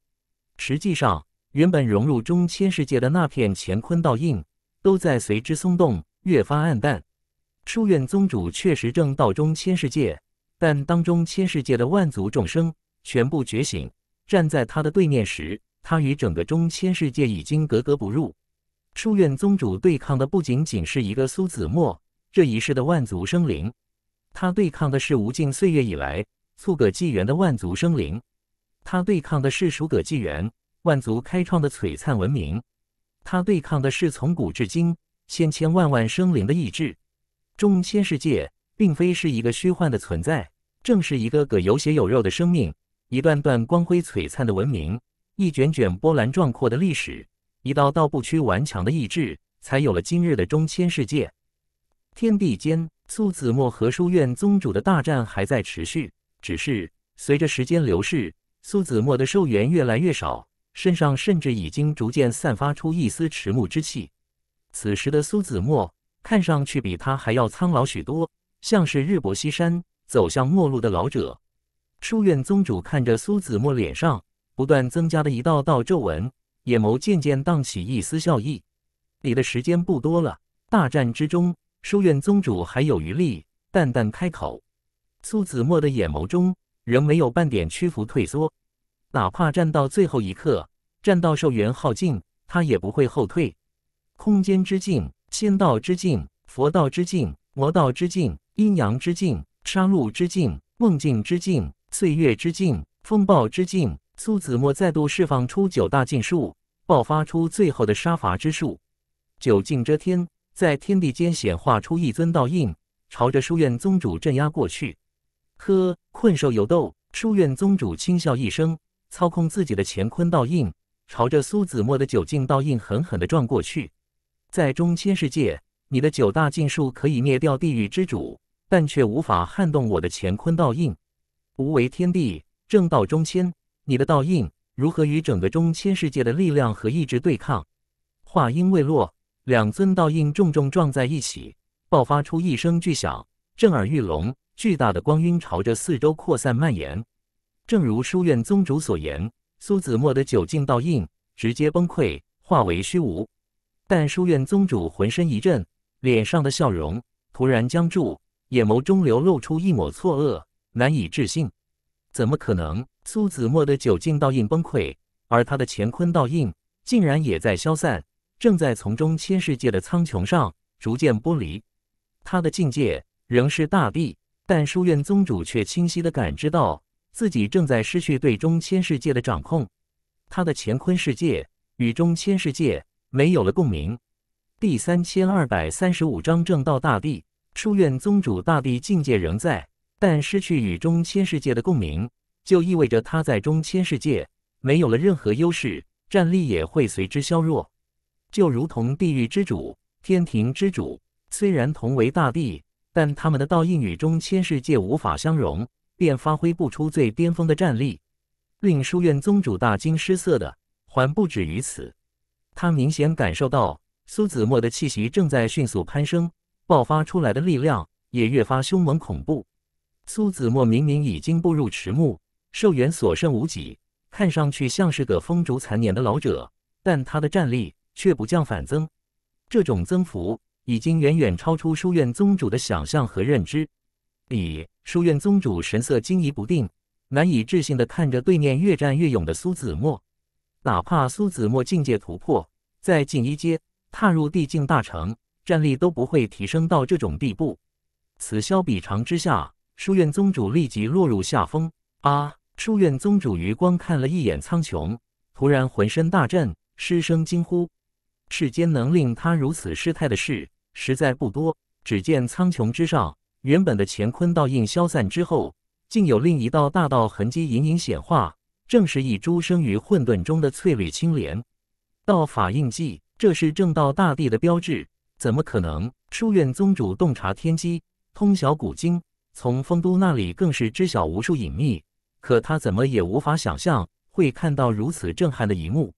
实际上，原本融入中千世界的那片乾坤倒印，都在随之松动，越发暗淡。书院宗主确实正道中千世界，但当中千世界的万族众生全部觉醒，站在他的对面时，他与整个中千世界已经格格不入。书院宗主对抗的不仅仅是一个苏子墨，这一世的万族生灵，他对抗的是无尽岁月以来促葛纪元的万族生灵，他对抗的是数葛纪元万族开创的璀璨文明，他对抗的是从古至今千千万万生灵的意志。中仙世界并非是一个虚幻的存在，正是一个个有血有肉的生命，一段段光辉璀璨的文明，一卷卷波澜壮阔的历史。一道道不屈顽强的意志，才有了今日的中千世界。天地间，苏子墨和书院宗主的大战还在持续，只是随着时间流逝，苏子墨的寿元越来越少，身上甚至已经逐渐散发出一丝迟暮之气。此时的苏子墨看上去比他还要苍老许多，像是日薄西山、走向末路的老者。书院宗主看着苏子墨脸上不断增加的一道道皱纹。眼眸渐渐荡起一丝笑意，你的时间不多了。大战之中，书院宗主还有余力，淡淡开口。苏子墨的眼眸中仍没有半点屈服退缩，哪怕战到最后一刻，战到寿元耗尽，他也不会后退。空间之境，仙道之境，佛道之境，魔道之境，阴阳之境，杀戮之境，梦境之境，岁月之境，风暴之境。苏子墨再度释放出九大禁术，爆发出最后的杀伐之术，九禁遮天，在天地间显化出一尊道印，朝着书院宗主镇压过去。呵，困兽犹斗。书院宗主轻笑一声，操控自己的乾坤道印，朝着苏子墨的九禁道印狠狠地撞过去。在中千世界，你的九大禁术可以灭掉地狱之主，但却无法撼动我的乾坤道印。无为天地，正道中千。你的倒印如何与整个中千世界的力量和意志对抗？话音未落，两尊倒印重重撞在一起，爆发出一声巨响，震耳欲聋。巨大的光晕朝着四周扩散蔓延。正如书院宗主所言，苏子墨的九境倒印直接崩溃，化为虚无。但书院宗主浑身一震，脸上的笑容突然僵住，眼眸中流露出一抹错愕，难以置信：怎么可能？苏子墨的九境倒印崩溃，而他的乾坤倒印竟然也在消散，正在从中千世界的苍穹上逐渐剥离。他的境界仍是大地，但书院宗主却清晰的感知到自己正在失去对中千世界的掌控。他的乾坤世界与中千世界没有了共鸣。第三千二百三十五章正道大帝，书院宗主大地境界仍在，但失去与中千世界的共鸣。就意味着他在中千世界没有了任何优势，战力也会随之削弱。就如同地狱之主、天庭之主，虽然同为大帝，但他们的道印与中千世界无法相容，便发挥不出最巅峰的战力。令书院宗主大惊失色的还不止于此，他明显感受到苏子墨的气息正在迅速攀升，爆发出来的力量也越发凶猛恐怖。苏子墨明明已经步入迟暮。寿元所剩无几，看上去像是个风烛残年的老者，但他的战力却不降反增。这种增幅已经远远超出书院宗主的想象和认知。里书院宗主神色惊疑不定，难以置信地看着对面越战越勇的苏子墨。哪怕苏子墨境界突破，在进一阶踏入地境大成，战力都不会提升到这种地步。此消彼长之下，书院宗主立即落入下风。啊！书院宗主余光看了一眼苍穹，突然浑身大震，失声惊呼：“世间能令他如此失态的事，实在不多。”只见苍穹之上，原本的乾坤倒印消散之后，竟有另一道大道痕迹隐隐显化，正是一株生于混沌中的翠绿青莲。道法印记，这是正道大帝的标志，怎么可能？书院宗主洞察天机，通晓古今，从丰都那里更是知晓无数隐秘。可他怎么也无法想象会看到如此震撼的一幕。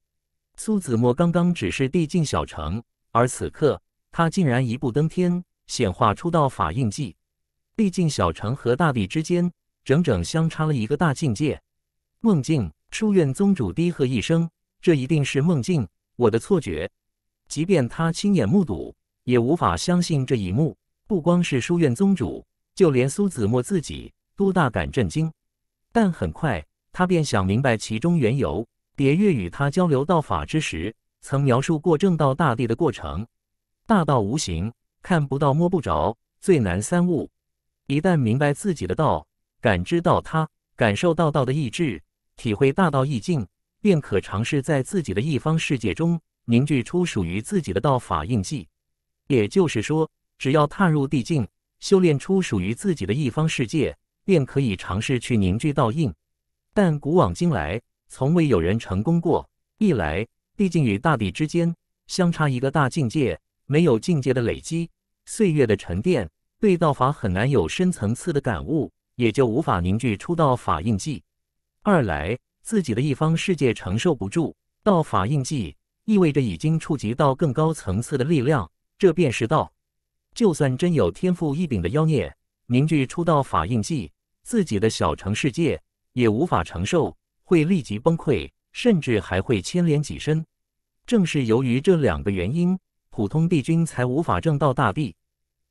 苏子墨刚刚只是地境小城，而此刻他竟然一步登天，显化出道法印记。地境小城和大地之间，整整相差了一个大境界。梦境书院宗主低喝一声：“这一定是梦境，我的错觉。”即便他亲眼目睹，也无法相信这一幕。不光是书院宗主，就连苏子墨自己都大感震惊。但很快，他便想明白其中缘由。叠月与他交流道法之时，曾描述过正道大帝的过程。大道无形，看不到，摸不着，最难三悟。一旦明白自己的道，感知到它，感受到道的意志，体会大道意境，便可尝试在自己的一方世界中凝聚出属于自己的道法印记。也就是说，只要踏入地境，修炼出属于自己的一方世界。便可以尝试去凝聚道印，但古往今来，从未有人成功过。一来，毕竟与大地之间相差一个大境界，没有境界的累积，岁月的沉淀，对道法很难有深层次的感悟，也就无法凝聚出道法印记。二来，自己的一方世界承受不住道法印记，意味着已经触及到更高层次的力量，这便是道。就算真有天赋异禀的妖孽凝聚出道法印记，自己的小城世界也无法承受，会立即崩溃，甚至还会牵连己身。正是由于这两个原因，普通帝君才无法证道大帝，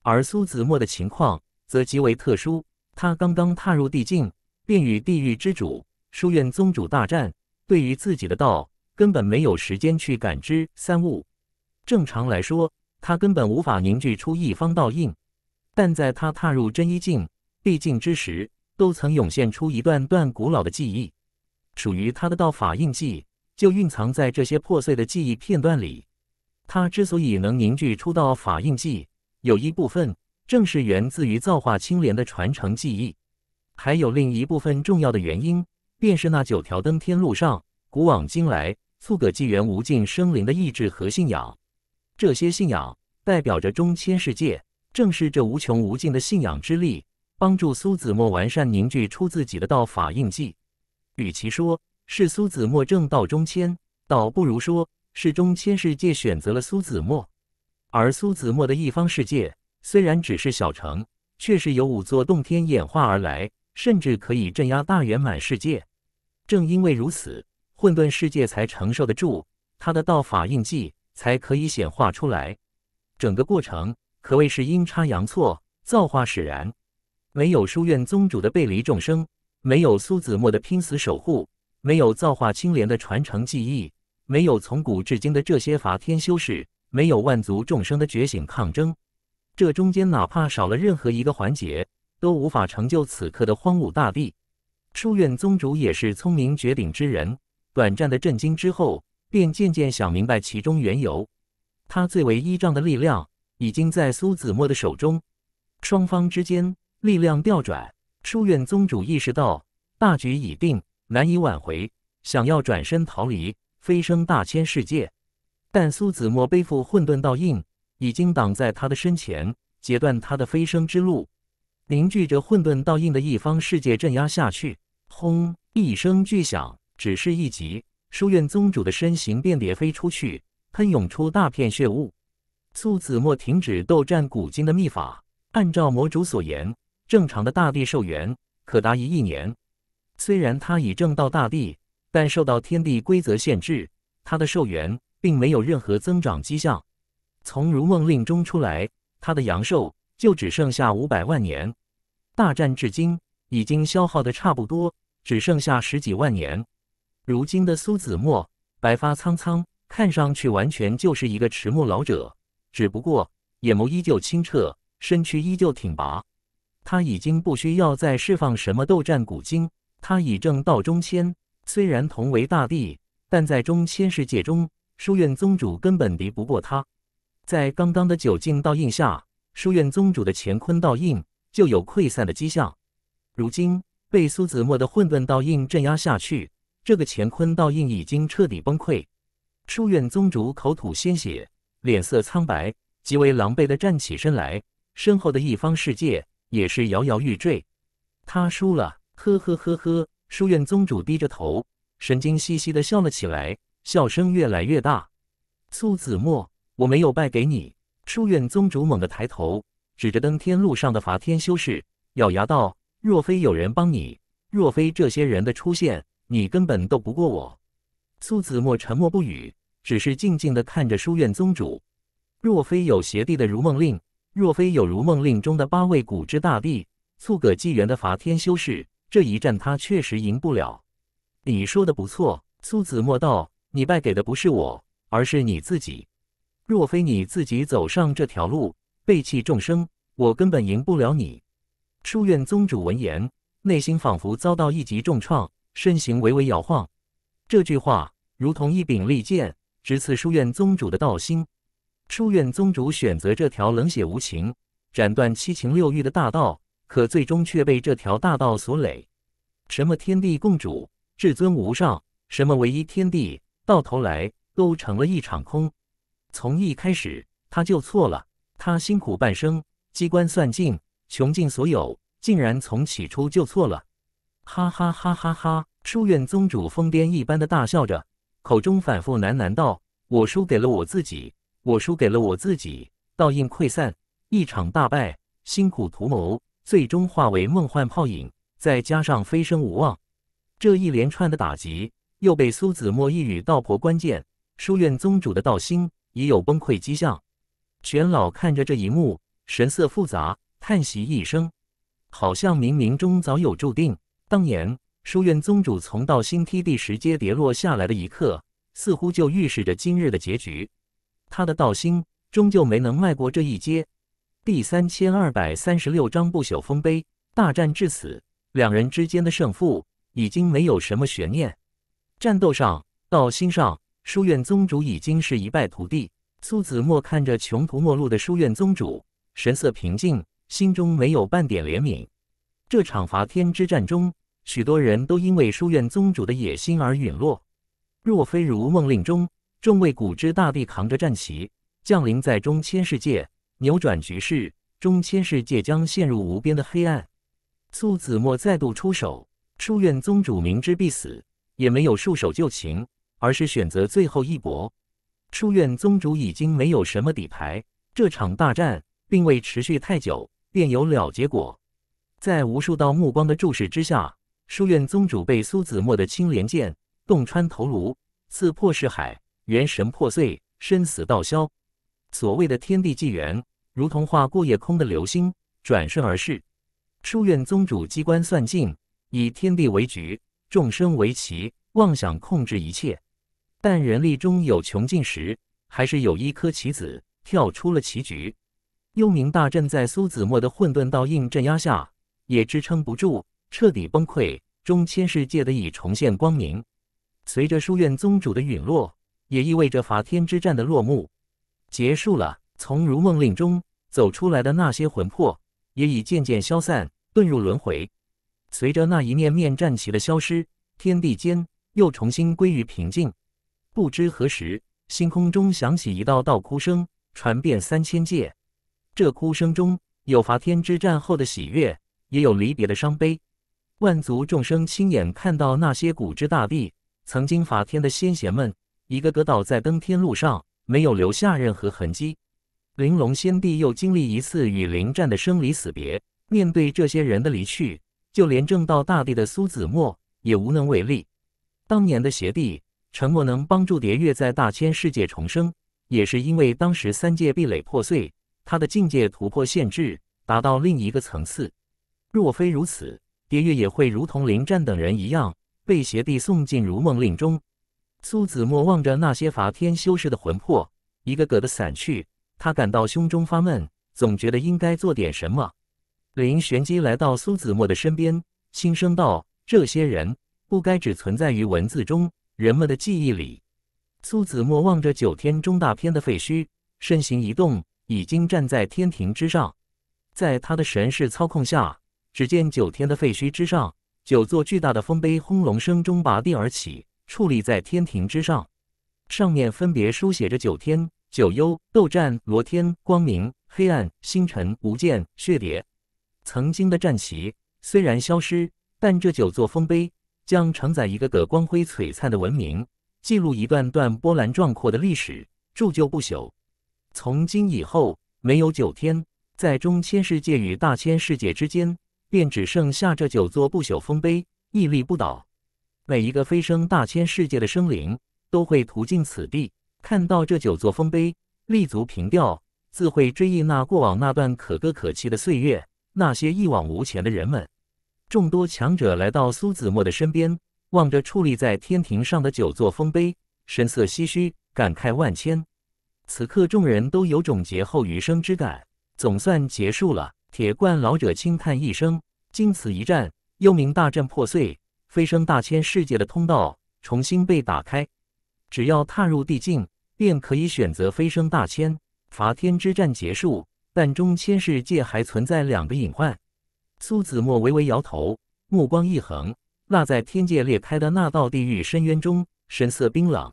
而苏子墨的情况则极为特殊。他刚刚踏入帝境，便与地狱之主、书院宗主大战，对于自己的道根本没有时间去感知三悟。正常来说，他根本无法凝聚出一方道印，但在他踏入真一境、地境之时。都曾涌现出一段段古老的记忆，属于他的道法印记就蕴藏在这些破碎的记忆片段里。他之所以能凝聚出道法印记，有一部分正是源自于造化青莲的传承记忆，还有另一部分重要的原因，便是那九条登天路上古往今来促葛纪元无尽生灵的意志和信仰。这些信仰代表着中千世界，正是这无穷无尽的信仰之力。帮助苏子墨完善、凝聚出自己的道法印记，与其说是苏子墨正道中谦，倒不如说是中千世界选择了苏子墨。而苏子墨的一方世界虽然只是小城，却是由五座洞天演化而来，甚至可以镇压大圆满世界。正因为如此，混沌世界才承受得住他的道法印记，才可以显化出来。整个过程可谓是阴差阳错，造化使然。没有书院宗主的背离众生，没有苏子墨的拼死守护，没有造化青莲的传承技艺，没有从古至今的这些伐天修士，没有万族众生的觉醒抗争，这中间哪怕少了任何一个环节，都无法成就此刻的荒芜大地。书院宗主也是聪明绝顶之人，短暂的震惊之后，便渐渐想明白其中缘由。他最为依仗的力量，已经在苏子墨的手中。双方之间。力量调转，书院宗主意识到大局已定，难以挽回，想要转身逃离，飞升大千世界。但苏子墨背负混沌道印，已经挡在他的身前，截断他的飞升之路，凝聚着混沌道印的一方世界镇压下去。轰！一声巨响，只是一击，书院宗主的身形便裂飞出去，喷涌出大片血雾。苏子墨停止斗战古今的秘法，按照魔主所言。正常的大地寿元可达一亿年，虽然他已正道大地，但受到天地规则限制，他的寿元并没有任何增长迹象。从《如梦令》中出来，他的阳寿就只剩下五百万年。大战至今，已经消耗的差不多，只剩下十几万年。如今的苏子墨白发苍苍，看上去完全就是一个迟暮老者，只不过眼眸依旧清澈，身躯依旧挺拔。他已经不需要再释放什么斗战古今，他已正道中仙。虽然同为大帝，但在中仙世界中，书院宗主根本敌不过他。在刚刚的九境道印下，书院宗主的乾坤道印就有溃散的迹象。如今被苏子墨的混沌道印镇压下去，这个乾坤道印已经彻底崩溃。书院宗主口吐鲜血，脸色苍白，极为狼狈地站起身来，身后的一方世界。也是摇摇欲坠，他输了，呵呵呵呵。书院宗主低着头，神经兮兮的笑了起来，笑声越来越大。苏子墨，我没有败给你。书院宗主猛地抬头，指着登天路上的伐天修士，咬牙道：“若非有人帮你，若非这些人的出现，你根本斗不过我。”苏子墨沉默不语，只是静静的看着书院宗主。若非有邪帝的如梦令。若非有《如梦令》中的八位古之大帝，促个纪元的伐天修士，这一战他确实赢不了。你说的不错，苏子墨道：“你败给的不是我，而是你自己。若非你自己走上这条路，背弃众生，我根本赢不了你。”书院宗主闻言，内心仿佛遭到一级重创，身形微微摇晃。这句话如同一柄利剑，直刺书院宗主的道心。书院宗主选择这条冷血无情、斩断七情六欲的大道，可最终却被这条大道所累。什么天地共主、至尊无上，什么唯一天地，到头来都成了一场空。从一开始他就错了，他辛苦半生，机关算尽，穷尽所有，竟然从起初就错了！哈哈哈哈哈！书院宗主疯癫一般的大笑着，口中反复喃喃道：“我输给了我自己。”我输给了我自己，道印溃散，一场大败，辛苦图谋，最终化为梦幻泡影。再加上飞升无望，这一连串的打击，又被苏子墨一语道破关键。书院宗主的道心已有崩溃迹象。玄老看着这一幕，神色复杂，叹息一声，好像冥冥中早有注定。当年书院宗主从道心梯第十阶跌落下来的一刻，似乎就预示着今日的结局。他的道心终究没能迈过这一阶。第三千二百三十六章不朽丰碑。大战至此，两人之间的胜负已经没有什么悬念。战斗上、道心上，书院宗主已经是一败涂地。苏子墨看着穷途末路的书院宗主，神色平静，心中没有半点怜悯。这场伐天之战中，许多人都因为书院宗主的野心而陨落。若非如梦令中。众位古之大帝扛着战旗，降临在中千世界，扭转局势。中千世界将陷入无边的黑暗。苏子墨再度出手，书院宗主明知必死，也没有束手就擒，而是选择最后一搏。书院宗主已经没有什么底牌，这场大战并未持续太久，便有了结果。在无数道目光的注视之下，书院宗主被苏子墨的青莲剑洞穿头颅，刺破视海。元神破碎，生死道消。所谓的天地纪元，如同划过夜空的流星，转瞬而逝。书院宗主机关算尽，以天地为局，众生为棋，妄想控制一切。但人力终有穷尽时，还是有一颗棋子跳出了棋局。幽冥大阵在苏子墨的混沌道印镇压下，也支撑不住，彻底崩溃。中千世界的已重现光明。随着书院宗主的陨落。也意味着伐天之战的落幕结束了。从如梦令中走出来的那些魂魄，也已渐渐消散，遁入轮回。随着那一面面战旗的消失，天地间又重新归于平静。不知何时，星空中响起一道道哭声，传遍三千界。这哭声中有伐天之战后的喜悦，也有离别的伤悲。万族众生亲眼看到那些古之大帝曾经伐天的先贤们。一个个倒在登天路上，没有留下任何痕迹。玲珑仙帝又经历一次与灵战的生离死别。面对这些人的离去，就连正道大帝的苏子墨也无能为力。当年的邪帝承诺能帮助蝶月在大千世界重生，也是因为当时三界壁垒破碎，他的境界突破限制，达到另一个层次。若非如此，蝶月也会如同灵战等人一样，被邪帝送进如梦令中。苏子墨望着那些伐天修士的魂魄一个个的散去，他感到胸中发闷，总觉得应该做点什么。林玄机来到苏子墨的身边，轻声道：“这些人不该只存在于文字中，人们的记忆里。”苏子墨望着九天中大片的废墟，身形一动，已经站在天庭之上。在他的神识操控下，只见九天的废墟之上，九座巨大的丰碑轰隆声中拔地而起。矗立在天庭之上，上面分别书写着九天、九幽、斗战、罗天、光明、黑暗、星辰、无间、血蝶。曾经的战旗虽然消失，但这九座丰碑将承载一个个光辉璀璨的文明，记录一段段波澜壮阔的历史，铸就不朽。从今以后，没有九天在中千世界与大千世界之间，便只剩下这九座不朽丰碑屹立不倒。每一个飞升大千世界的生灵都会途径此地，看到这九座丰碑，立足凭吊，自会追忆那过往那段可歌可泣的岁月，那些一往无前的人们。众多强者来到苏子墨的身边，望着矗立在天庭上的九座丰碑，神色唏嘘，感慨万千。此刻，众人都有种劫后余生之感，总算结束了。铁罐老者轻叹一声：“经此一战，幽冥大阵破碎。”飞升大千世界的通道重新被打开，只要踏入地境，便可以选择飞升大千。伐天之战结束，但中千世界还存在两个隐患。苏子墨微微摇头，目光一横，落在天界裂开的那道地狱深渊中，神色冰冷。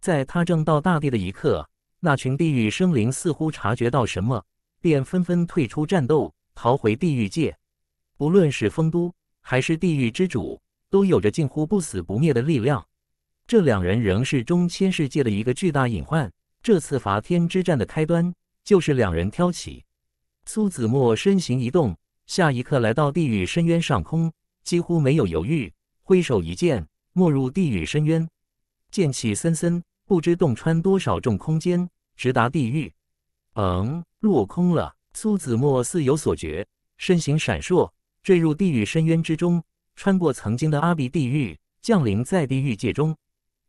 在他正到大地的一刻，那群地狱生灵似乎察觉到什么，便纷纷退出战斗，逃回地狱界。不论是丰都，还是地狱之主。都有着近乎不死不灭的力量，这两人仍是中千世界的一个巨大隐患。这次伐天之战的开端，就是两人挑起。苏子墨身形一动，下一刻来到地狱深渊上空，几乎没有犹豫，挥手一剑没入地狱深渊，剑气森森，不知洞穿多少重空间，直达地狱。嗯，落空了。苏子墨似有所觉，身形闪烁，坠入地狱深渊之中。穿过曾经的阿鼻地狱，降临在地狱界中。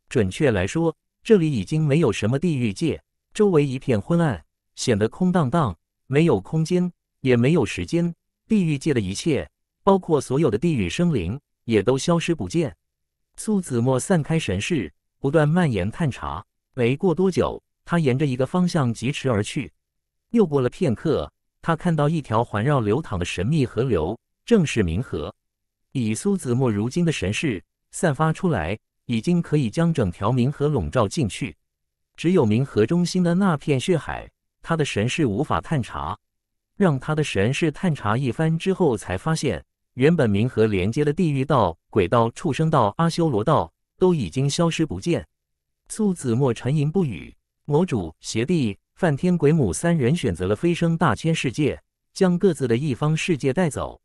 准确来说，这里已经没有什么地狱界，周围一片昏暗，显得空荡荡，没有空间，也没有时间。地狱界的一切，包括所有的地狱生灵，也都消失不见。苏子墨散开神识，不断蔓延探查。没过多久，他沿着一个方向疾驰而去。又过了片刻，他看到一条环绕流淌的神秘河流，正是冥河。以苏子墨如今的神识散发出来，已经可以将整条冥河笼罩进去。只有冥河中心的那片血海，他的神识无法探查。让他的神识探查一番之后，才发现原本冥河连接的地狱道、鬼道、畜生道、阿修罗道都已经消失不见。苏子墨沉吟不语。魔主、邪帝、梵天、鬼母三人选择了飞升大千世界，将各自的一方世界带走。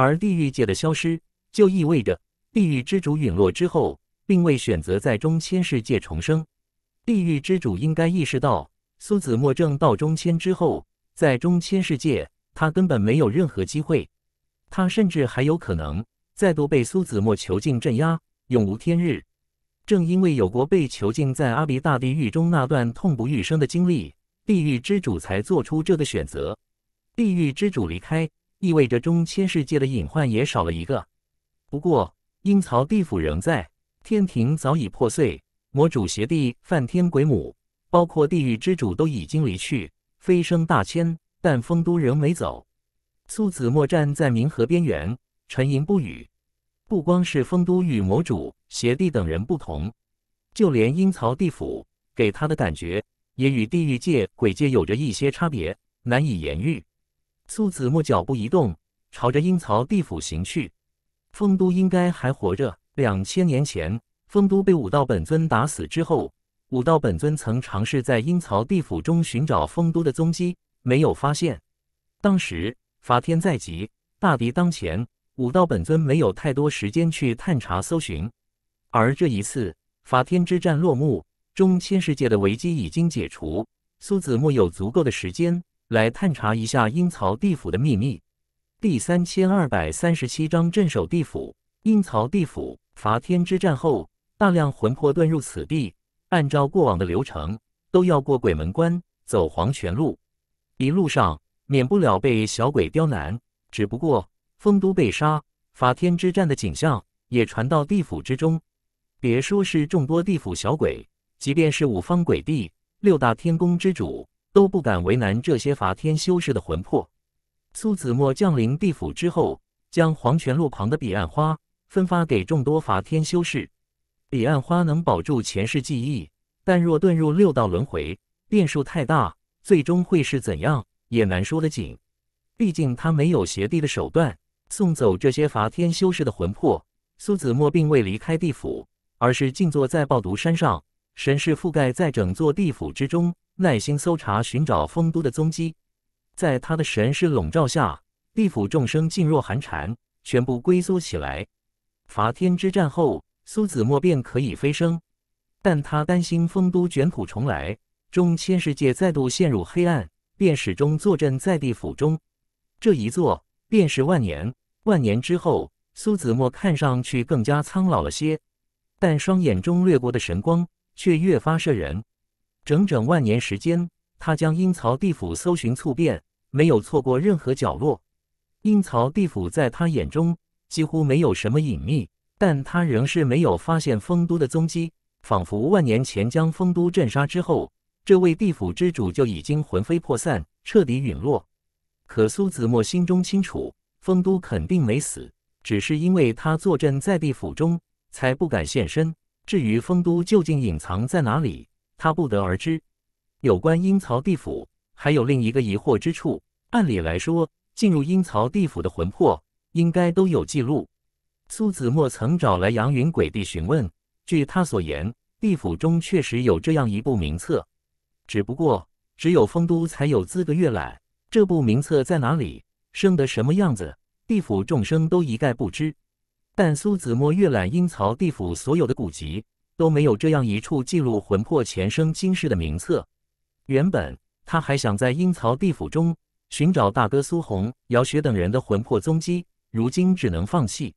而地狱界的消失，就意味着地狱之主陨落之后，并未选择在中千世界重生。地狱之主应该意识到，苏子墨正到中千之后，在中千世界，他根本没有任何机会。他甚至还有可能再度被苏子墨囚禁镇压，永无天日。正因为有过被囚禁在阿鼻大地狱中那段痛不欲生的经历，地狱之主才做出这个选择。地狱之主离开。意味着中千世界的隐患也少了一个。不过，阴曹地府仍在，天庭早已破碎，魔主、邪帝、梵天、鬼母，包括地狱之主都已经离去，飞升大千。但丰都仍没走。苏子墨站在冥河边缘，沉吟不语。不光是丰都与魔主、邪帝等人不同，就连阴曹地府给他的感觉，也与地狱界、鬼界有着一些差别，难以言喻。苏子墨脚步移动，朝着阴曹地府行去。丰都应该还活着。两千年前，丰都被武道本尊打死之后，武道本尊曾尝试在阴曹地府中寻找丰都的踪迹，没有发现。当时法天在即，大敌当前，武道本尊没有太多时间去探查搜寻。而这一次法天之战落幕，中千世界的危机已经解除，苏子墨有足够的时间。来探查一下阴曹地府的秘密。第三千二百三十七章：镇守地府。阴曹地府伐天之战后，大量魂魄遁入此地，按照过往的流程，都要过鬼门关，走黄泉路，一路上免不了被小鬼刁难。只不过，丰都被杀，伐天之战的景象也传到地府之中，别说是众多地府小鬼，即便是五方鬼帝、六大天宫之主。都不敢为难这些伐天修士的魂魄。苏子墨降临地府之后，将黄泉路旁的彼岸花分发给众多伐天修士。彼岸花能保住前世记忆，但若遁入六道轮回，变数太大，最终会是怎样，也难说得清。毕竟他没有邪帝的手段，送走这些伐天修士的魂魄。苏子墨并未离开地府，而是静坐在爆毒山上，神识覆盖在整座地府之中。耐心搜查，寻找丰都的踪迹。在他的神识笼罩下，地府众生噤若寒蝉，全部龟缩起来。伐天之战后，苏子墨便可以飞升，但他担心丰都卷土重来，中千世界再度陷入黑暗，便始终坐镇在地府中。这一坐便是万年。万年之后，苏子墨看上去更加苍老了些，但双眼中掠过的神光却越发摄人。整整万年时间，他将阴曹地府搜寻促遍，没有错过任何角落。阴曹地府在他眼中几乎没有什么隐秘，但他仍是没有发现丰都的踪迹。仿佛万年前将丰都镇杀之后，这位地府之主就已经魂飞魄散，彻底陨落。可苏子墨心中清楚，丰都肯定没死，只是因为他坐镇在地府中，才不敢现身。至于丰都究竟隐藏在哪里？他不得而知，有关阴曹地府还有另一个疑惑之处。按理来说，进入阴曹地府的魂魄应该都有记录。苏子墨曾找来杨云鬼帝询问，据他所言，地府中确实有这样一部名册，只不过只有丰都才有资格阅览。这部名册在哪里？生得什么样子？地府众生都一概不知。但苏子墨阅览阴曹地府所有的古籍。都没有这样一处记录魂魄前生今世的名册。原本他还想在阴曹地府中寻找大哥苏红、姚雪等人的魂魄踪迹，如今只能放弃。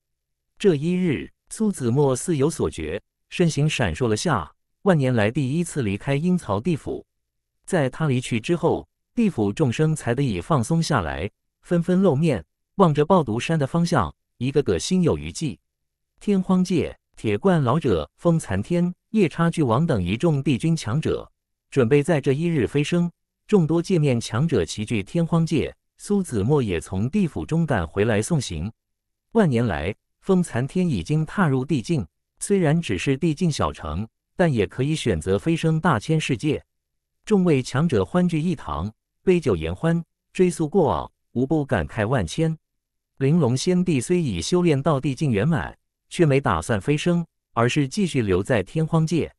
这一日，苏子墨似有所觉，身形闪烁了下，万年来第一次离开阴曹地府。在他离去之后，地府众生才得以放松下来，纷纷露面，望着暴毒山的方向，一个个心有余悸。天荒界。铁罐老者、风残天、夜叉巨王等一众帝君强者，准备在这一日飞升。众多界面强者齐聚天荒界，苏子墨也从地府中赶回来送行。万年来，风残天已经踏入地境，虽然只是地境小城，但也可以选择飞升大千世界。众位强者欢聚一堂，杯酒言欢，追溯过往，无不感慨万千。玲珑仙帝虽已修炼到地境圆满。却没打算飞升，而是继续留在天荒界。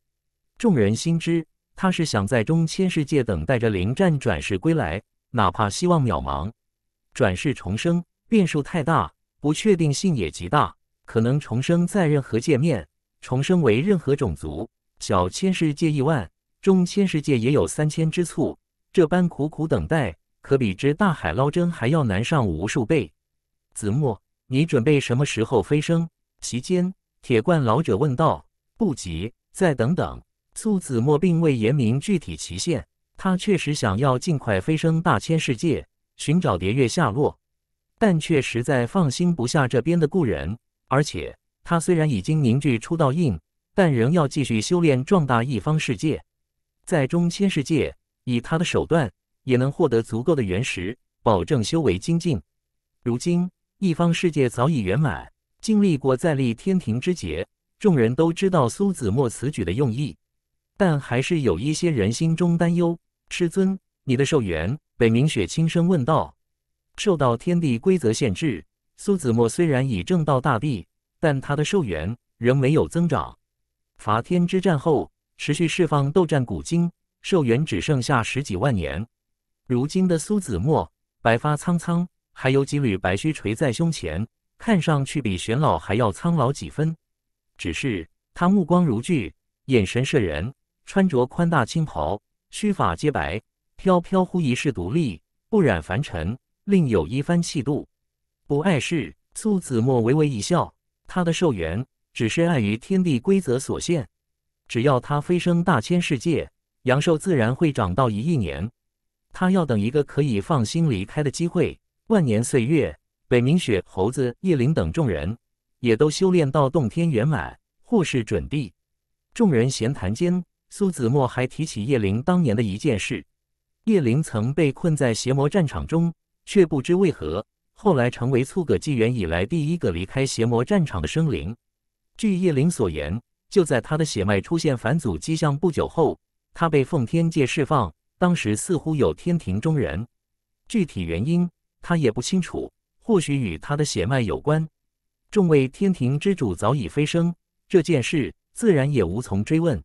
众人心知，他是想在中千世界等待着灵战转世归来，哪怕希望渺茫。转世重生，变数太大，不确定性也极大，可能重生在任何界面，重生为任何种族。小千世界亿万，中千世界也有三千之数。这般苦苦等待，可比之大海捞针还要难上无数倍。子墨，你准备什么时候飞升？席间，铁罐老者问道：“不急，再等等。”苏子墨并未言明具体期限。他确实想要尽快飞升大千世界，寻找蝶月下落，但却实在放心不下这边的故人。而且，他虽然已经凝聚出道印，但仍要继续修炼，壮大一方世界。在中千世界，以他的手段也能获得足够的原石，保证修为精进。如今，一方世界早已圆满。经历过再立天庭之劫，众人都知道苏子墨此举的用意，但还是有一些人心中担忧。师尊，你的寿元？”北冥雪轻声问道。受到天地规则限制，苏子墨虽然已正道大帝，但他的寿元仍没有增长。伐天之战后，持续释放斗战古经，寿元只剩下十几万年。如今的苏子墨白发苍苍，还有几缕白须垂在胸前。看上去比玄老还要苍老几分，只是他目光如炬，眼神摄人，穿着宽大青袍，须发皆白，飘飘忽一世独立，不染凡尘，另有一番气度。不碍事，苏子墨微微一笑。他的寿元只是碍于天地规则所限，只要他飞升大千世界，阳寿自然会长到一亿年。他要等一个可以放心离开的机会，万年岁月。北冥雪、猴子、叶灵等众人也都修炼到洞天圆满，或是准地。众人闲谈间，苏子墨还提起叶灵当年的一件事：叶灵曾被困在邪魔战场中，却不知为何，后来成为粗葛纪元以来第一个离开邪魔战场的生灵。据叶灵所言，就在他的血脉出现返祖迹象不久后，他被奉天界释放。当时似乎有天庭中人，具体原因他也不清楚。或许与他的血脉有关。众位天庭之主早已飞升，这件事自然也无从追问。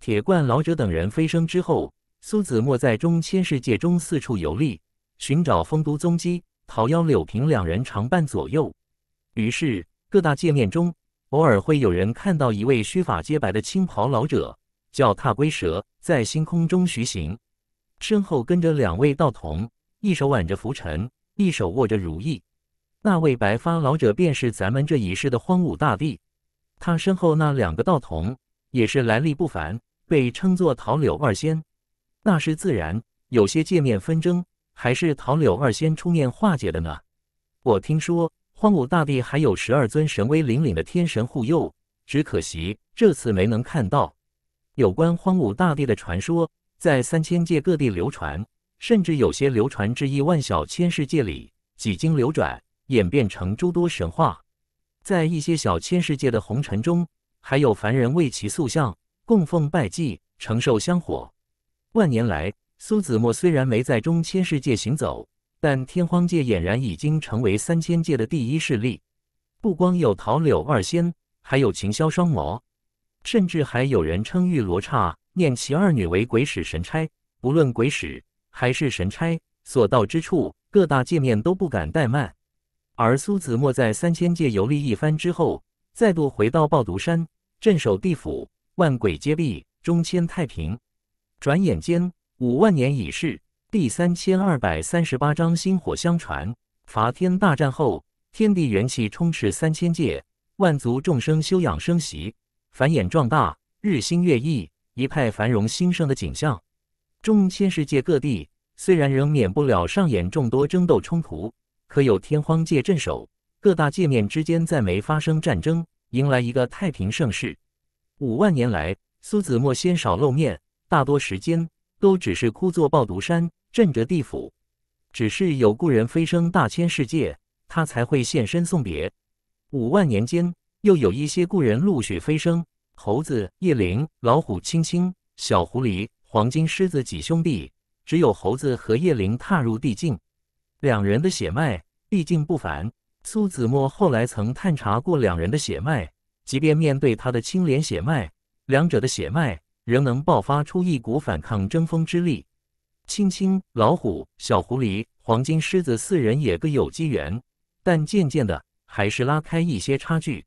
铁罐老者等人飞升之后，苏子墨在中千世界中四处游历，寻找丰都踪迹。桃夭、柳平两人常伴左右。于是，各大界面中，偶尔会有人看到一位须发皆白的青袍老者，脚踏龟蛇，在星空中徐行，身后跟着两位道童，一手挽着拂尘，一手握着如意。那位白发老者便是咱们这一世的荒武大帝，他身后那两个道童也是来历不凡，被称作桃柳二仙。那是自然，有些界面纷争还是桃柳二仙出面化解的呢。我听说荒武大帝还有十二尊神威凛凛的天神护佑，只可惜这次没能看到。有关荒武大帝的传说在三千界各地流传，甚至有些流传至亿万小千世界里，几经流转。演变成诸多神话，在一些小千世界的红尘中，还有凡人为其塑像供奉拜祭，承受香火。万年来，苏子墨虽然没在中千世界行走，但天荒界俨然已经成为三千界的第一势力。不光有桃柳二仙，还有秦箫双魔，甚至还有人称玉罗刹、念其二女为鬼使神差。不论鬼使还是神差，所到之处，各大界面都不敢怠慢。而苏子墨在三千界游历一番之后，再度回到暴毒山镇守地府，万鬼皆闭，中千太平。转眼间五万年已逝。第三千二百三十八章星火相传，伐天大战后，天地元气充斥三千界，万族众生休养生息，繁衍壮大，日新月异，一派繁荣兴盛的景象。中千世界各地虽然仍免不了上演众多争斗冲突。可有天荒界镇守，各大界面之间再没发生战争，迎来一个太平盛世。五万年来，苏子墨鲜少露面，大多时间都只是枯坐抱毒山，镇着地府。只是有故人飞升大千世界，他才会现身送别。五万年间，又有一些故人陆续飞升，猴子、叶灵、老虎、青青、小狐狸、黄金狮子几兄弟，只有猴子和叶灵踏入地境。两人的血脉毕竟不凡。苏子墨后来曾探查过两人的血脉，即便面对他的青莲血脉，两者的血脉仍能爆发出一股反抗争锋之力。青青、老虎、小狐狸、黄金狮子四人也各有机缘，但渐渐的还是拉开一些差距。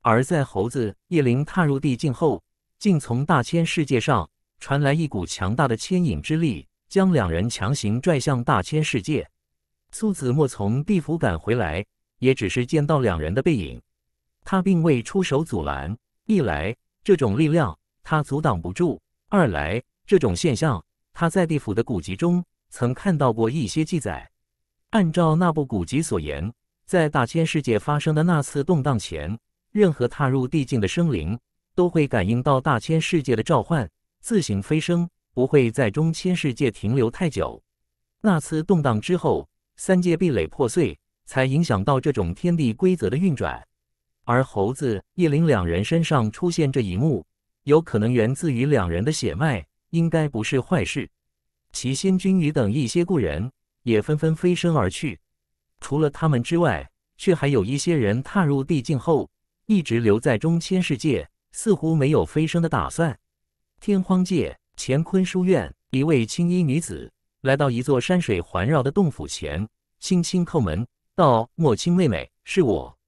而在猴子叶灵踏入地境后，竟从大千世界上传来一股强大的牵引之力，将两人强行拽向大千世界。苏子墨从地府赶回来，也只是见到两人的背影，他并未出手阻拦。一来这种力量他阻挡不住，二来这种现象他在地府的古籍中曾看到过一些记载。按照那部古籍所言，在大千世界发生的那次动荡前，任何踏入地境的生灵都会感应到大千世界的召唤，自行飞升，不会在中千世界停留太久。那次动荡之后。三界壁垒破碎，才影响到这种天地规则的运转。而猴子、叶灵两人身上出现这一幕，有可能源自于两人的血脉，应该不是坏事。齐仙君、与等一些故人也纷纷飞升而去。除了他们之外，却还有一些人踏入地境后，一直留在中千世界，似乎没有飞升的打算。天荒界，乾坤书院，一位青衣女子。来到一座山水环绕的洞府前，轻轻叩门，道：“莫青妹妹，是我。”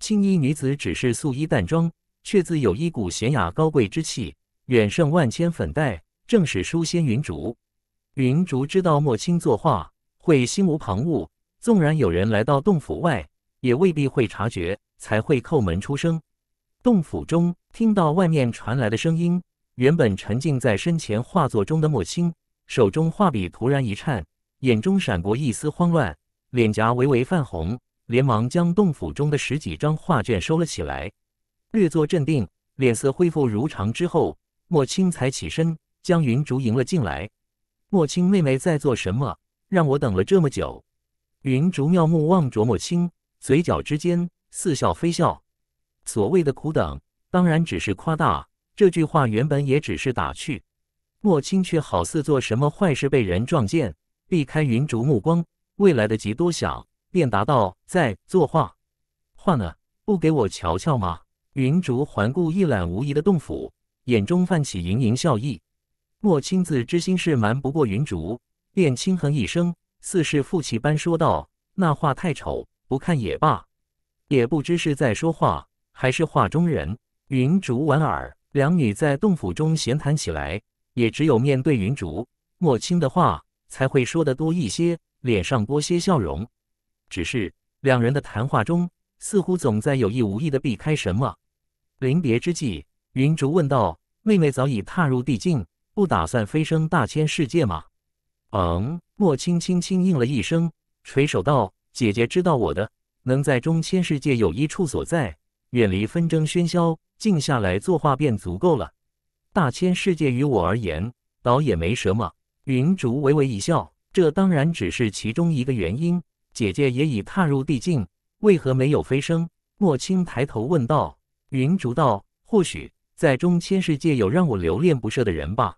青衣女子只是素衣淡妆，却自有一股娴雅高贵之气，远胜万千粉黛，正是书仙云竹。云竹知道莫青作画会心无旁骛，纵然有人来到洞府外，也未必会察觉，才会叩门出声。洞府中听到外面传来的声音，原本沉浸在身前画作中的莫青。手中画笔突然一颤，眼中闪过一丝慌乱，脸颊微微泛红，连忙将洞府中的十几张画卷收了起来。略作镇定，脸色恢复如常之后，莫青才起身将云竹迎了进来。莫青妹妹在做什么？让我等了这么久。云竹妙目望着莫青，嘴角之间似笑非笑。所谓的苦等，当然只是夸大。这句话原本也只是打趣。莫青却好似做什么坏事被人撞见，避开云竹目光，未来得及多想，便答道：“在作画，画呢？不给我瞧瞧吗？”云竹环顾一览无遗的洞府，眼中泛起盈盈笑意。莫青自知心事瞒不过云竹，便轻哼一声，似是负气般说道：“那画太丑，不看也罢。”也不知是在说话，还是画中人。云竹莞尔，两女在洞府中闲谈起来。也只有面对云竹，莫青的话才会说的多一些，脸上多些笑容。只是两人的谈话中，似乎总在有意无意的避开什么。临别之际，云竹问道：“妹妹早已踏入地境，不打算飞升大千世界吗？”“嗯。”莫青轻轻应了一声，垂首道：“姐姐知道我的，能在中千世界有一处所在，远离纷争喧嚣，静下来作画便足够了。”大千世界于我而言，倒也没什么。云竹微微一笑，这当然只是其中一个原因。姐姐也已踏入地境，为何没有飞升？莫青抬头问道。云竹道：“或许在中千世界有让我留恋不舍的人吧。”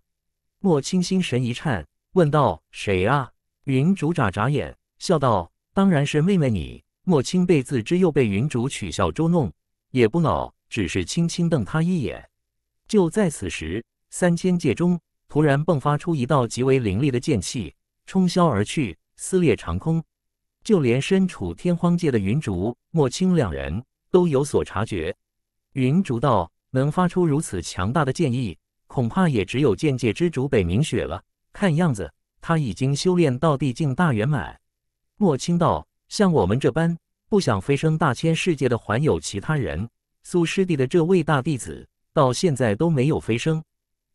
莫青心神一颤，问道：“谁啊？”云竹眨眨眼，笑道：“当然是妹妹你。”莫青被自知又被云竹取笑捉弄，也不恼，只是轻轻瞪他一眼。就在此时，三千界中突然迸发出一道极为凌厉的剑气，冲霄而去，撕裂长空。就连身处天荒界的云竹、莫青两人都有所察觉。云竹道：“能发出如此强大的剑意，恐怕也只有剑界之主北冥雪了。看样子，他已经修炼到地境大圆满。”莫青道：“像我们这般不想飞升大千世界的，还有其他人？苏师弟的这位大弟子。”到现在都没有飞升，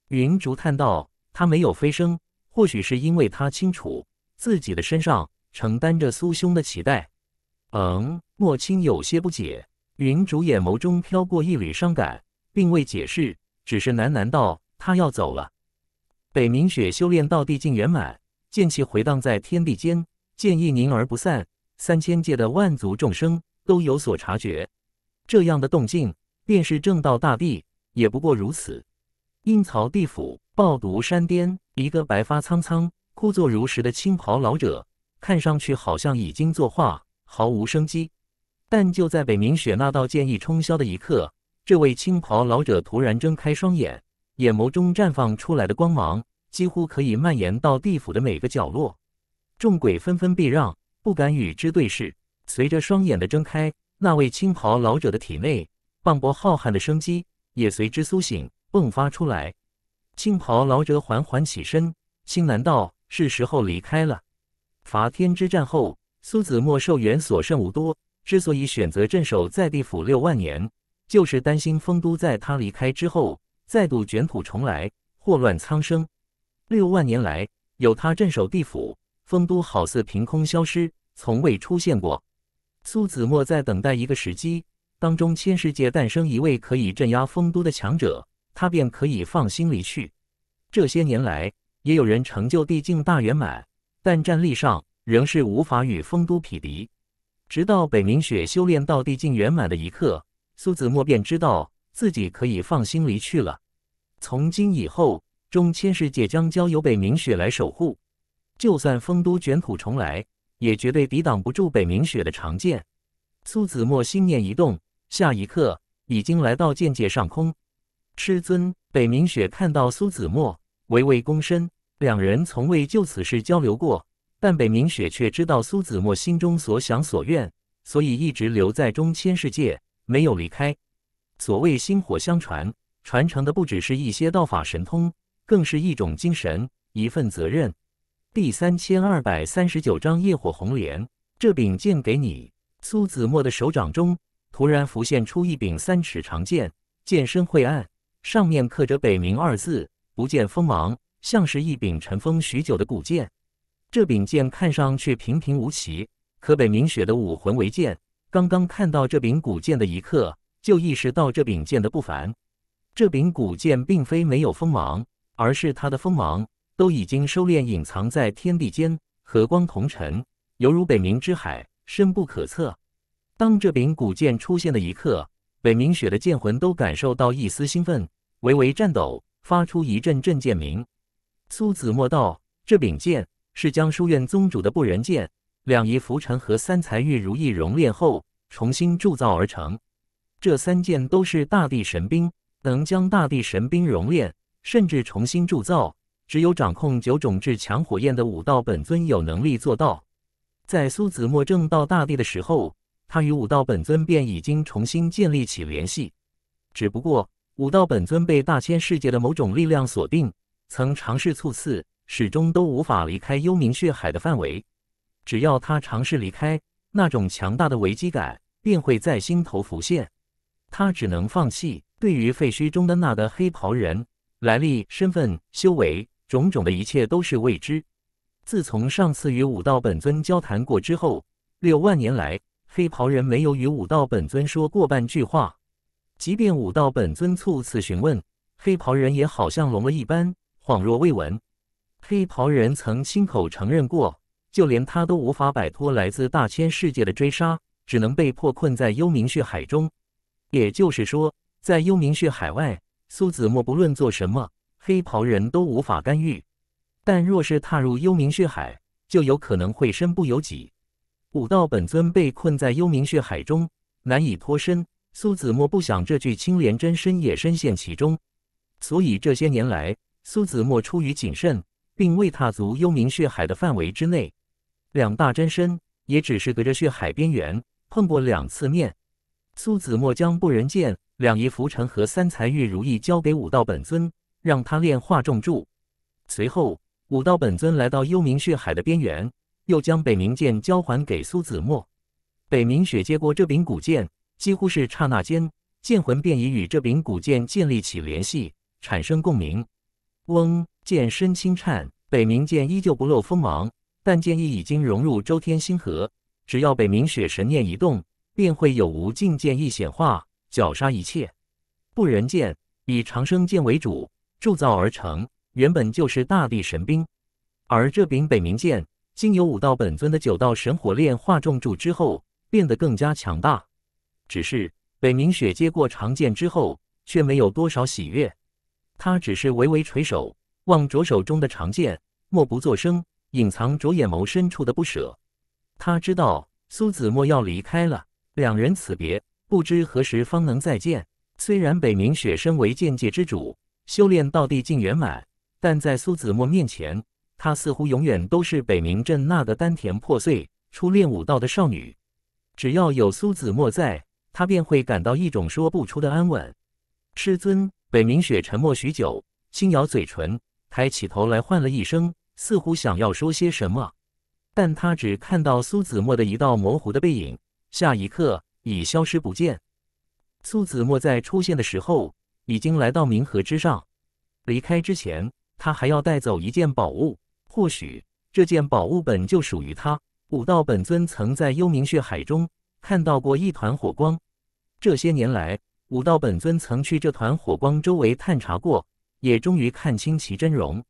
云竹叹道：“他没有飞升，或许是因为他清楚自己的身上承担着苏兄的期待。”嗯，莫青有些不解。云竹眼眸中飘过一缕伤感，并未解释，只是喃喃道：“他要走了。”北冥雪修炼到地境圆满，剑气回荡在天地间，剑意凝而不散，三千界的万族众生都有所察觉。这样的动静，便是正道大帝。也不过如此。阴曹地府，暴毒山巅，一个白发苍苍、枯坐如石的青袍老者，看上去好像已经作画，毫无生机。但就在北冥雪那道剑意冲霄的一刻，这位青袍老者突然睁开双眼，眼眸中绽放出来的光芒，几乎可以蔓延到地府的每个角落。众鬼纷纷避让，不敢与之对视。随着双眼的睁开，那位青袍老者的体内磅礴浩瀚的生机。也随之苏醒，迸发出来。青袍老者缓缓起身，心难道：“是时候离开了。”伐天之战后，苏子墨寿元所剩无多，之所以选择镇守在地府六万年，就是担心丰都在他离开之后再度卷土重来，祸乱苍生。六万年来，有他镇守地府，丰都好似凭空消失，从未出现过。苏子墨在等待一个时机。当中，千世界诞生一位可以镇压丰都的强者，他便可以放心离去。这些年来，也有人成就地境大圆满，但战力上仍是无法与丰都匹敌。直到北冥雪修炼到地境圆满的一刻，苏子墨便知道自己可以放心离去了。从今以后，中千世界将交由北冥雪来守护。就算丰都卷土重来，也绝对抵挡不住北冥雪的长剑。苏子墨心念一动。下一刻，已经来到剑界上空。师尊，北冥雪看到苏子墨，微微躬身。两人从未就此事交流过，但北冥雪却知道苏子墨心中所想所愿，所以一直留在中千世界，没有离开。所谓薪火相传，传承的不只是一些道法神通，更是一种精神，一份责任。第三千二百三十九章业火红莲。这柄剑给你，苏子墨的手掌中。突然浮现出一柄三尺长剑，剑身晦暗，上面刻着“北冥”二字，不见锋芒，像是一柄尘封许久的古剑。这柄剑看上去平平无奇，可北冥雪的武魂为剑，刚刚看到这柄古剑的一刻，就意识到这柄剑的不凡。这柄古剑并非没有锋芒，而是它的锋芒都已经收敛，隐藏在天地间，和光同尘，犹如北冥之海，深不可测。当这柄古剑出现的一刻，北冥雪的剑魂都感受到一丝兴奋，微微颤抖，发出一阵阵剑鸣。苏子墨道：“这柄剑是将书院宗主的不仁剑、两仪浮尘和三才玉如意熔炼后重新铸造而成。这三剑都是大地神兵，能将大地神兵熔炼甚至重新铸造，只有掌控九种至强火焰的武道本尊有能力做到。”在苏子墨正到大地的时候。他与武道本尊便已经重新建立起联系，只不过武道本尊被大千世界的某种力量锁定，曾尝试猝刺，始终都无法离开幽冥血海的范围。只要他尝试离开，那种强大的危机感便会在心头浮现。他只能放弃。对于废墟中的那个黑袍人来历、身份、修为种种的一切都是未知。自从上次与武道本尊交谈过之后，六万年来。黑袍人没有与武道本尊说过半句话，即便武道本尊促次询问，黑袍人也好像聋了一般，恍若未闻。黑袍人曾亲口承认过，就连他都无法摆脱来自大千世界的追杀，只能被迫困在幽冥血海中。也就是说，在幽冥血海外，苏子墨不论做什么，黑袍人都无法干预；但若是踏入幽冥血海，就有可能会身不由己。武道本尊被困在幽冥血海中，难以脱身。苏子墨不想这具青莲真身也深陷其中，所以这些年来，苏子墨出于谨慎，并未踏足幽冥血海的范围之内。两大真身也只是隔着血海边缘碰过两次面。苏子墨将不仁剑、两仪浮尘和三才玉如意交给武道本尊，让他炼化重铸。随后，武道本尊来到幽冥血海的边缘。又将北冥剑交还给苏子墨，北冥雪接过这柄古剑，几乎是刹那间，剑魂便已与这柄古剑建立起联系，产生共鸣。嗡，剑身轻颤，北冥剑依旧不露锋芒，但剑意已经融入周天星河。只要北冥雪神念一动，便会有无尽剑意显化，绞杀一切。不仁剑以长生剑为主铸造而成，原本就是大地神兵，而这柄北冥剑。经由五道本尊的九道神火炼化重铸之后，变得更加强大。只是北冥雪接过长剑之后，却没有多少喜悦。他只是微微垂首，望着手中的长剑，默不作声，隐藏着眼眸深处的不舍。他知道苏子墨要离开了，两人此别，不知何时方能再见。虽然北冥雪身为剑界之主，修炼道地境圆满，但在苏子墨面前。她似乎永远都是北冥镇那个丹田破碎、初练武道的少女。只要有苏子墨在，她便会感到一种说不出的安稳。师尊，北冥雪沉默许久，轻咬嘴唇，抬起头来唤了一声，似乎想要说些什么，但她只看到苏子墨的一道模糊的背影，下一刻已消失不见。苏子墨在出现的时候，已经来到冥河之上。离开之前，他还要带走一件宝物。或许这件宝物本就属于他。武道本尊曾在幽冥血海中看到过一团火光，这些年来，武道本尊曾去这团火光周围探查过，也终于看清其真容。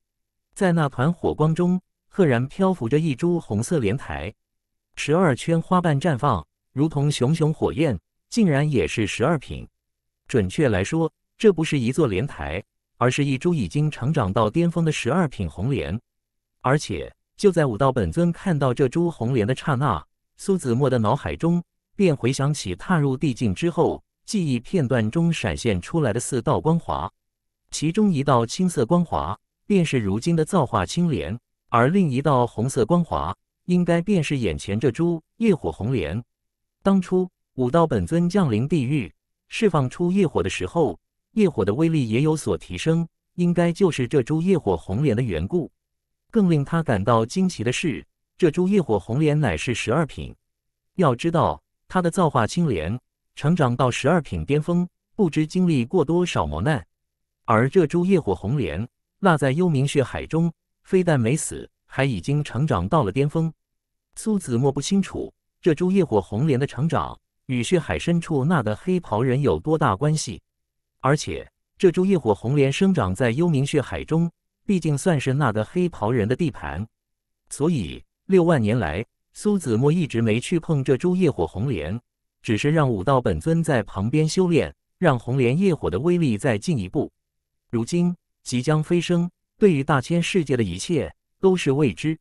在那团火光中，赫然漂浮着一株红色莲台，十二圈花瓣绽放，如同熊熊火焰，竟然也是十二品。准确来说，这不是一座莲台，而是一株已经成长到巅峰的十二品红莲。而且就在武道本尊看到这株红莲的刹那，苏子墨的脑海中便回想起踏入地境之后，记忆片段中闪现出来的四道光华，其中一道青色光华便是如今的造化青莲，而另一道红色光华应该便是眼前这株业火红莲。当初武道本尊降临地狱，释放出业火的时候，业火的威力也有所提升，应该就是这株业火红莲的缘故。更令他感到惊奇的是，这株夜火红莲乃是十二品。要知道，他的造化青莲成长到十二品巅峰，不知经历过多少磨难。而这株夜火红莲落在幽冥血海中，非但没死，还已经成长到了巅峰。苏子墨不清楚这株夜火红莲的成长与血海深处那个黑袍人有多大关系，而且这株夜火红莲生长在幽冥血海中。毕竟算是那个黑袍人的地盘，所以六万年来，苏子墨一直没去碰这株业火红莲，只是让武道本尊在旁边修炼，让红莲业火的威力再进一步。如今即将飞升，对于大千世界的一切都是未知。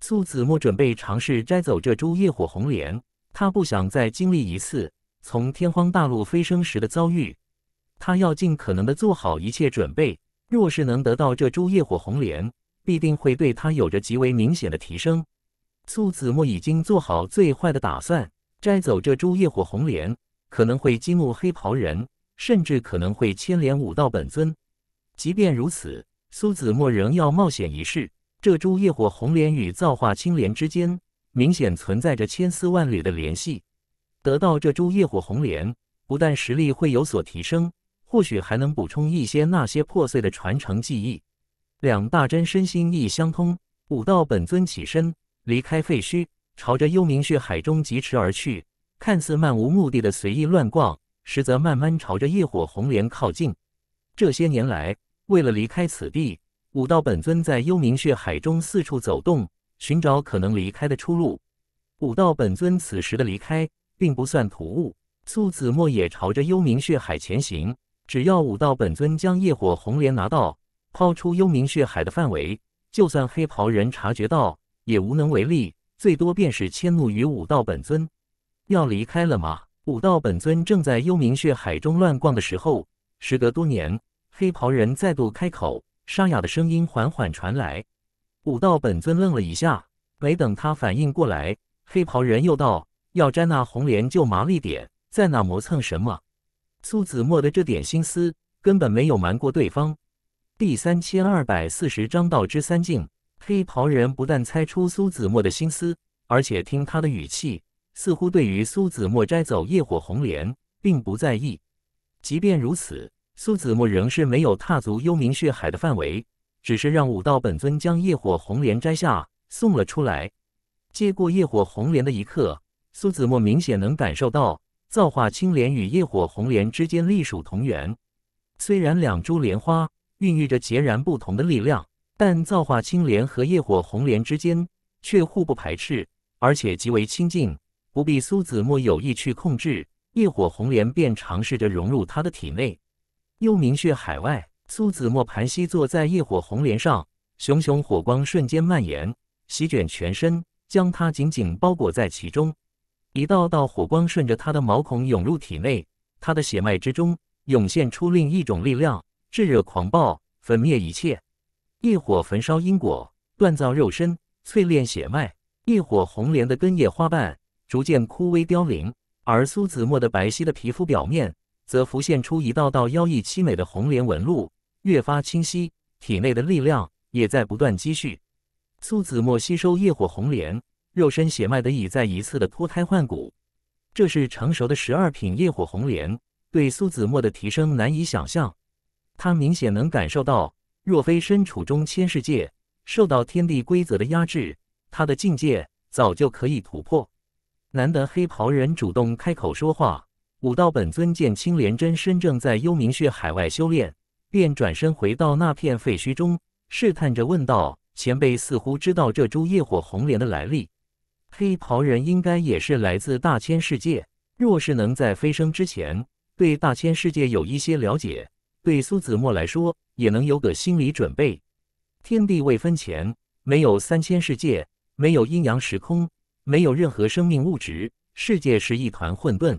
苏子墨准备尝试摘走这株业火红莲，他不想再经历一次从天荒大陆飞升时的遭遇，他要尽可能的做好一切准备。若是能得到这株业火红莲，必定会对他有着极为明显的提升。苏子墨已经做好最坏的打算，摘走这株业火红莲可能会激怒黑袍人，甚至可能会牵连武道本尊。即便如此，苏子墨仍要冒险一试。这株业火红莲与造化青莲之间明显存在着千丝万缕的联系。得到这株业火红莲，不但实力会有所提升。或许还能补充一些那些破碎的传承记忆。两大真身心意相通，武道本尊起身离开废墟，朝着幽冥血海中疾驰而去。看似漫无目的的随意乱逛，实则慢慢朝着业火红莲靠近。这些年来，为了离开此地，武道本尊在幽冥血海中四处走动，寻找可能离开的出路。武道本尊此时的离开并不算突兀。苏子墨也朝着幽冥血海前行。只要武道本尊将业火红莲拿到，抛出幽冥血海的范围，就算黑袍人察觉到，也无能为力，最多便是迁怒于武道本尊。要离开了吗？武道本尊正在幽冥血海中乱逛的时候，时隔多年，黑袍人再度开口，沙哑的声音缓缓传来。武道本尊愣了一下，没等他反应过来，黑袍人又道：“要摘那红莲就麻利点，在那磨蹭什么？”苏子墨的这点心思根本没有瞒过对方。第三千二百四十章道之三境，黑袍人不但猜出苏子墨的心思，而且听他的语气，似乎对于苏子墨摘走业火红莲并不在意。即便如此，苏子墨仍是没有踏足幽冥血海的范围，只是让武道本尊将业火红莲摘下送了出来。接过业火红莲的一刻，苏子墨明显能感受到。造化青莲与业火红莲之间隶属同源，虽然两株莲花孕育着截然不同的力量，但造化青莲和业火红莲之间却互不排斥，而且极为亲近。不必苏子墨有意去控制，业火红莲便尝试着融入他的体内。幽冥血海外，苏子墨盘膝坐在业火红莲上，熊熊火光瞬间蔓延，席卷全身，将他紧紧包裹在其中。一道道火光顺着他的毛孔涌入体内，他的血脉之中涌现出另一种力量，炙热狂暴，焚灭一切。业火焚烧因果，锻造肉身，淬炼血脉。业火红莲的根叶花瓣逐渐枯萎凋零，而苏子墨的白皙的皮肤表面则浮现出一道道妖异凄美的红莲纹路，越发清晰。体内的力量也在不断积蓄。苏子墨吸收业火红莲。肉身血脉的已再一次的脱胎换骨，这是成熟的十二品烈火红莲对苏子墨的提升难以想象。他明显能感受到，若非身处中千世界，受到天地规则的压制，他的境界早就可以突破。难得黑袍人主动开口说话，武道本尊见青莲真身正在幽冥血海外修炼，便转身回到那片废墟中，试探着问道：“前辈似乎知道这株业火红莲的来历。”黑袍人应该也是来自大千世界。若是能在飞升之前对大千世界有一些了解，对苏子墨来说也能有个心理准备。天地未分前，没有三千世界，没有阴阳时空，没有任何生命物质，世界是一团混沌。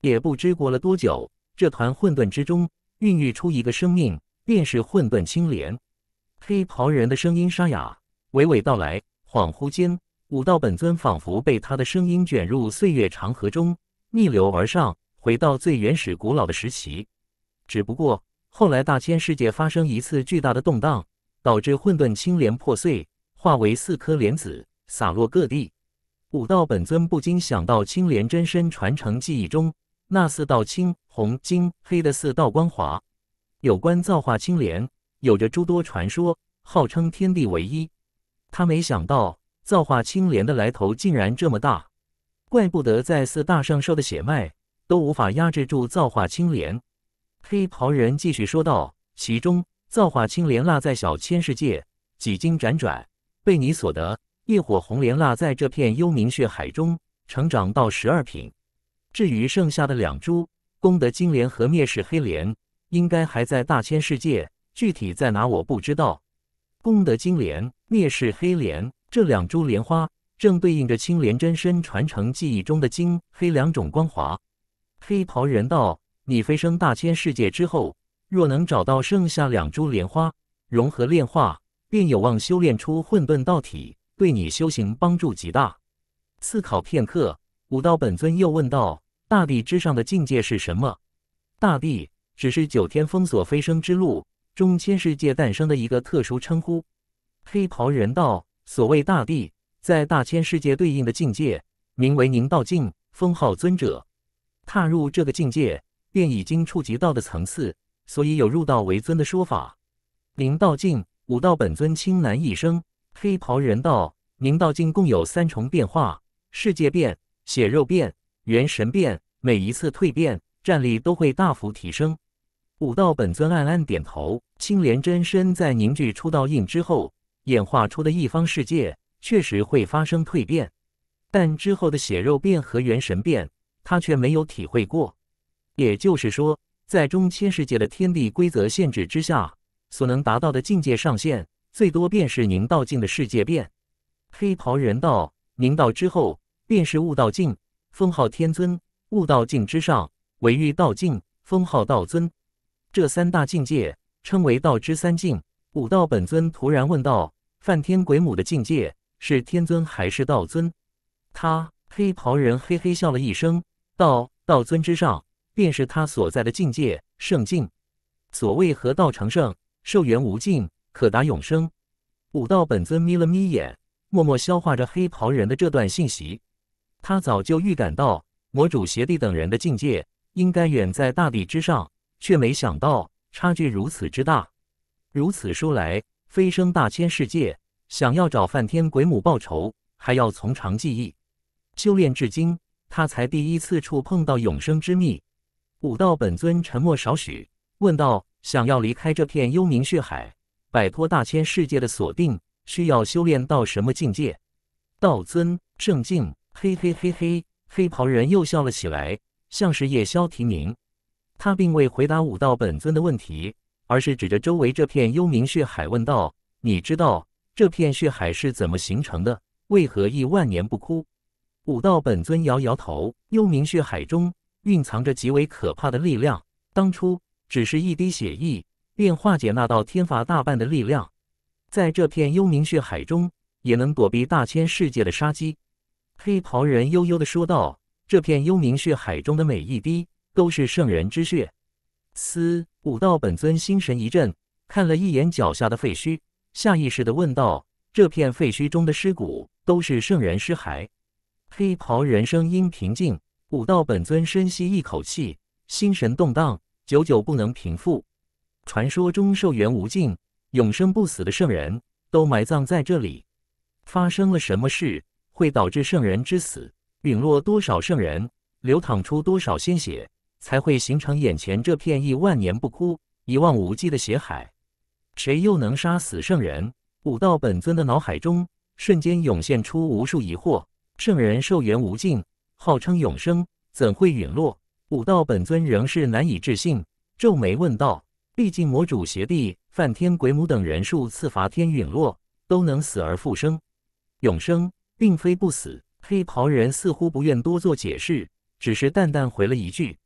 也不知过了多久，这团混沌之中孕育出一个生命，便是混沌青莲。黑袍人的声音沙哑，娓娓道来，恍惚间。武道本尊仿佛被他的声音卷入岁月长河中，逆流而上，回到最原始古老的时期。只不过后来大千世界发生一次巨大的动荡，导致混沌青莲破碎，化为四颗莲子，洒落各地。武道本尊不禁想到青莲真身传承记忆中那四道青、红、金、黑的四道光华。有关造化青莲，有着诸多传说，号称天地唯一。他没想到。造化青莲的来头竟然这么大，怪不得在四大上兽的血脉都无法压制住造化青莲。黑袍人继续说道：“其中，造化青莲落在小千世界，几经辗转被你所得；业火红莲落在这片幽冥血海中，成长到十二品。至于剩下的两株功德金莲和灭世黑莲，应该还在大千世界，具体在哪我不知道。功德金莲，灭世黑莲。”这两株莲花正对应着青莲真身传承记忆中的金、黑两种光华。黑袍人道：“你飞升大千世界之后，若能找到剩下两株莲花，融合炼化，便有望修炼出混沌道体，对你修行帮助极大。”思考片刻，武道本尊又问道：“大地之上的境界是什么？”“大地只是九天封锁飞升之路中千世界诞生的一个特殊称呼。”黑袍人道。所谓大帝，在大千世界对应的境界名为宁道境，封号尊者。踏入这个境界，便已经触及到的层次，所以有入道为尊的说法。宁道境，武道本尊青南一生。黑袍人道宁道境共有三重变化：世界变、血肉变、元神变。每一次蜕变，战力都会大幅提升。武道本尊暗暗点头。青莲真身在凝聚出道印之后。演化出的一方世界确实会发生蜕变，但之后的血肉变和元神变，他却没有体会过。也就是说，在中千世界的天地规则限制之下，所能达到的境界上限，最多便是凝道境的世界变。黑袍人道凝道之后，便是悟道境，封号天尊；悟道境之上，为玉道境，封号道尊。这三大境界称为道之三境。武道本尊突然问道：“梵天鬼母的境界是天尊还是道尊？”他黑袍人嘿嘿笑了一声，道：“道尊之上，便是他所在的境界圣境。所谓合道成圣，寿元无尽，可达永生。”武道本尊眯了眯眼，默默消化着黑袍人的这段信息。他早就预感到魔主、邪帝等人的境界应该远在大地之上，却没想到差距如此之大。如此说来，飞升大千世界，想要找梵天鬼母报仇，还要从长计议。修炼至今，他才第一次触碰到永生之秘。武道本尊沉默少许，问道：“想要离开这片幽冥血海，摆脱大千世界的锁定，需要修炼到什么境界？”道尊，正静，嘿嘿嘿嘿，黑袍人又笑了起来，像是夜宵提名。他并未回答武道本尊的问题。而是指着周围这片幽冥血海问道：“你知道这片血海是怎么形成的？为何亿万年不枯？”武道本尊摇摇头：“幽冥血海中蕴藏着极为可怕的力量，当初只是一滴血意，便化解那道天罚大半的力量，在这片幽冥血海中，也能躲避大千世界的杀机。”黑袍人悠悠的说道：“这片幽冥血海中的每一滴，都是圣人之血。”司武道本尊心神一震，看了一眼脚下的废墟，下意识地问道：“这片废墟中的尸骨都是圣人尸骸？”黑袍人声音平静。武道本尊深吸一口气，心神动荡，久久不能平复。传说中寿元无尽、永生不死的圣人都埋葬在这里，发生了什么事会导致圣人之死？陨落多少圣人？流淌出多少鲜血？才会形成眼前这片亿万年不枯、一望无际的血海。谁又能杀死圣人？武道本尊的脑海中瞬间涌现出无数疑惑。圣人寿元无尽，号称永生，怎会陨落？武道本尊仍是难以置信，皱眉问道：“毕竟魔主、邪帝、梵天、鬼母等人数次伐天陨落，都能死而复生。永生并非不死。”黑袍人似乎不愿多做解释，只是淡淡回了一句。